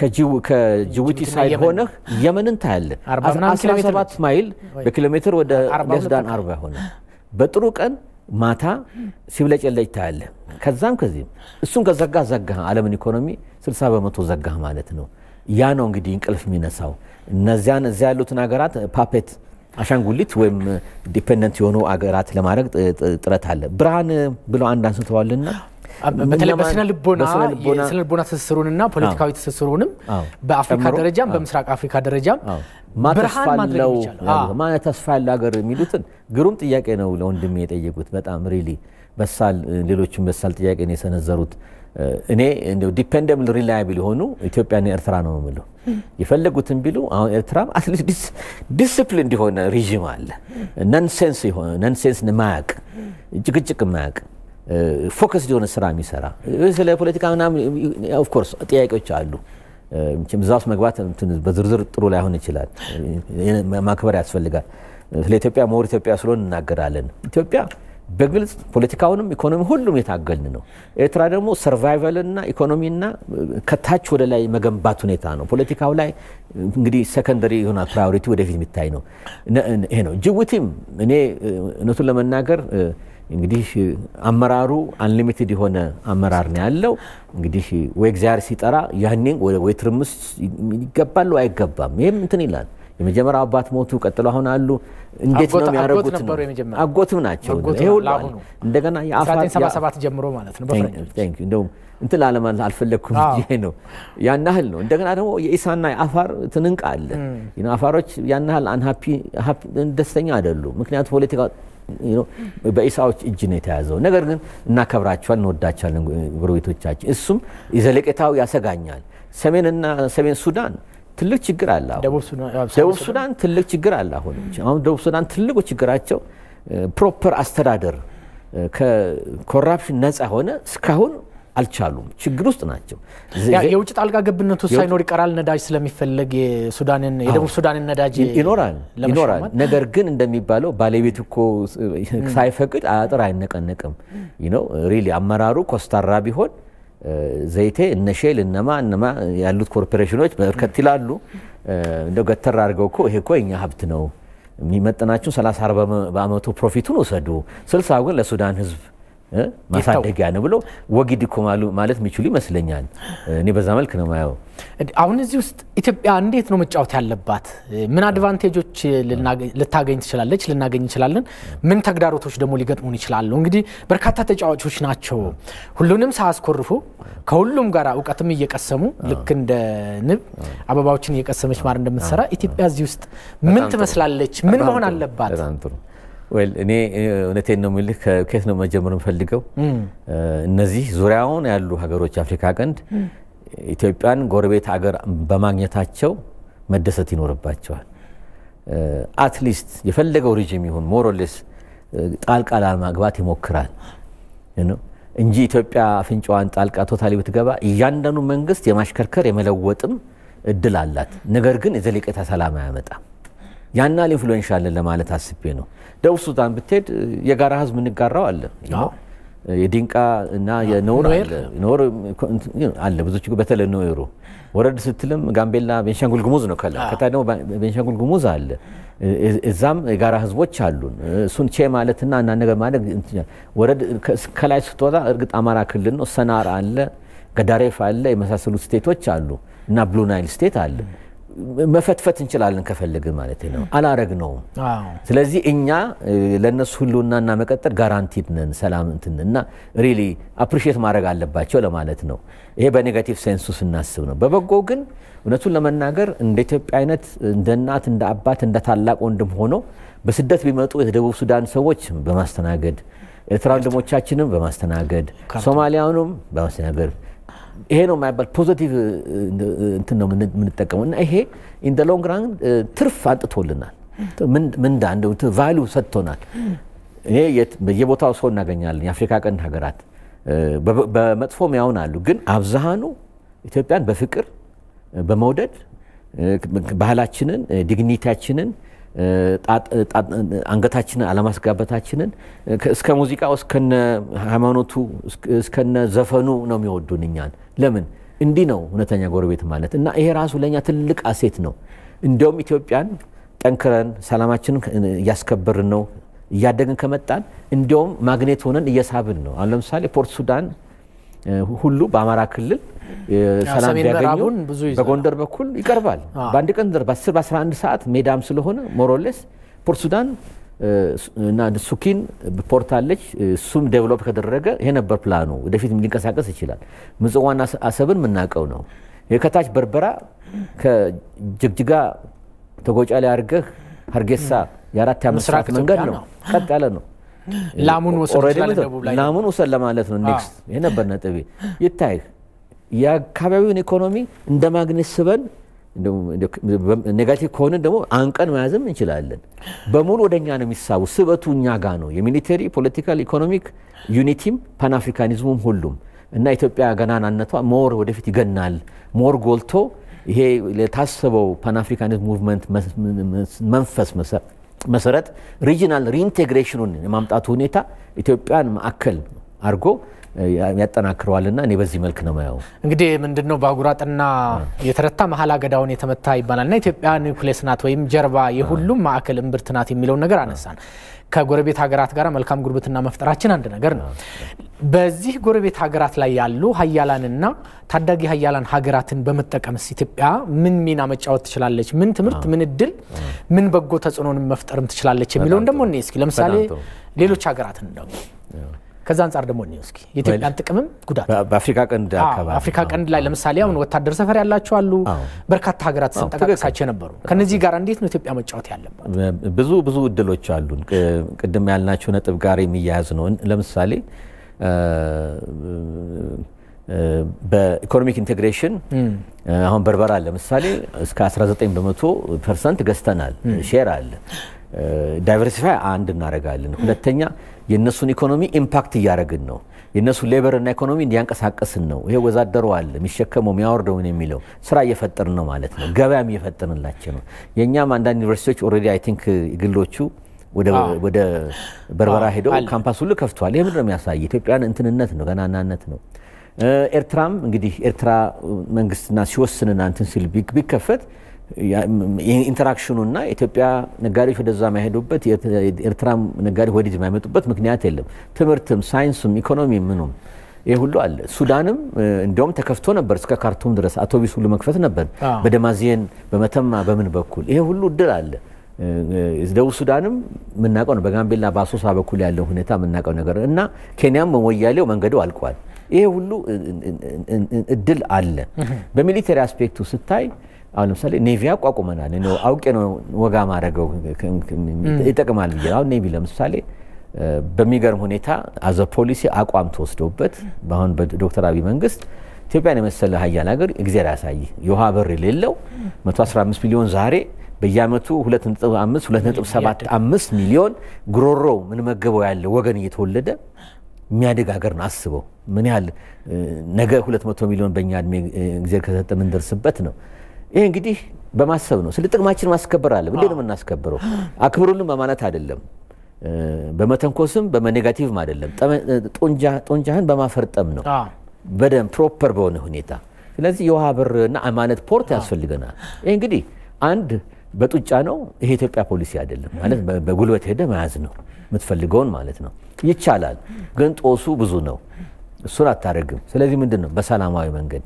ከጅቡቲ ሳይድ ሆነህ የመንን ታያለህ። 17 ማይል በኪሎ ሜትር ወደ ሌስዳን 40 ሆነ። በጥሩ ቀን ማታ ሲብለጨለጭ ታያለህ። ከዛም ከዚህም እሱን ከዘጋ ዘጋ ዓለምን ኢኮኖሚ 60 በመቶ ዘጋህ ማለት ነው። ያ ነው እንግዲህ እንቅልፍ የሚነሳው። እነዚያን እዚያ ያሉትን ሀገራት ፓፔት አሻንጉሊት ወይም ዲፔንደንት የሆኑ አገራት ለማድረግ ጥረት አለ። ብርሃን ብሎ አንድ አንስተዋልና በተለይ በስነ ልቦና የስነ ልቦና ትስስሩንና ፖለቲካዊ ትስስሩንም በአፍሪካ ደረጃም በምስራቅ አፍሪካ ደረጃም ብርሃን ማድረግ ማ ተስፋ ያለው ሀገር የሚሉትን ግሩም ጥያቄ ነው ለወንድሜ የጠየቁት። በጣም ሪሊ በሳል ሌሎችም በሳል ጥያቄ ነው የሰነዘሩት። እኔ እንደው ዲፔንደብል ሪላያብል የሆኑ ኢትዮጵያና ኤርትራ ነው የምለው። የፈለጉትን ቢሉ አሁን ኤርትራ አትሊስት ዲስፕሊን የሆነ ሪዥም አለ። ነንሴንስ የሆነ ነንሴንስ ማያቅ ጭቅጭቅ ማያቅ ፎከስ የሆነ ስራ የሚሰራ ስለ ፖለቲካ ምናምን ኦፍኮርስ ጥያቄዎች አሉ። እዛ ውስጥ መግባት በዝርዝር ጥሩ ላይሆን ይችላል። ማክበር ያስፈልጋል። ስለ ኢትዮጵያ መወር ኢትዮጵያ ስለሆን እናገራለን። ኢትዮጵያ በግልጽ ፖለቲካውንም ኢኮኖሚ ሁሉም የታገልን ነው። ኤርትራ ደግሞ ሰርቫይቫልና ኢኮኖሚና ከታች ወደ ላይ መገንባት ሁኔታ ነው። ፖለቲካው ላይ እንግዲህ ሰከንደሪ የሆነ ፕራዮሪቲ ወደፊት የሚታይ ነው። ይሄ ነው። ጅቡቲም እኔ እውነቱን ለመናገር እንግዲህ አመራሩ አንሊሚትድ የሆነ አመራር ነው ያለው። እንግዲህ ወይ እግዚአብሔር ሲጠራ ያኔ ወይ ትርምስ ይገባል አይገባም። ይህም እንትን ይላል። የመጀመሪያው አባት ሞቱ፣ ቀጥሎ አሁን አሉ። እንዴት ነው የሚያደርጉት? አጎትም ናቸው። ይሄ ሁሉ እንደገና የአፋት ጀምሮ ማለት ነው። እንደውም እንትን ላለማለት አልፈለግኩም ብዬ ነው። ያን ያህል ነው። እንደገና ደግሞ የኢሳና የአፋር ትንንቅ አለ። አፋሮች ያን ያህል አንሀፒ ደስተኛ አይደሉም። ምክንያቱም ፖለቲካ በኢሳዎች እጅ ነው የተያዘው። ነገር ግን እናከብራቸዋል፣ እንወዳቸዋለን ጎረቤቶቻችን። እሱም የዘለቄታው ያሰጋኛል። ሰሜንና ሰሜን ሱዳን ትልቅ ችግር አለ። ደቡብ ሱዳን ትልቅ ችግር አለ። አሁን አሁን ደቡብ ሱዳን ትልቁ ችግራቸው ፕሮፐር አስተዳደር ከኮራፕሽን ነፃ ሆነ እስካሁን አልቻሉም። ችግር ውስጥ ናቸው። የውጭ ጣልቃ ገብነቱ ሳይኖር ይቀራል። ነዳጅ ስለሚፈለግ የሱዳንን የደቡብ ሱዳንን ነዳጅ ይኖራል ይኖራል። ነገር ግን እንደሚባለው ባለቤት እኮ ሳይፈቅድ አጥር አይነቀነቅም። ነው ሪሊ አመራሩ ኮስታራ ቢሆን ዘይቴ እነሼል እነማ እነማ ያሉት ኮርፖሬሽኖች በርከት ይላሉ። እንደው ገተር አድርገው እኮ ይሄ እኮ የኛ ሀብት ነው የሚመጥናችሁን 30 40 በአመቱ ፕሮፊቱን ውሰዱ፣ 60 ግን ለሱዳን ህዝብ ማሳደጊያ ነው ብሎ ወጊድ እኮ ማለት የሚችሉ ይመስለኛል። እኔ በዛ መልክ ነው ማየው። አሁን እዚህ ውስጥ ኢትዮጵያ እንዴት ነው መጫወት ያለባት? ምን አድቫንቴጆች ልታገኝ ትችላለች? ልናገኝ እንችላለን? ምን ተግዳሮቶች ደግሞ ሊገጥሙን ይችላሉ? እንግዲህ በርካታ ተጫዋቾች ናቸው፣ ሁሉንም ሳያስኮርፉ ከሁሉም ጋር እውቀትም እየቀሰሙ ልክ እንደ ንብ አበባዎችን እየቀሰመች ማር እንደምትሰራ ኢትዮጵያ እዚህ ውስጥ ምን ትመስላለች? ምን መሆን አለባት? እኔ እውነቴን ነው የምልህ ከኬት ነው መጀመር የምፈልገው። እነዚህ ዙሪያውን ያሉ ሀገሮች አፍሪካ ቀንድ ኢትዮጵያን ጎረቤት ሀገር በማግኘታቸው መደሰት ይኖርባቸዋል። አትሊስት የፈለገው ሪጅም ይሁን ሞሮሌስ ጣልቃ ላለማግባት ይሞክራል እንጂ ኢትዮጵያ አፍንጫዋን ጣልቃ ቶታሊ ብትገባ እያንዳንዱ መንግስት የማሽከርከር የመለወጥም እድል አላት። ነገር ግን የዘለቄታ ሰላም አያመጣም። ያናል ኢንፍሉዌንሻልን ለማለት አስቤ ነው። ደቡብ ሱዳን ብትሄድ የጋራ ህዝብ እንጋራው አለ የዲንቃ እና የኖር አለ ብዙ ችግር በተለይ ኖሩ ወረድ ስትልም ጋምቤላ፣ ቤንሻንጉል ጉሙዝ ነው ከላ ከታ ደግሞ ቤንሻንጉል ጉሙዝ አለ። እዛም የጋራ ህዝቦች አሉን። እሱን ቼ ማለትና እና ነገር ማለት ወረድ ከላይ ስትወጣ እርግጥ አማራ ክልል ነው፣ ሰናር አለ፣ ገዳሬፍ አለ፣ የመሳሰሉ ስቴቶች አሉ እና ብሉ ናይል ስቴት አለ። መፈትፈት እንችላለን ከፈልግን ማለት ነው። አላረግነውም። ስለዚህ እኛ ለእነሱ እና መቀጠል ጋራንቲድ ነን። ሰላም እንትን እና ሪሊ አፕሪሼት ማድረግ አለባቸው ለማለት ነው። ይሄ በኔጋቲቭ ሴንሱ ስናስብ ነው። በበጎ ግን እውነቱን ለመናገር እንደ ኢትዮጵያ አይነት እንደ እናት፣ እንደ አባት፣ እንደ ታላቅ ወንድም ሆኖ በስደት ቢመጡ የደቡብ ሱዳን ሰዎች በማስተናገድ ኤርትራ ወንድሞቻችንም በማስተናገድ ሶማሊያውንም በማስተናገድ ይሄ ነው የማይባል ፖዘቲቭ እንትን ነው የምንጠቀመው እና ይሄ ኢን ደ ሎንግ ራን ትርፍ አንጥቶልናል። ምንዳ እንደው ቫሉ ሰጥቶናል። እኔ በየቦታው ሰው እናገኛለን። የአፍሪካ ቀንድ ሀገራት በመጥፎም ሚያውን አሉ፣ ግን አብዛሃኑ ኢትዮጵያን በፍቅር በመውደድ ባህላችንን ዲግኒቲያችንን አንገታችንን አለማስጋበታችንን እስከ ሙዚቃው እስከነ ሃይማኖቱ እስከነ ዘፈኑ ነው የሚወዱን እኛን። ለምን እንዲህ ነው እውነተኛ ጎረቤት ማለት እና ይሄ ራሱ ለእኛ ትልቅ አሴት ነው። እንዲሁም ኢትዮጵያን ጠንክረን ሰላማችንን እያስከበርን ነው እያደግን ከመጣን እንዲሁም ማግኔት ሆነን እየሳብን ነው። አሁን ለምሳሌ ፖርት ሱዳን ሁሉ በአማራ ክልል ሰላም ቢያገኙ በጎንደር በኩል ይቀርባል። በአንድ ቀን በ10 በ11 ሰዓት ሜዳም ስለሆነ ሞሮሌስ ፖርት ሱዳን እና ሱኪን ፖርት አለች። እሱም ዴቨሎፕ ከደረገ ይሄ ነበር ፕላኑ። ወደፊት ሊንቀሳቀስ ይችላል። ምጽዋና አሰብን የምናውቀው ነው። ከታች በርበራ ከጅግጅጋ ተጎጫ ላይ አድርገህ ሀርጌሳ የአራት የአምስት ሰዓት መንገድ ነው። ቀጥ ያለ ነው። ላሙን ወሰድ ለማለት ነው። ኔክስት ይሄ ነበር ነጥቤ። ይታይ የአካባቢውን ኢኮኖሚ እንደ ማግኘት ስበን ኔጋቲቭ ከሆነ ደግሞ አንቀን መያዝም እንችላለን። በሙሉ ወደ እኛ ነው የሚሳቡ። ስበቱ እኛ ጋ ነው። የሚሊተሪ ፖለቲካል፣ ኢኮኖሚክ ዩኒቲም ፓንአፍሪካኒዝሙም ሁሉም እና ኢትዮጵያ ገናናነቷ ሞር ወደፊት ይገናል ሞር ጎልቶ ይሄ ለታሰበው ፓንአፍሪካኒዝም ሙቭመንት መንፈስ መሰረት ሪጂናል ሪኢንቴግሬሽኑን የማምጣቱ ሁኔታ ኢትዮጵያን ማዕከል አድርጎ ያጠናክረዋልና እኔ በዚህ መልክ ነው ማየው። እንግዲህ ምንድን ነው ባጉራጥና የተረታ መሀል አገዳውን የተመታ ይባላልና ኢትዮጵያ ኒውክሌስ ናት ወይም ጀርባ የሁሉም ማዕከል እምብርት ናት የሚለውን ነገር አነሳን። ከጎረቤት ሀገራት ጋር መልካም ጉርብትና መፍጠራችን አንድ ነገር ነው። በዚህ ጎረቤት ሀገራት ላይ ያሉ ሀያላንና ታዳጊ ሀያላን ሀገራትን በመጠቀምስ ኢትዮጵያ ምን ሚና መጫወት ትችላለች? ምን ትምህርት፣ ምን እድል፣ ምን በጎ ተጽዕኖን መፍጠርም ትችላለች የሚለውን ደግሞ እኔ እስኪ ለምሳሌ ሌሎች ሀገራትን ደግሞ ከዛ አንጻር ደግሞ እኒ እስኪ የኢትዮጵያን ጥቅምም ጉዳት በአፍሪካ ቀንድ አካባቢ አፍሪካ ቀንድ ላይ ለምሳሌ አሁን ወታደር ሰፈር ያላቸው አሉ፣ በርካታ ሀገራት ስንጠቃቀሳቸው የነበሩ ከነዚህ ጋር እንዴት ነው ኢትዮጵያ መጫወት ያለባት? ብዙ ብዙ እድሎች አሉን። ቅድም ያልናቸው ነጥብ ጋር የሚያያዝ ነው። ለምሳሌ በኢኮኖሚክ ኢንቴግሬሽን አሁን በርበራ ለምሳሌ እስከ 19 በመቶ ፐርሰንት ገዝተናል። ሼር አለ ዳይቨርሲፋይ አንድ እናደርጋለን። ሁለተኛ የእነሱን ኢኮኖሚ ኢምፓክት እያደረግን ነው። የእነሱ ሌበር እና ኢኮኖሚ እንዲያንቀሳቀስን ነው። ይሄ ወዛደሩ አለ የሚሸከመው የሚያወርደውን የሚለው ስራ እየፈጠርን ነው ማለት ነው። ገበያም እየፈጠርንላቸው ነው። የእኛም አንዳንድ ዩኒቨርሲቲዎች ኦልሬዲ አይ ቲንክ ግሎቹ ወደ በርበራ ሄደው ካምፓስ ሁሉ ከፍተዋል። ይህ ምንድነው የሚያሳይ ኢትዮጵያን እንትንነት ነው፣ ገናናነት ነው። ኤርትራም እንግዲህ ኤርትራ መንግስትና ሲወስንና እንትን ሲል ቢከፈት ኢንተራክሽኑና ኢትዮጵያ ነጋዴዎች ወደዛ ማይሄዱበት የኤርትራ ነጋዴዎች ወዲህ የማይመጡበት ምክንያት የለም። ትምህርትም፣ ሳይንስም፣ ኢኮኖሚ ምኑም ይህ ሁሉ አለ። ሱዳንም እንዲያውም ተከፍቶ ነበር እስከ ካርቱም ድረስ አውቶቡስ ሁሉ መክፈት ነበር፣ በደማዜን በመተማ በምን በኩል ይሄ ሁሉ እድል አለ። ደቡብ ሱዳንም የምናውቀው ነው። በጋምቤላ በአሶሳ በኩል ያለው ሁኔታ የምናውቀው ነገር እና ኬንያም ወያሌው መንገዱ አልቋል። ይሄ ሁሉ እድል አለ። በሚሊተሪ አስፔክቱ ስታይ አሁን ለምሳሌ ኔቪ አቋቁመናል። አውቄ ነው ወጋ ማድረገው ይጠቅማል ብዬ አሁን ኔቪ ለምሳሌ በሚገርም ሁኔታ አዘ ፖሊሲ አቋም ተወስዶበት አሁን በዶክተር አብይ መንግስት ኢትዮጵያን የመሰለ ሀያል ሀገር እግዜር ያሳይ የውሃ በር የሌለው 115 ሚሊዮን ዛሬ በየአመቱ 2.5 2.75 ሚሊዮን ጉሮሮ ምንመገበው ያለ ወገን እየተወለደ የሚያደግ ሀገር ነው። አስበው ምን ያህል ነገ 200 ሚሊዮን በእኛ እድሜ እግዜር ከሰጠ ምንደርስበት ነው። ይሄ እንግዲህ በማሰብ ነው። ስለ ጥቅማችን ማስከበር አለ። እንዴት ነው የምናስከብረው? አክብሩልን በማለት አይደለም፣ በመተንኮስም በመኔጋቲቭም አይደለም። ጦንጃን በማፈርጠም ነው፣ በደንብ ፕሮፐር በሆነ ሁኔታ። ስለዚህ የውሃ ብርና አማነት ፖርት ያስፈልገናል። ይህ እንግዲህ አንድ በጡጫ ነው። ይሄ ኢትዮጵያ ፖሊሲ አይደለም ማለት በጉልበት ሄደ መያዝ ነው የምትፈልገውን ማለት ነው። ይቻላል፣ ግን ጦሱ ብዙ ነው። እሱን አታደርግም። ስለዚህ ምንድን ነው በሰላማዊ መንገድ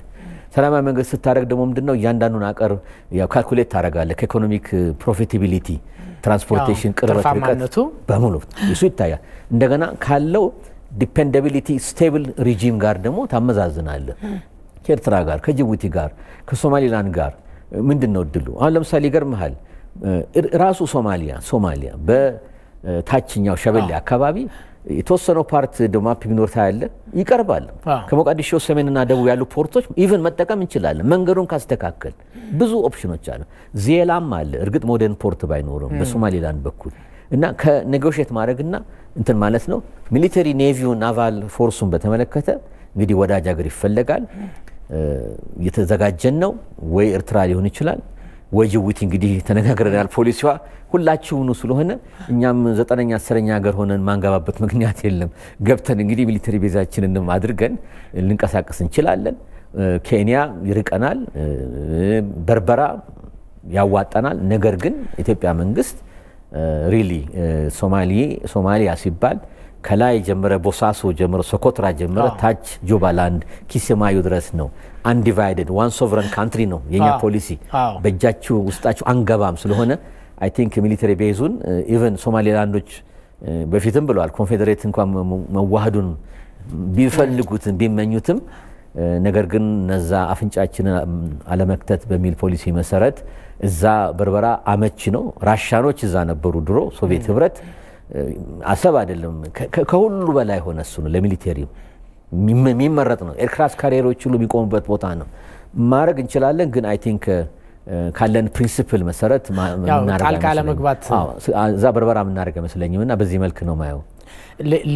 ሰላማዊ መንገድ ስታደረግ ደግሞ ምንድነው እያንዳንዱን አቀር ካልኩሌት ታደረጋለ ከኢኮኖሚክ ፕሮፊታቢሊቲ uh, ትራንስፖርቴሽን፣ ቅርበት፣ ርቀት በሙሉ እሱ ይታያል። እንደገና ካለው ዲፔንደቢሊቲ ስቴብል ሪጂም ጋር ደግሞ ታመዛዝናለ። ከኤርትራ ጋር፣ ከጅቡቲ ጋር፣ ከሶማሊላንድ ጋር ምንድን ነው እድሉ? አሁን ለምሳሌ ይገርምሃል uh, ራሱ ሶማሊያ ሶማሊያ በታችኛው ሸበሌ አካባቢ የተወሰነው ፓርት ደግሞ ቢኖር ታያለ ይቀርባል። ከሞቃዲሾ ሰሜንና ደቡብ ያሉ ፖርቶች ኢቨን መጠቀም እንችላለን፣ መንገዱን ካስተካከል ብዙ ኦፕሽኖች አሉ። ዜላም አለ። እርግጥ ሞደርን ፖርት ባይኖርም በሶማሌላንድ በኩል እና ከኔጎሽየት ማድረግና እንትን ማለት ነው። ሚሊተሪ ኔቪው ናቫል ፎርሱን በተመለከተ እንግዲህ ወዳጅ ሀገር ይፈለጋል። እየተዘጋጀን ነው። ወይ ኤርትራ ሊሆን ይችላል ወጅቡቲ እንግዲህ ተነጋግረናል። ፖሊሲዋ ሁላችሁኑ ስለሆነ እኛም ዘጠነኛ አስረኛ ሀገር ሆነን ማንገባበት ምክንያት የለም። ገብተን እንግዲህ ሚሊተሪ ቤዛችንን አድርገን ልንቀሳቀስ እንችላለን። ኬንያ ይርቀናል፣ በርበራ ያዋጠናል። ነገር ግን ኢትዮጵያ መንግስት ሪሊ ሶማሌ ሶማሊያ ሲባል ከላይ ጀምረ ቦሳሶ ጀምረ ሶኮትራ ጀምረ ታች ጆባላንድ ኪስማዩ ድረስ ነው አንዲቫይደድ ዋን ሶቨረን ካንትሪ ነው የኛ ፖሊሲ። በእጃችሁ ውስጣችሁ አንገባም ስለሆነ አይ ቲንክ ሚሊተሪ ቤዙን ኢቨን ሶማሌላንዶች በፊትም ብለዋል። ኮንፌዴሬት እንኳን መዋህዱን ቢፈልጉትም ቢመኙትም ነገር ግን እነዛ አፍንጫችንን አለመክተት በሚል ፖሊሲ መሰረት እዛ በርበራ አመቺ ነው። ራሻኖች እዛ ነበሩ ድሮ ሶቪየት ህብረት። አሰብ አይደለም ከሁሉ በላይ ሆነ እሱ ነው ለሚሊቴሪው የሚመረጥ ነው። ኤርክራፍት ካሪየሮች ሁሉ የሚቆሙበት ቦታ ነው። ማድረግ እንችላለን፣ ግን አይ ቲንክ ካለን ፕሪንሲፕል መሰረት ጣልቃ ለመግባት እዛ በርበራ የምናደርግ አይመስለኝም እና በዚህ መልክ ነው ማየው።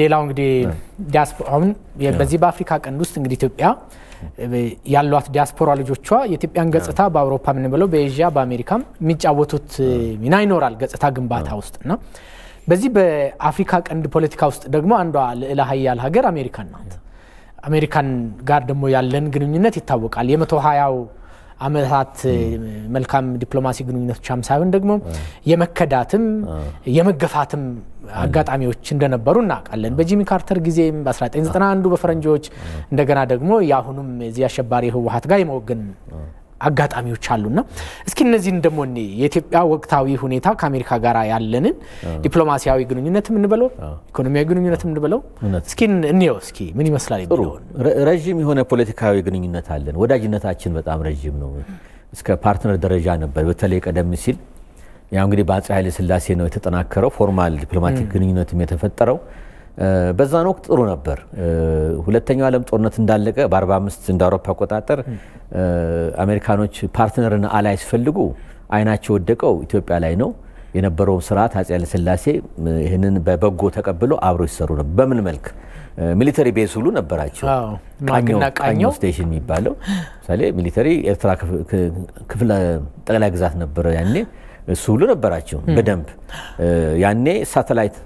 ሌላው እንግዲህ አሁን በዚህ በአፍሪካ ቀንድ ውስጥ እንግዲህ ኢትዮጵያ ያሏት ዲያስፖራ ልጆቿ የኢትዮጵያን ገጽታ በአውሮፓ የምንበለው በኤዥያ በአሜሪካም የሚጫወቱት ሚና ይኖራል ገጽታ ግንባታ ውስጥ እና በዚህ በአፍሪካ ቀንድ ፖለቲካ ውስጥ ደግሞ አንዷ ልዕለ ሀያል ሀገር አሜሪካን ናት። አሜሪካን ጋር ደግሞ ያለን ግንኙነት ይታወቃል። የመቶ ሀያው አመታት መልካም ዲፕሎማሲ ግንኙነት ብቻም ሳይሆን ደግሞ የመከዳትም የመገፋትም አጋጣሚዎች እንደነበሩ እናውቃለን። በጂሚ ካርተር ጊዜም በ1991 በፈረንጆች እንደገና ደግሞ የአሁኑም የዚህ አሸባሪ ህወሀት ጋር የመወገን አጋጣሚዎች አሉና እስኪ እነዚህን ደግሞ እኔ የኢትዮጵያ ወቅታዊ ሁኔታ ከአሜሪካ ጋር ያለንን ዲፕሎማሲያዊ ግንኙነት የምንበለው ኢኮኖሚያዊ ግንኙነት የምንበለው እስኪ እንየው እስኪ ምን ይመስላል የሚለውን። ረዥም የሆነ ፖለቲካዊ ግንኙነት አለን። ወዳጅነታችን በጣም ረዥም ነው። እስከ ፓርትነር ደረጃ ነበር። በተለይ ቀደም ሲል ያው እንግዲህ በአፄ ኃይለ ስላሴ ነው የተጠናከረው ፎርማል ዲፕሎማቲክ ግንኙነትም የተፈጠረው። በዛን ወቅት ጥሩ ነበር። ሁለተኛው ዓለም ጦርነት እንዳለቀ በ45 እንደ አውሮፓ አቆጣጠር አሜሪካኖች ፓርትነርና አላይ ሲፈልጉ አይናቸው ወደቀው ኢትዮጵያ ላይ ነው። የነበረውን ስርዓት አፄ ኃይለስላሴ ይህንን በበጎ ተቀብሎ አብሮ ይሰሩ ነበር። በምን መልክ ሚሊተሪ ቤዝ ሁሉ ነበራቸው። ቃኞ ስቴሽን የሚባለው ምሳሌ ሚሊተሪ ኤርትራ ክፍለ ጠቅላይ ግዛት ነበረ ያኔ እሱ ሁሉ ነበራቸው በደንብ ያኔ ሳተላይት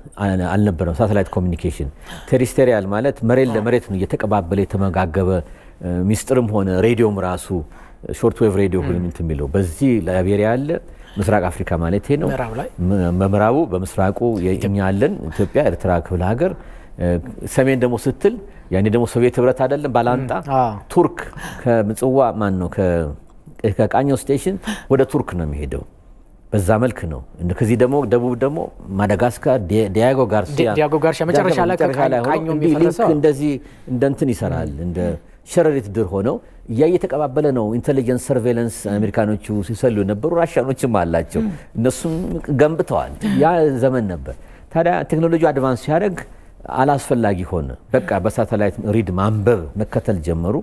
አልነበረም። ሳተላይት ኮሚኒኬሽን ቴሪስቴሪያል ማለት መሬት ለመሬት ነው እየተቀባበለ የተመጋገበ ሚስጥርም ሆነ ሬዲዮም ራሱ ሾርት ዌቭ ሬዲዮ ሁሉምንት የሚለው በዚህ ላይቤሪያ አለ። ምስራቅ አፍሪካ ማለት ነው። በምዕራቡ በምስራቁ እኛ አለን ኢትዮጵያ፣ ኤርትራ ክፍለ ሀገር ሰሜን ደግሞ ስትል ያኔ ደግሞ ሶቪየት ህብረት አይደለም ባላንጣ ቱርክ ከምጽዋ ማን ነው ከቃኘው ስቴሽን ወደ ቱርክ ነው የሚሄደው በዛ መልክ ነው። ከዚህ ደግሞ ደቡብ ደግሞ ማዳጋስካር ዲያጎ ጋርሲያ ዲያጎ መጨረሻ ላይ እንደዚህ እንደ እንትን ይሰራል እንደ ሸረሪት ድር ሆነው እያ እየተቀባበለ ነው። ኢንቴሊጀንስ ሰርቬለንስ አሜሪካኖቹ ሲሰሉ የነበሩ ራሽያኖችም አላቸው፣ እነሱም ገንብተዋል። ያ ዘመን ነበር። ታዲያ ቴክኖሎጂ አድቫንስ ሲያደርግ አላስፈላጊ ሆነ። በቃ በሳተላይት ሪድ ማንበብ መከተል ጀመሩ።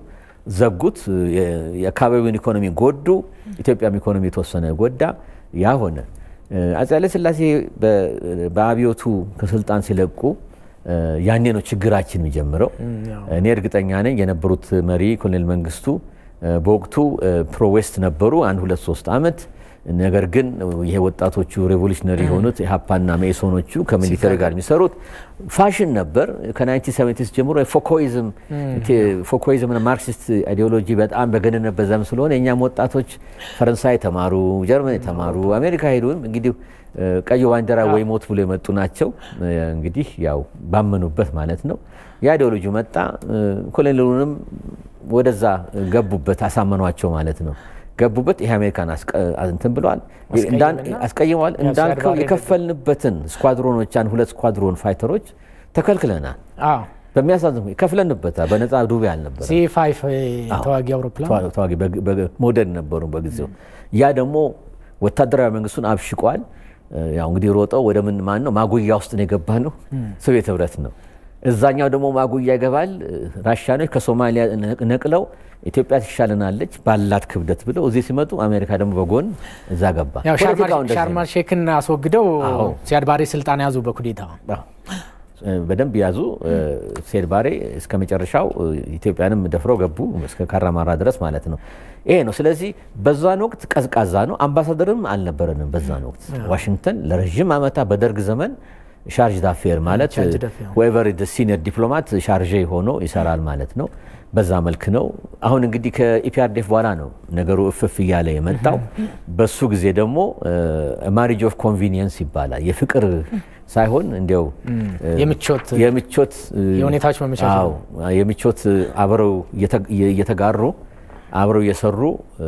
ዘጉት። የአካባቢውን ኢኮኖሚ ጎዱ። ኢትዮጵያም ኢኮኖሚ የተወሰነ ጎዳ። ያ ሆነ። አፄ ኃይለሥላሴ በአብዮቱ ከስልጣን ሲለቁ ያኔ ነው ችግራችን የሚጀምረው። እኔ እርግጠኛ ነኝ የነበሩት መሪ ኮሎኔል መንግስቱ በወቅቱ ፕሮዌስት ነበሩ አንድ ሁለት ሶስት አመት። ነገር ግን ይሄ ወጣቶቹ ሬቮሉሽነሪ የሆኑት ኢህአፓና መኢሶኖቹ ከሚሊተሪ ጋር የሚሰሩት ፋሽን ነበር። ከ1970 ጀምሮ ፎኮይዝም ማርክሲስት አይዲዮሎጂ በጣም በገነነበት በዛም ስለሆነ የእኛም ወጣቶች ፈረንሳይ የተማሩ ጀርመን የተማሩ አሜሪካ ሄዱም እንግዲህ ቀይ ባንዲራ ወይ ሞት ብሎ የመጡ ናቸው። እንግዲህ ያው ባመኑበት ማለት ነው። የአይዲዮሎጂ መጣ። ኮሎኔሉንም ወደዛ ገቡበት፣ አሳመኗቸው ማለት ነው። ገቡበት። ይሄ አሜሪካን እንትን ብለዋል፣ አስቀይመዋል። እንዳልከው የከፈልንበትን ስኳድሮኖቻን ሁለት ስኳድሮን ፋይተሮች ተከልክለናል። በሚያሳዝን ከፍለንበታል። በነፃ ዱቤ አልነበረ። ሲ ፋይቭ ተዋጊ አውሮፕላን ተዋጊ ሞደርን ነበሩ በጊዜው። ያ ደግሞ ወታደራዊ መንግስቱን አብሽቋል። ያው እንግዲህ ሮጠው ወደ ምን ማን ነው ማጉያ ውስጥ ነው የገባ ነው ሶቪየት ህብረት ነው። እዛኛው ደግሞ ማጉያ ይገባል። ራሻኖች ከሶማሊያ ነቅለው ኢትዮጵያ ትሻለናለች ባላት ክብደት ብለው እዚህ ሲመጡ አሜሪካ ደግሞ በጎን እዛ ገባ። ሻርማል ሼክን አስወግደው ሲያድ ባሬ ስልጣን ያዙ በኩዴታ በደንብ ያዙ። ሴድ ባሬ እስከ መጨረሻው ኢትዮጵያንም ደፍረው ገቡ፣ እስከ ካራማራ ድረስ ማለት ነው። ይሄ ነው። ስለዚህ በዛን ወቅት ቀዝቃዛ ነው። አምባሳደርም አልነበረንም በዛን ወቅት ዋሽንግተን ለረዥም ዓመታት በደርግ ዘመን ሻርጅ ዳፌር ማለት ወቨር ሲኒየር ዲፕሎማት ሻርዤ ሆኖ ይሰራል ማለት ነው። በዛ መልክ ነው። አሁን እንግዲህ ከኢፒአርዴፍ በኋላ ነው ነገሩ እፍፍ እያለ የመጣው። በሱ ጊዜ ደግሞ ማሪጅ ኦፍ ኮንቪኒየንስ ይባላል። የፍቅር ሳይሆን እንዲያው uh, የምቾት uh, የሁኔታዎች የምቾት አብረው እየተጋሩ አብረው እየሰሩ uh,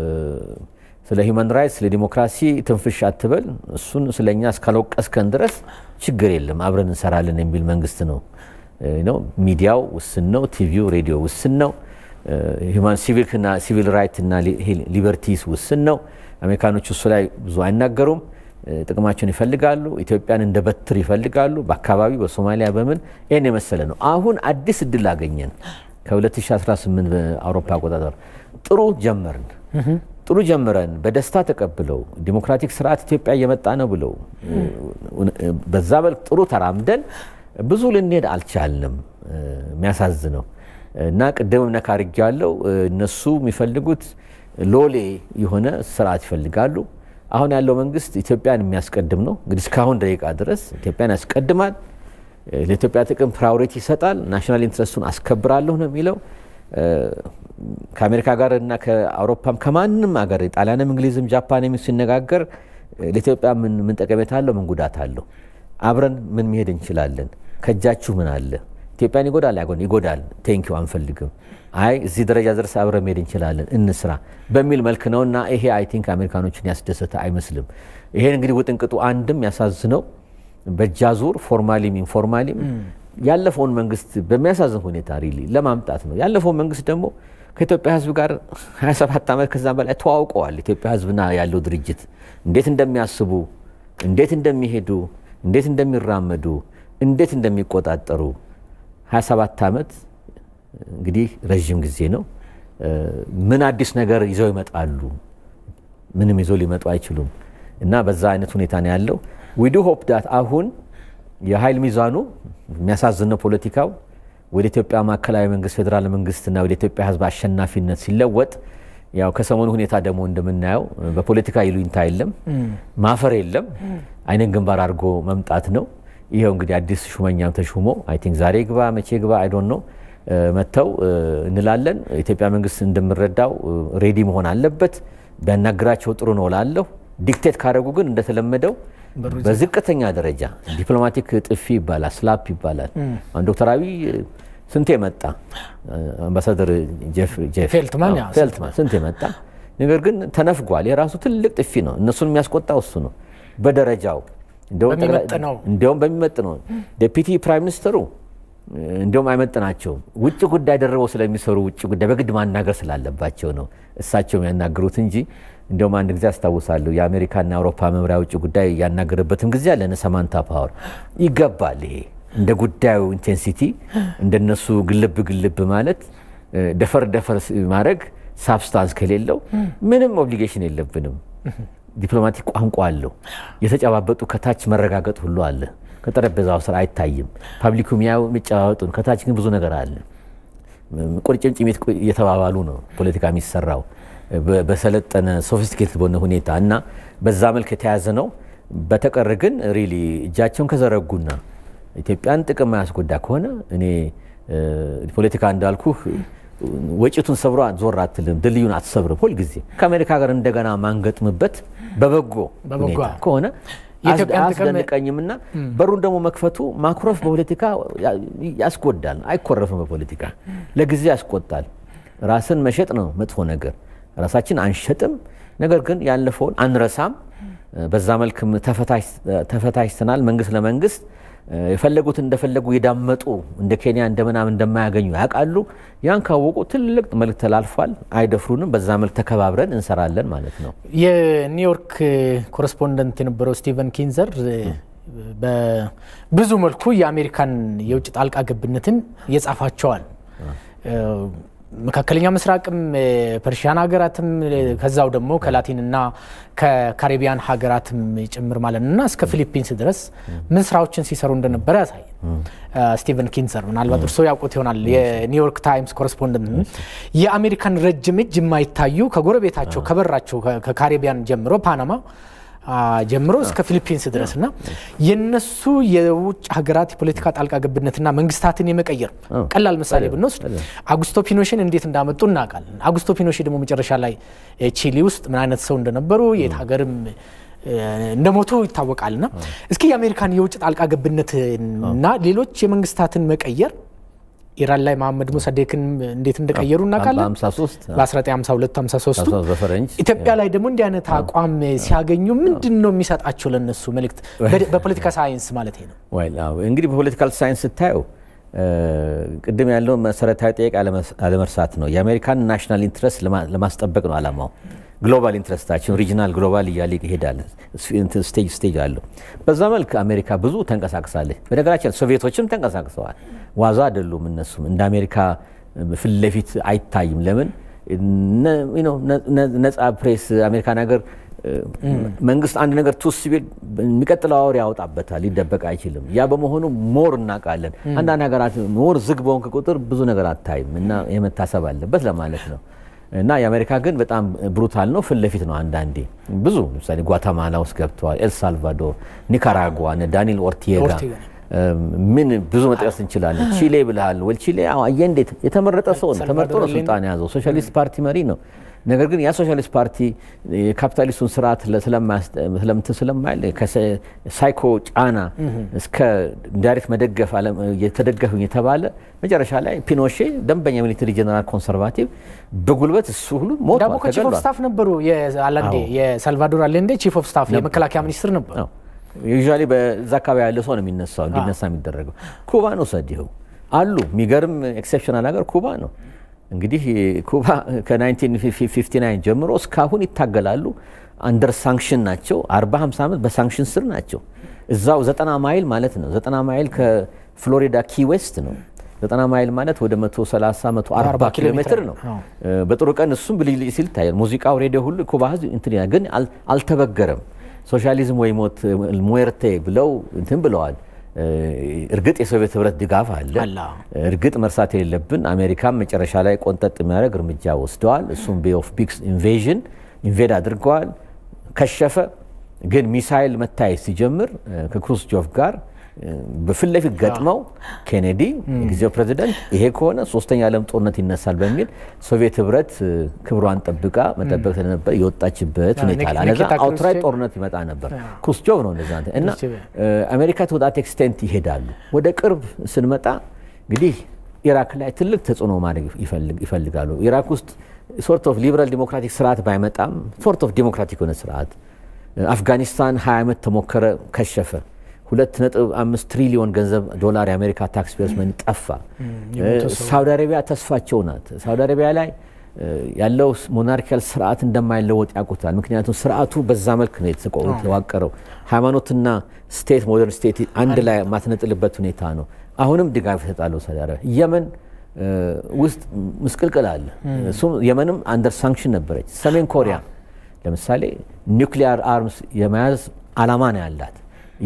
ስለ ሂውማን ራይትስ ስለ ዲሞክራሲ ትንፍሽ አትበል፣ እሱን ስለኛ እስካልወቀስከን ድረስ ችግር የለም አብረን እንሰራለን የሚል መንግስት ነው። ሚዲያው ውስን ነው፣ ቲቪው ሬዲዮ ውስን ነው፣ ሂውማን እና ሲቪል ራይት እና ሊበርቲስ ውስን ነው። አሜሪካኖች እሱ ላይ ብዙ አይናገሩም። ጥቅማቸውን ይፈልጋሉ። ኢትዮጵያን እንደ በትር ይፈልጋሉ። በአካባቢው በሶማሊያ በምን ይህን የመሰለ ነው። አሁን አዲስ እድል አገኘን። ከ2018 በአውሮፓ አቆጣጠር ጥሩ ጀመርን። ጥሩ ጀምረን በደስታ ተቀብለው ዲሞክራቲክ ስርዓት ኢትዮጵያ እየመጣ ነው ብለው በዛ በልክ ጥሩ ተራምደን ብዙ ልንሄድ አልቻልንም። የሚያሳዝነው እና ቅድምም ነካ አድርጌያለሁ። እነሱ የሚፈልጉት ሎሌ የሆነ ስርዓት ይፈልጋሉ። አሁን ያለው መንግስት ኢትዮጵያን የሚያስቀድም ነው። እንግዲህ እስካሁን ደቂቃ ድረስ ኢትዮጵያን ያስቀድማል፣ ለኢትዮጵያ ጥቅም ፕራዮሪቲ ይሰጣል፣ ናሽናል ኢንትረስቱን አስከብራለሁ ነው የሚለው። ከአሜሪካ ጋር እና ከአውሮፓም ከማንም ሀገር ጣሊያንም፣ እንግሊዝም፣ ጃፓንም ሲነጋገር ለኢትዮጵያ ምን ጠቀሜታ አለው? ምን ጉዳት አለው? አብረን ምን መሄድ እንችላለን? ከእጃችሁ ምን አለ? ኢትዮጵያን ይጎዳል ይጎዳል፣ ቴንኪው አንፈልግም። አይ እዚህ ደረጃ ድረስ አብረ መሄድ እንችላለን፣ እንስራ በሚል መልክ ነው እና ይሄ አይ ቲንክ አሜሪካኖችን ያስደሰተ አይመስልም። ይሄን እንግዲህ ውጥንቅጡ አንድም ያሳዝነው በእጃ ዙር ፎርማሊም ኢንፎርማሊም ያለፈውን መንግስት በሚያሳዝን ሁኔታ ሪሊ ለማምጣት ነው። ያለፈውን መንግስት ደግሞ ከኢትዮጵያ ህዝብ ጋር 27 ዓመት ከዛም በላይ ተዋውቀዋል። ኢትዮጵያ ህዝብና ያለው ድርጅት እንዴት እንደሚያስቡ፣ እንዴት እንደሚሄዱ፣ እንዴት እንደሚራመዱ፣ እንዴት እንደሚቆጣጠሩ 27 ዓመት እንግዲህ ረዥም ጊዜ ነው። ምን አዲስ ነገር ይዘው ይመጣሉ? ምንም ይዘው ሊመጡ አይችሉም እና በዛ አይነት ሁኔታ ነው ያለው። ዊዱ ሆፕ ዳት አሁን የኃይል ሚዛኑ የሚያሳዝነው ፖለቲካው ወደ ኢትዮጵያ ማዕከላዊ መንግስት ፌዴራል መንግስትና ወደ ኢትዮጵያ ህዝብ አሸናፊነት ሲለወጥ ያው ከሰሞኑ ሁኔታ ደግሞ እንደምናየው በፖለቲካ ይሉኝታ የለም፣ ማፈር የለም፣ አይነን ግንባር አድርጎ መምጣት ነው። ይኸው እንግዲህ አዲስ ሹመኛም ተሹሞ አይ ቲንክ ዛሬ ግባ መቼ ግባ አይዶን ነው መጥተው እንላለን። ኢትዮጵያ መንግስት እንደምረዳው ሬዲ መሆን አለበት። ቢያናግራቸው ጥሩ ነው ላለሁ ዲክቴት ካደረጉ ግን እንደተለመደው በዝቅተኛ ደረጃ ዲፕሎማቲክ ጥፊ ይባላል፣ ስላፕ ይባላል። አሁን ዶክተር አብይ ስንቴ መጣ፣ አምባሳደር ፌልትማን ስንቴ መጣ። ነገር ግን ተነፍጓል። የራሱ ትልቅ ጥፊ ነው። እነሱን የሚያስቆጣው እሱ ነው በደረጃው እንዲያውም በሚመጥ ነው። ዴፒቲ ፕራይም ሚኒስትሩ እንዲሁም አይመጥናቸውም። ውጭ ጉዳይ ደርበው ስለሚሰሩ ውጭ ጉዳይ በግድ ማናገር ስላለባቸው ነው እሳቸው የሚያናግሩት እንጂ እንደውም አንድ ጊዜ አስታውሳለሁ የአሜሪካና አውሮፓ መምሪያ ውጭ ጉዳይ ያናገረበትም ጊዜ አለን። ሰማንታ ፓወር ይገባል። ይሄ እንደ ጉዳዩ ኢንቴንሲቲ እንደነሱ ግልብ ግልብ ማለት ደፈር ደፈር ማድረግ ሳብስታንስ ከሌለው ምንም ኦብሊጌሽን የለብንም። ዲፕሎማቲክ ቋንቋ አለው። የተጨባበጡ ከታች መረጋገጥ ሁሉ አለ። ከጠረጴዛው ስር አይታይም። ፓብሊኩ ሚያው የሚጨባበጡ ከታች ግን ብዙ ነገር አለ። ቁርጭምጭሚት እየተባባሉ ነው ፖለቲካ የሚሰራው። በሰለጠነ ሶፊስቲኬትድ በሆነ ሁኔታ እና በዛ መልክ የተያዘ ነው። በተቀረ ግን ሪሊ እጃቸውን ከዘረጉና ኢትዮጵያን ጥቅም ያስጎዳ ከሆነ እኔ ፖለቲካ እንዳልኩህ ወጭቱን ሰብሮ ዞር አትልም፣ ድልድዩን አትሰብርም። ሁልጊዜ ከአሜሪካ ጋር እንደገና ማንገጥምበት በበጎ ሁኔታ ከሆነ አያስደንቀኝምና በሩን ደግሞ መክፈቱ ማኩረፍ በፖለቲካ ያስጎዳል። አይኮረፍም በፖለቲካ ለጊዜ ያስቆጣል። ራስን መሸጥ ነው መጥፎ ነገር። ራሳችን አንሸጥም፣ ነገር ግን ያለፈውን አንረሳም። በዛ መልክም ተፈታሽተናል። መንግስት ለመንግስት የፈለጉት እንደፈለጉ የዳመጡ እንደ ኬንያ እንደ እንደማያገኙ ያውቃሉ። ያን ካወቁ ትልቅ መልክ ተላልፏል። አይደፍሩንም። በዛ መልክ ተከባብረን እንሰራለን ማለት ነው። የኒውዮርክ ኮረስፖንደንት የነበረው ስቲቨን ኪንዘር በብዙ መልኩ የአሜሪካን የውጭ ጣልቃ ገብነትን የጻፋቸዋል። መካከለኛ ምስራቅም ፐርሺያን ሀገራትም ከዛው ደግሞ ከላቲንና ከካሪቢያን ሀገራትም ጭምር ማለት እና እስከ ፊሊፒንስ ድረስ ምን ስራዎችን ሲሰሩ እንደነበረ ያሳይ ስቲቨን ኪንዘር ምናልባት እርስዎ ያውቁት ይሆናል የኒውዮርክ ታይምስ ኮረስፖንደንት የአሜሪካን ረጅም እጅ የማይታዩ ከጎረቤታቸው ከበራቸው ከካሪቢያን ጀምሮ ፓናማ ጀምሮ እስከ ፊሊፒንስ ድረስ ና የነሱ የውጭ ሀገራት የፖለቲካ ጣልቃ ገብነትና መንግስታትን የመቀየር ቀላል ምሳሌ ብንወስድ አጉስቶ ፒኖሽን እንዴት እንዳመጡ እናውቃለን። አጉስቶ ፒኖሽ ደግሞ መጨረሻ ላይ ቺሊ ውስጥ ምን አይነት ሰው እንደነበሩ የት ሀገርም እንደሞቱ ና እስኪ የአሜሪካን የውጭ ጣልቃ ገብነትና ሌሎች የመንግስታትን መቀየር ኢራን ላይ መሐመድ ሙሰዴክን እንዴት እንደቀየሩ እናውቃለን 1952 ኢትዮጵያ ላይ ደግሞ እንዲህ አይነት አቋም ሲያገኙ ምንድን ነው የሚሰጣቸው ለነሱ መልእክት በፖለቲካ ሳይንስ ማለት ነው? እንግዲህ በፖለቲካል ሳይንስ ስታየው ቅድም ያለው መሰረታዊ ጥያቄ አለመርሳት ነው። የአሜሪካን ናሽናል ኢንትረስት ለማስጠበቅ ነው አላማው። ግሎባል ኢንትረስታችን ሪጂናል ግሎባል እያለ ይሄዳል። ስቴጅ ስቴጅ አለው። በዛ መልክ አሜሪካ ብዙ ተንቀሳቅሳለች። በነገራችን ሶቪየቶችም ተንቀሳቅሰዋል። ዋዛ አይደሉም። እነሱም እንደ አሜሪካ ፊት ለፊት አይታይም። ለምን ነጻ ፕሬስ አሜሪካን ሀገር መንግስት አንድ ነገር ቱስ ሲል የሚቀጥለው አወር ያወጣበታል፣ ሊደበቅ አይችልም። ያ በመሆኑ ሞር እናውቃለን። አንዳንድ ሀገራት ሞር ዝግ በሆንክ ቁጥር ብዙ ነገር አታይም እና የመታሰብ አለበት ለማለት ነው። እና የአሜሪካ ግን በጣም ብሩታል ነው። ፊት ለፊት ነው። አንዳንዴ ብዙ ለምሳሌ ጓተማላ ውስጥ ገብተዋል፣ ኤልሳልቫዶር፣ ኒካራጓ፣ ዳኒል ኦርቴጋ ምን ብዙ መጥቀስ እንችላለን። ቺሌ ብልሃል ወል ቺሌ አየ እንዴት የተመረጠ ሰው ነው፣ ተመርጦ ነው ስልጣን የያዘው ሶሻሊስት ፓርቲ መሪ ነው። ነገር ግን ያ ሶሻሊስት ፓርቲ የካፒታሊስቱን ስርዓት ስለምትን ስለማይል ሳይኮ ጫና እስከ ዳይሬክት መደገፍ የተደገፍ የተባለ መጨረሻ ላይ ፒኖሼ ደንበኛ ሚሊተሪ ጀነራል ኮንሰርቫቲቭ በጉልበት እሱ ሁሉ ሞቷል። ደግሞ ከቺፍ ኦፍ ስታፍ ነበሩ። የሳልቫዶር አሌንዴ ቺፍ ኦፍ ስታፍ የመከላከያ ሚኒስትር ነበሩ። ዩዥዋሊ በዛ አካባቢ ያለ ሰው ነው የሚነሳው እንዲነሳ የሚደረገው። ኩባ ነው ይኸው አሉ። የሚገርም ኤክሴፕሽናል ሀገር ኩባ ነው። እንግዲህ ኩባ ከ1959 ጀምሮ እስካሁን ይታገላሉ። አንደር ሳንክሽን ናቸው። 40 50 ዓመት በሳንክሽን ስር ናቸው። እዛው 90 ማይል ማለት ነው። 90 ማይል ከፍሎሪዳ ኪ ዌስት ነው። 90 ማይል ማለት ወደ 130 140 ኪሎ ሜትር ነው። በጥሩ ቀን እሱም ብልጭልጭ ሲል ይታያል። ሙዚቃው፣ ሬዲዮ ሁሉ ኩባ ህዝብ እንትን ግን አልተበገረም። ሶሻሊዝም ወይ ሞት ሙርቴ ብለው እንትን ብለዋል። እርግጥ የሶቪየት ህብረት ድጋፍ አለ። እርግጥ መርሳት የሌለብን አሜሪካም መጨረሻ ላይ ቆንጠጥ የሚያደርግ እርምጃ ወስደዋል። እሱም ቤ ኦፍ ፒክስ ኢንቬዥን ኢንቬድ አድርገዋል። ከሸፈ። ግን ሚሳይል መታየት ሲጀምር ከክሩስቾቭ ጋር በፊት ለፊት ገጥመው ኬኔዲ የጊዜው ፕሬዚደንት ይሄ ከሆነ ሶስተኛ ዓለም ጦርነት ይነሳል በሚል ሶቪየት ህብረት ክብሯን ጠብቃ መጠበቅ ስለነበር የወጣችበት ሁኔታ አለ። እዛ አውትራይት ጦርነት ይመጣ ነበር። ኩስቾቭ ነው እንደዛ እና አሜሪካ ተወጣት ኤክስቴንት ይሄዳሉ። ወደ ቅርብ ስንመጣ እንግዲህ ኢራክ ላይ ትልቅ ተጽዕኖ ማድረግ ይፈልጋሉ። ኢራክ ውስጥ ሶርት ኦፍ ሊበራል ዲሞክራቲክ ስርዓት ባይመጣም ሶርት ኦፍ ዲሞክራቲክ የሆነ ስርዓት አፍጋኒስታን 20 ዓመት ተሞከረ፣ ከሸፈ። 2.5 ትሪሊዮን ገንዘብ ዶላር የአሜሪካ ታክስ ፔርስ መን ጠፋ። ሳውዲ አረቢያ ተስፋቸው ናት። ሳውዲ አረቢያ ላይ ያለው ሞናርኪያል ስርዓት እንደማይለወጥ ያውቁታል። ምክንያቱም ስርዓቱ በዛ መልክ ነው የተዋቀረው። ሃይማኖትና ስቴት ሞደርን ስቴት አንድ ላይ ማትነጥልበት ሁኔታ ነው። አሁንም ድጋፍ ይሰጣለሁ ሳውዲ አረቢያ። የመን ውስጥ ምስቅልቅል አለ። እሱም የመንም አንደር ሳንክሽን ነበረች። ሰሜን ኮሪያ ለምሳሌ ኒውክሊያር አርምስ የመያዝ አላማ ነው ያላት።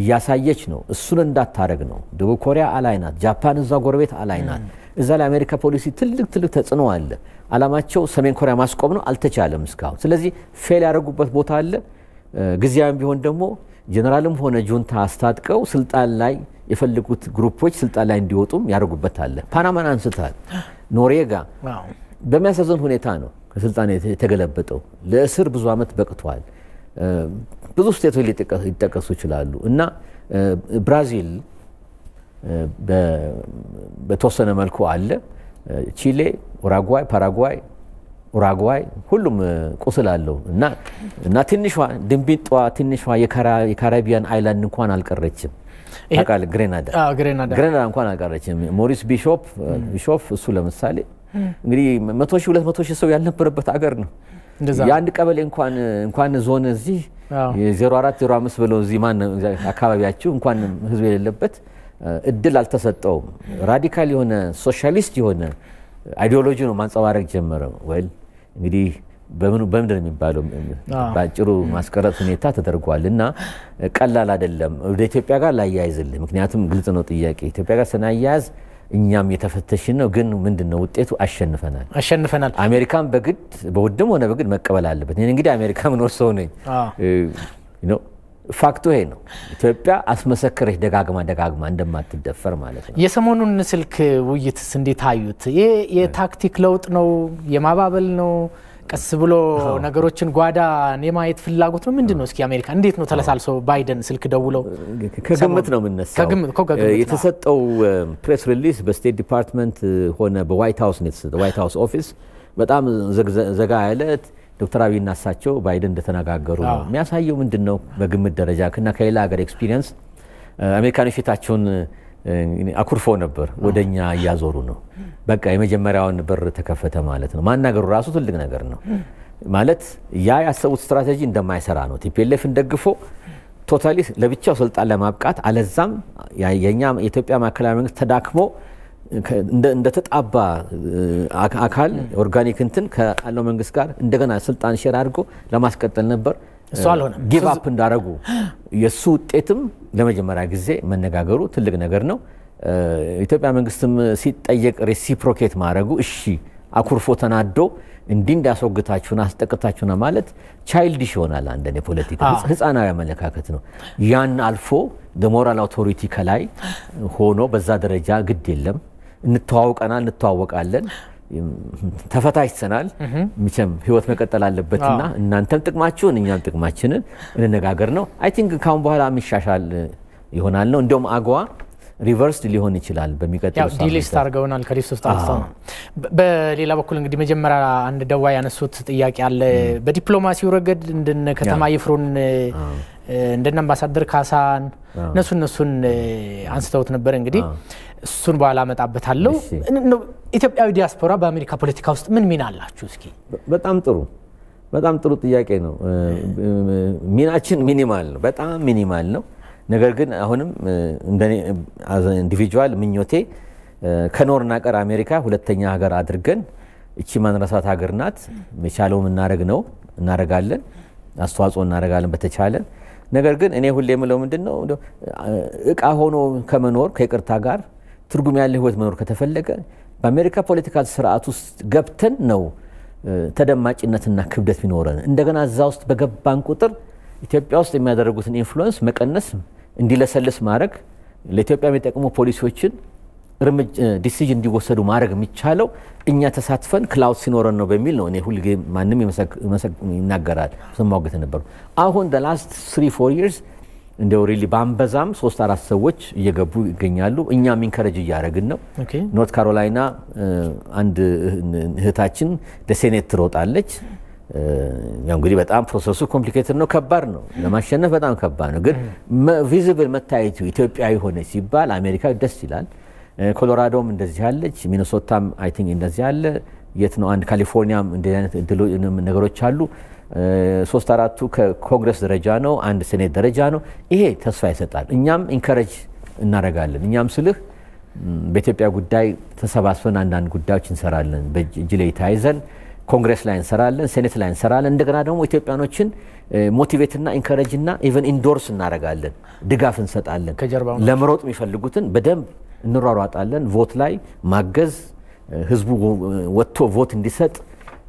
እያሳየች ነው። እሱን እንዳታደረግ ነው። ደቡብ ኮሪያ አላይ ናት። ጃፓን እዛ ጎረቤት አላይ ናት። እዛ ላይ አሜሪካ ፖሊሲ ትልቅ ትልቅ ተጽዕኖ አለ። አላማቸው ሰሜን ኮሪያ ማስቆም ነው። አልተቻለም እስካሁን። ስለዚህ ፌል ያደረጉበት ቦታ አለ። ጊዜያዊም ቢሆን ደግሞ ጀነራልም ሆነ ጁንታ አስታጥቀው ስልጣን ላይ የፈለጉት ግሩፖች ስልጣን ላይ እንዲወጡም ያደርጉበት አለ። ፓናማን አንስታል። ኖሬጋ በሚያሳዝን ሁኔታ ነው ከስልጣን የተገለበጠው። ለእስር ብዙ ዓመት በቅቷል። ብዙ ስቴቶች ሊጠቀሱ ይችላሉ እና ብራዚል በተወሰነ መልኩ አለ። ቺሌ፣ ኡራጓይ፣ ፓራጓይ ኡራጓይ ሁሉም ቁስል አለው እና እና ትንሿ ድንቢጧ ትንሿ የካራቢያን አይላንድ እንኳን አልቀረችም። ታውቃለህ፣ ግሬናዳ ግሬናዳ እንኳን አልቀረችም። ሞሪስ ቢሾፕ ቢሾፕ እሱ ለምሳሌ እንግዲህ መቶ ሺህ ሁለት መቶ ሺህ ሰው ያልነበረበት አገር ነው። የአንድ ቀበሌ እንኳን እንኳን ዞን እዚህ የዜሮ አራት ዜሮ አምስት ብለው እዚህ ማን አካባቢያችሁ እንኳን ህዝብ የሌለበት እድል አልተሰጠውም። ራዲካል የሆነ ሶሻሊስት የሆነ አይዲዮሎጂ ነው ማንጸባረቅ ጀመረ። ወል እንግዲህ በምኑ በምንድን የሚባለው በአጭሩ ማስቀረጥ ሁኔታ ተደርጓል እና ቀላል አይደለም። ወደ ኢትዮጵያ ጋር ላያይዝልህ፣ ምክንያቱም ግልጽ ነው ጥያቄ ኢትዮጵያ ጋር ስናያያዝ እኛም የተፈተሽን ነው። ግን ምንድን ነው ውጤቱ? አሸንፈናል አሸንፈናል። አሜሪካን በግድ በውድም ሆነ በግድ መቀበል አለበት። ይህን እንግዲህ አሜሪካ ምኖር ሰው ነኝ። ፋክቱ ይሄ ነው። ኢትዮጵያ አስመሰከረች ደጋግማ ደጋግማ እንደማትደፈር ማለት ነው። የሰሞኑን ስልክ ውይይትስ እንዴት አዩት? ይሄ የታክቲክ ለውጥ ነው? የማባበል ነው? ቀስ ብሎ ነገሮችን ጓዳ የማየት ፍላጎት ነው ምንድን ነው? እስኪ አሜሪካ እንዴት ነው ተለሳልሶ ባይደን ስልክ ደውለው ከግምት ነው የምነሳው። የተሰጠው ፕሬስ ሪሊስ በስቴት ዲፓርትመንት ሆነ በዋይት ሀውስ ነው የተሰጠው። ዋይት ሀውስ ኦፊስ በጣም ዘጋ ያለ ዶክተር አብይ እናሳቸው ባይደን እንደተነጋገሩ ነው የሚያሳየው። ምንድን ነው በግምት ደረጃ እና ከሌላ ሀገር ኤክስፒሪየንስ አሜሪካኖች ፊታቸውን አኩርፎ ነበር። ወደኛ እያዞሩ ነው። በቃ የመጀመሪያውን በር ተከፈተ ማለት ነው። ማናገሩ ራሱ ትልቅ ነገር ነው ማለት ያ ያሰቡት ስትራቴጂ እንደማይሰራ ነው። ቲፒኤልኤፍን ደግፎ ቶታሊ ለብቻው ስልጣን ለማብቃት አለዛም የኛ የኢትዮጵያ ማዕከላዊ መንግስት ተዳክሞ እንደተጣባ አካል ኦርጋኒክ እንትን ካለው መንግስት ጋር እንደገና ስልጣን ሼር አድርጎ ለማስቀጠል ነበር። እሱ አልሆነም። ጊቭ አፕ እንዳረጉ የእሱ ውጤትም ለመጀመሪያ ጊዜ መነጋገሩ ትልቅ ነገር ነው። ኢትዮጵያ መንግስትም ሲጠየቅ ሬሲፕሮኬት ማድረጉ እሺ አኩርፎ ተናዶ እንዲህ እንዳስወግታችሁን አስጠቅታችሁና ማለት ቻይልዲሽ ይሆናል። አንደን የፖለቲካ ህፃናዊ አመለካከት ነው። ያን አልፎ ደሞራል አውቶሪቲ ከላይ ሆኖ በዛ ደረጃ ግድ የለም እንተዋውቀናል፣ እንተዋወቃለን ተፈታይተናል። መቼም ህይወት መቀጠል አለበትና እናንተም ጥቅማችሁን እኛም ጥቅማችንን እንነጋገር ነው። አይ ቲንክ ካሁን በኋላ የሚሻሻል ይሆናል ነው እንደውም አግዋ ሪቨርስድ ሊሆን ይችላል። በሚቀጥለው ዲሊስት አድርገውናል ከሊስት በሌላ በኩል እንግዲህ መጀመሪያ አንድ ደዋ ያነሱት ጥያቄ አለ። በዲፕሎማሲው ረገድ እንድን ከተማ ይፍሩን እንደነ አምባሳደር ካሳን እነሱ እነሱን አንስተውት ነበር እንግዲህ እሱን በኋላ አመጣበታለሁ። ኢትዮጵያዊ ዲያስፖራ በአሜሪካ ፖለቲካ ውስጥ ምን ሚና አላችሁ? እስኪ በጣም ጥሩ በጣም ጥሩ ጥያቄ ነው። ሚናችን ሚኒማል ነው፣ በጣም ሚኒማል ነው። ነገር ግን አሁንም ኢንዲቪጁዋል ምኞቴ ከኖርና ቀር አሜሪካ ሁለተኛ ሀገር አድርገን እቺ ማንረሳት ሀገር ናት። የቻለውም እናደረግ ነው እናደረጋለን፣ አስተዋጽኦ እናደረጋለን በተቻለን። ነገር ግን እኔ ሁሌ የምለው ምንድን ነው እቃ ሆኖ ከመኖር ከይቅርታ ጋር ትርጉም ያለ ህይወት መኖር ከተፈለገ በአሜሪካ ፖለቲካል ስርዓት ውስጥ ገብተን ነው ተደማጭነትና ክብደት ቢኖረን። እንደገና እዛ ውስጥ በገባን ቁጥር ኢትዮጵያ ውስጥ የሚያደረጉትን ኢንፍሉዌንስ መቀነስ፣ እንዲለሰልስ ማድረግ፣ ለኢትዮጵያ የሚጠቅሙ ፖሊሲዎችን ዲሲዥን እንዲወሰዱ ማድረግ የሚቻለው እኛ ተሳትፈን ክላውድ ሲኖረን ነው በሚል ነው። እኔ ሁልጊዜ ማንም ይናገራል ስማወገት ነበሩ። አሁን ላስት ስሪ ፎር ይርስ እንደ ሪሊ በአንበዛም ሶስት አራት ሰዎች እየገቡ ይገኛሉ። እኛም ኢንከረጅ እያደረግን ነው። ኖርት ካሮላይና አንድ እህታችን ለሴኔት ትሮጣለች። ያው እንግዲህ በጣም ፕሮሰሱ ኮምፕሊኬትድ ነው፣ ከባድ ነው፣ ለማሸነፍ በጣም ከባድ ነው። ግን ቪዚብል መታየቱ ኢትዮጵያዊ ሆነች ሲባል አሜሪካ ደስ ይላል። ኮሎራዶም እንደዚህ አለች፣ ሚኒሶታም አይ ቲንክ እንደዚህ አለ። የት ነው አንድ ካሊፎርኒያም እንደዚህ አይነት ነገሮች አሉ። ሶስት አራቱ ከኮንግረስ ደረጃ ነው፣ አንድ ሴኔት ደረጃ ነው። ይሄ ተስፋ ይሰጣል። እኛም ኢንከረጅ እናደርጋለን። እኛም ስልህ በኢትዮጵያ ጉዳይ ተሰባስበን አንዳንድ ጉዳዮች እንሰራለን። በእጅ ላይ ተያይዘን ኮንግረስ ላይ እንሰራለን፣ ሴኔት ላይ እንሰራለን። እንደገና ደግሞ ኢትዮጵያኖችን ሞቲቬትና ኢንከረጅና ኢቨን ኢንዶርስ እናደርጋለን፣ ድጋፍ እንሰጣለን። ለመሮጥ የሚፈልጉትን በደንብ እንሯሯጣለን። ቮት ላይ ማገዝ ህዝቡ ወጥቶ ቮት እንዲሰጥ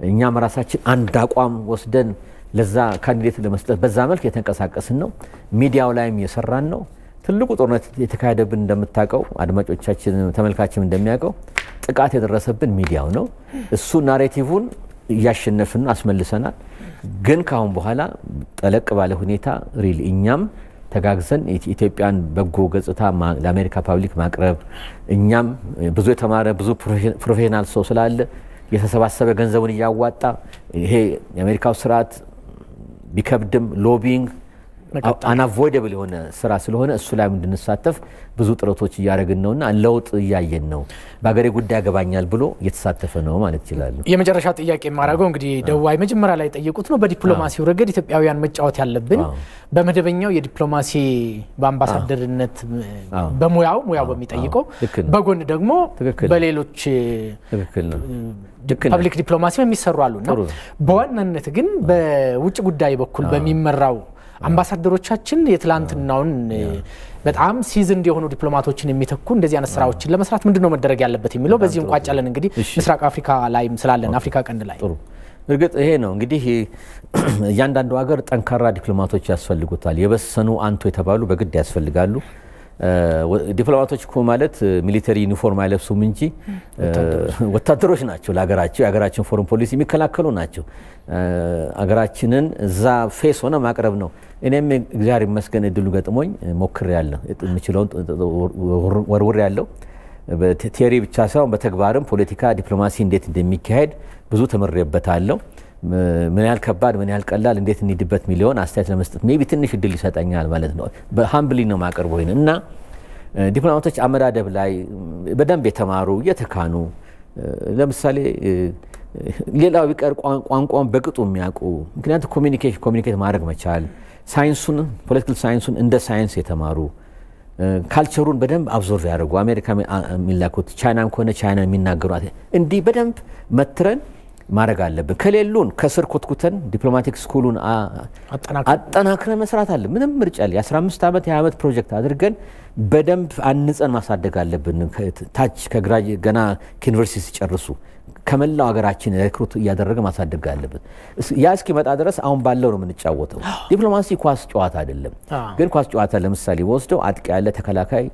እኛም ራሳችን አንድ አቋም ወስደን ለዛ ካንዲዴት ለመስጠት በዛ መልክ የተንቀሳቀስን ነው። ሚዲያው ላይም የሰራን ነው። ትልቁ ጦርነት የተካሄደብን እንደምታውቀው አድማጮቻችን ተመልካችም እንደሚያውቀው ጥቃት የደረሰብን ሚዲያው ነው። እሱ ናሬቲቭን እያሸነፍን አስመልሰናል። ግን ካሁን በኋላ ጠለቅ ባለ ሁኔታ ሪል እኛም ተጋግዘን ኢትዮጵያን በጎ ገጽታ ለአሜሪካ ፓብሊክ ማቅረብ እኛም ብዙ የተማረ ብዙ ፕሮፌሽናል ሰው ስላለ የተሰባሰበ ገንዘቡን እያዋጣ ይሄ የአሜሪካው ስርዓት ቢከብድም ሎቢንግ አናቮይደብል የሆነ ስራ ስለሆነ እሱ ላይ እንድንሳተፍ ብዙ ጥረቶች እያደረግን ነውና ለውጥ እያየን ነው። በሀገሬ ጉዳይ ያገባኛል ብሎ እየተሳተፈ ነው ማለት ይችላሉ። የመጨረሻ ጥያቄ የማደርገው እንግዲህ ደዋይ መጀመሪያ ላይ የጠየቁት ነው። በዲፕሎማሲው ረገድ ኢትዮጵያውያን መጫወት ያለብን በመደበኛው የዲፕሎማሲ በአምባሳደርነት በሙያው ሙያው በሚጠይቀው በጎን ደግሞ በሌሎች ፐብሊክ ዲፕሎማሲ የሚሰሩ አሉና በዋናነት ግን በውጭ ጉዳይ በኩል በሚመራው አምባሳደሮቻችን የትላንትናውን በጣም ሲዝን የሆኑ ዲፕሎማቶችን የሚተኩ እንደዚህ አይነት ስራዎችን ለመስራት ምንድን ነው መደረግ ያለበት የሚለው በዚህ እንቋጫለን። እንግዲህ ምስራቅ አፍሪካ ላይም ስላለን አፍሪካ ቀንድ ላይ እርግጥ ይሄ ነው እንግዲህ እያንዳንዱ ሀገር ጠንካራ ዲፕሎማቶች ያስፈልጉታል። የበሰኑ አንቶ የተባሉ በግድ ያስፈልጋሉ። ዲፕሎማቶች እኮ ማለት ሚሊተሪ ዩኒፎርም አይለብሱም እንጂ ወታደሮች ናቸው። ለሀገራቸው የሀገራችን ፎረን ፖሊሲ የሚከላከሉ ናቸው። አገራችንን እዛ ፌስ ሆነ ማቅረብ ነው። እኔም እግዚአብሔር ይመስገን እድሉ ገጥሞኝ ሞክር ያለሁ የምችለውን ወርውር ያለው ቴዎሪ ብቻ ሳይሆን በተግባርም ፖለቲካ ዲፕሎማሲ እንዴት እንደሚካሄድ ብዙ ተምሬበታለሁ። ምን ያህል ከባድ ምን ያህል ቀላል እንዴት እንሂድበት የሚለውን አስተያየት ለመስጠት ቢ ትንሽ እድል ይሰጠኛል ማለት ነው። በሀምብሊ ነው ማቀርብ ወይን እና ዲፕሎማቶች አመዳደብ ላይ በደንብ የተማሩ እየተካኑ ለምሳሌ ሌላው ቢቀር ቋንቋን በቅጡ የሚያውቁ ምክንያቱም ኮሚኒኬሽን ኮሚኒኬት ማድረግ መቻል ሳይንሱን ፖለቲካል ሳይንሱን እንደ ሳይንስ የተማሩ ካልቸሩን በደንብ አብዞርቭ ያደርጉ አሜሪካ የሚላኩት ቻይናም ከሆነ ቻይና የሚናገሩ እንዲህ በደንብ መትረን ማድረግ አለብን። ከሌሉን ከስር ኮትኩተን ዲፕሎማቲክ ስኩሉን አጠናክረ መስራት አለ። ምንም ምርጫ ለ 15 ዓመት የዓመት ፕሮጀክት አድርገን በደንብ አንጸን ማሳደግ አለብን። ታች ገና ከዩኒቨርሲቲ ሲጨርሱ ከመላው ሀገራችን ሪክሩት እያደረገ ማሳደግ አለብን። ያ እስኪመጣ ድረስ አሁን ባለው ነው የምንጫወተው። ዲፕሎማሲ ኳስ ጨዋታ አይደለም። ግን ኳስ ጨዋታ ለምሳሌ ወስደው አጥቂ ያለ ተከላካይ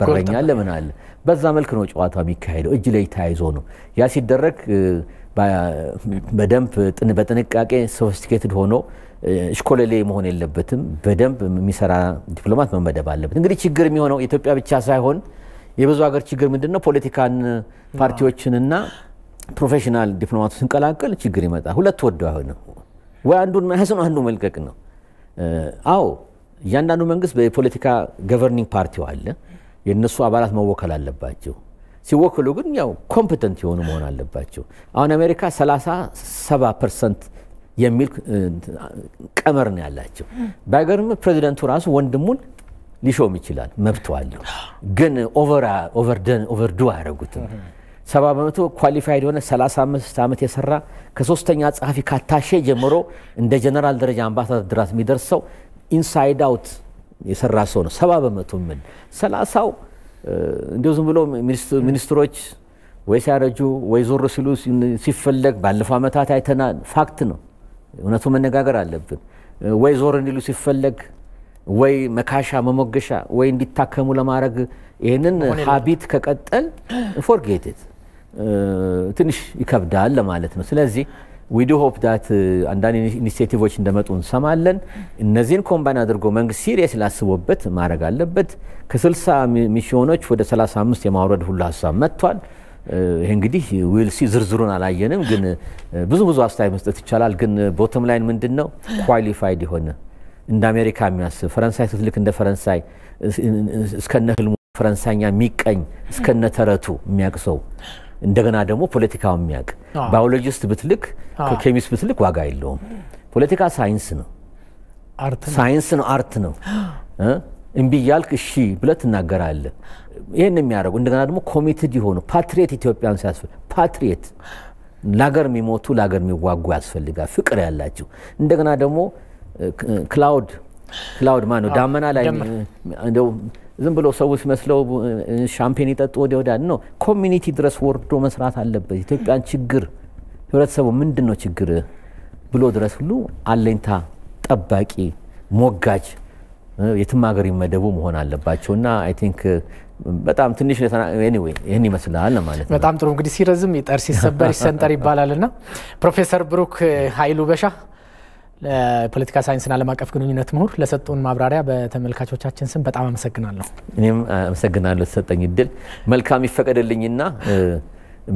በረኛ ለምን አለ። በዛ መልክ ነው ጨዋታው የሚካሄደው። እጅ ላይ ተያይዞ ነው ያ ሲደረግ በደንብ በጥንቃቄ ሶፊስቲኬትድ ሆኖ እሽኮለሌ መሆን የለበትም። በደንብ የሚሰራ ዲፕሎማት መመደብ አለበት። እንግዲህ ችግር የሚሆነው ኢትዮጵያ ብቻ ሳይሆን የብዙ ሀገር ችግር ምንድን ነው? ፖለቲካን ፓርቲዎችንና ፕሮፌሽናል ዲፕሎማቱ ስንቀላቀል ችግር ይመጣል። ሁለት ወደው አይሆንም። ወይ አንዱን መያዝ ነው፣ አንዱ መልቀቅ ነው። አዎ እያንዳንዱ መንግስት በፖለቲካ ገቨርኒንግ ፓርቲው አለ። የእነሱ አባላት መወከል አለባቸው። ሲወክሉ ግን ያው ኮምፕተንት የሆኑ መሆን አለባቸው። አሁን አሜሪካ 37 ፐርሰንት የሚል ቀመር ነው ያላቸው። ባይገርም ፕሬዚደንቱ ራሱ ወንድሙን ሊሾም ይችላል፣ መብት አለው። ግን ኦቨርዱ አያደረጉትም። ሰባ በመቶ ኳሊፋይድ የሆነ 35 ዓመት የሰራ ከሶስተኛ ጸሐፊ ካታሼ ጀምሮ እንደ ጀነራል ደረጃ አምባሳደር ድረስ የሚደርሰው ኢንሳይድ አውት የሰራ ሰው ነው። ሰባ በመቶ ምን ሰላሳው እንዲሁ ዝም ብሎ ሚኒስትሮች ወይ ሲያረጁ ወይ ዞር ሲሉ ሲፈለግ ባለፈው ዓመታት አይተናል። ፋክት ነው። እውነቱ መነጋገር አለብን። ወይ ዞር እንዲሉ ሲፈለግ ወይ መካሻ መሞገሻ ወይ እንዲታከሙ ለማድረግ ይህንን ሀቢት ከቀጠል ፎርጌትት ትንሽ ይከብዳል ለማለት ነው። ስለዚህ ዊዶ ሆፕ ዳት አንዳንድ ኢኒሽቲቮች እንደመጡ እንሰማለን። እነዚህን ኮምባይን አድርጎ መንግስት ሲሪየስ ላስቦበት ማድረግ አለበት። ከ60 ሚስዮኖች ወደ 35 የማውረድ ሁሉ ሀሳብ መጥቷል። ይሄ እንግዲህ ዊልሲ ዝርዝሩን አላየንም፣ ግን ብዙ ብዙ አስተያየት መስጠት ይቻላል። ግን ቦተም ላይን ምንድን ነው ኳሊፋይድ የሆነ እንደ አሜሪካ የሚያስብ ፈረንሳይ ስትልክ እንደ ፈረንሳይ እስከነ ህልሙ ፈረንሳይኛ የሚቀኝ እስከነ ተረቱ የሚያቅሰው እንደገና ደግሞ ፖለቲካው የሚያውቅ ባዮሎጂስት ብትልክ ከኬሚስት ብትልክ ዋጋ የለውም። ፖለቲካ ሳይንስ ነው፣ ሳይንስ ነው፣ አርት ነው። እምቢ እያልክ እሺ ብለህ ትናገራለህ። ይህን የሚያደርጉ እንደገና ደግሞ ኮሚትድ የሆኑ ፓትሪየት ኢትዮጵያን ሲያስፈልግ ፓትሪየት ለሀገር የሚሞቱ ለሀገር የሚዋጉ ያስፈልጋል። ፍቅር ያላቸው እንደገና ደግሞ ክላውድ ክላውድ ማነው ዳመና ላይ እንደው ዝም ብሎ ሰዎች መስለው ሻምፔን ይጠጡ ወደ ወዲያ ነው። ኮሚኒቲ ድረስ ወርዶ መስራት አለበት። ኢትዮጵያን ችግር ህብረተሰቡ ምንድን ነው ችግር ብሎ ድረስ ሁሉ አለኝታ ጠባቂ ሞጋጅ የትም ሀገር ይመደቡ መሆን አለባቸው እና አይ ቲንክ በጣም ትንሽ ኤኒዌይ ይህን ይመስላል ማለት ነው። በጣም ጥሩ እንግዲህ ሲረዝም ይጠር ሲሰበር ይሰንጠር ይባላል እና ፕሮፌሰር ብሩክ ሀይሉ በሻ ለፖለቲካ ሳይንስና ዓለም አቀፍ ግንኙነት ምሁር ለሰጡን ማብራሪያ በተመልካቾቻችን ስም በጣም አመሰግናለሁ። እኔም አመሰግናለሁ ተሰጠኝ እድል። መልካም ይፈቀድልኝና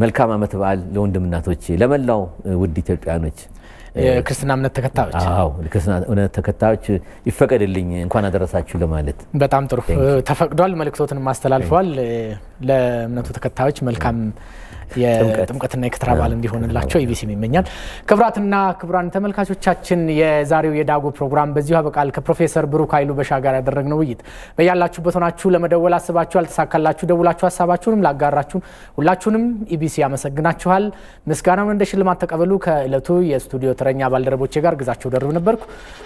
መልካም ዓመት በዓል ለወንድምናቶች ለመላው ውድ ኢትዮጵያኖች የክርስትና እምነት ተከታዮች ክርስትና እምነት ተከታዮች ይፈቀድልኝ እንኳን አደረሳችሁ ለማለት በጣም ጥሩ ተፈቅዷል። መልእክቶትን ማስተላልፈዋል። ለእምነቱ ተከታዮች መልካም የጥምቀትና የክትራ በዓል እንዲሆንላቸው ኢቢሲም ይመኛል። ክብራትና ክቡራን ተመልካቾቻችን የዛሬው የዳጎ ፕሮግራም በዚሁ አበቃል። ከፕሮፌሰር ብሩክ ኃይሉ በሻ ጋር ያደረግነው ውይይት በያላችሁበት ሆናችሁ ለመደወል አስባችሁ አልተሳካላችሁ ደውላችሁ ሀሳባችሁንም ላጋራችሁን ሁላችሁንም ኢቢሲ ያመሰግናችኋል። ምስጋናውን እንደ ሽልማት ተቀበሉ። ከእለቱ የስቱዲዮ ተረኛ ባልደረቦቼ ጋር ግዛቸው ደርብ ነበርኩ።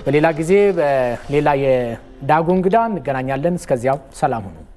በሌላ ጊዜ በሌላ የዳጎ እንግዳ እንገናኛለን። እስከዚያው ሰላም ሁኑ።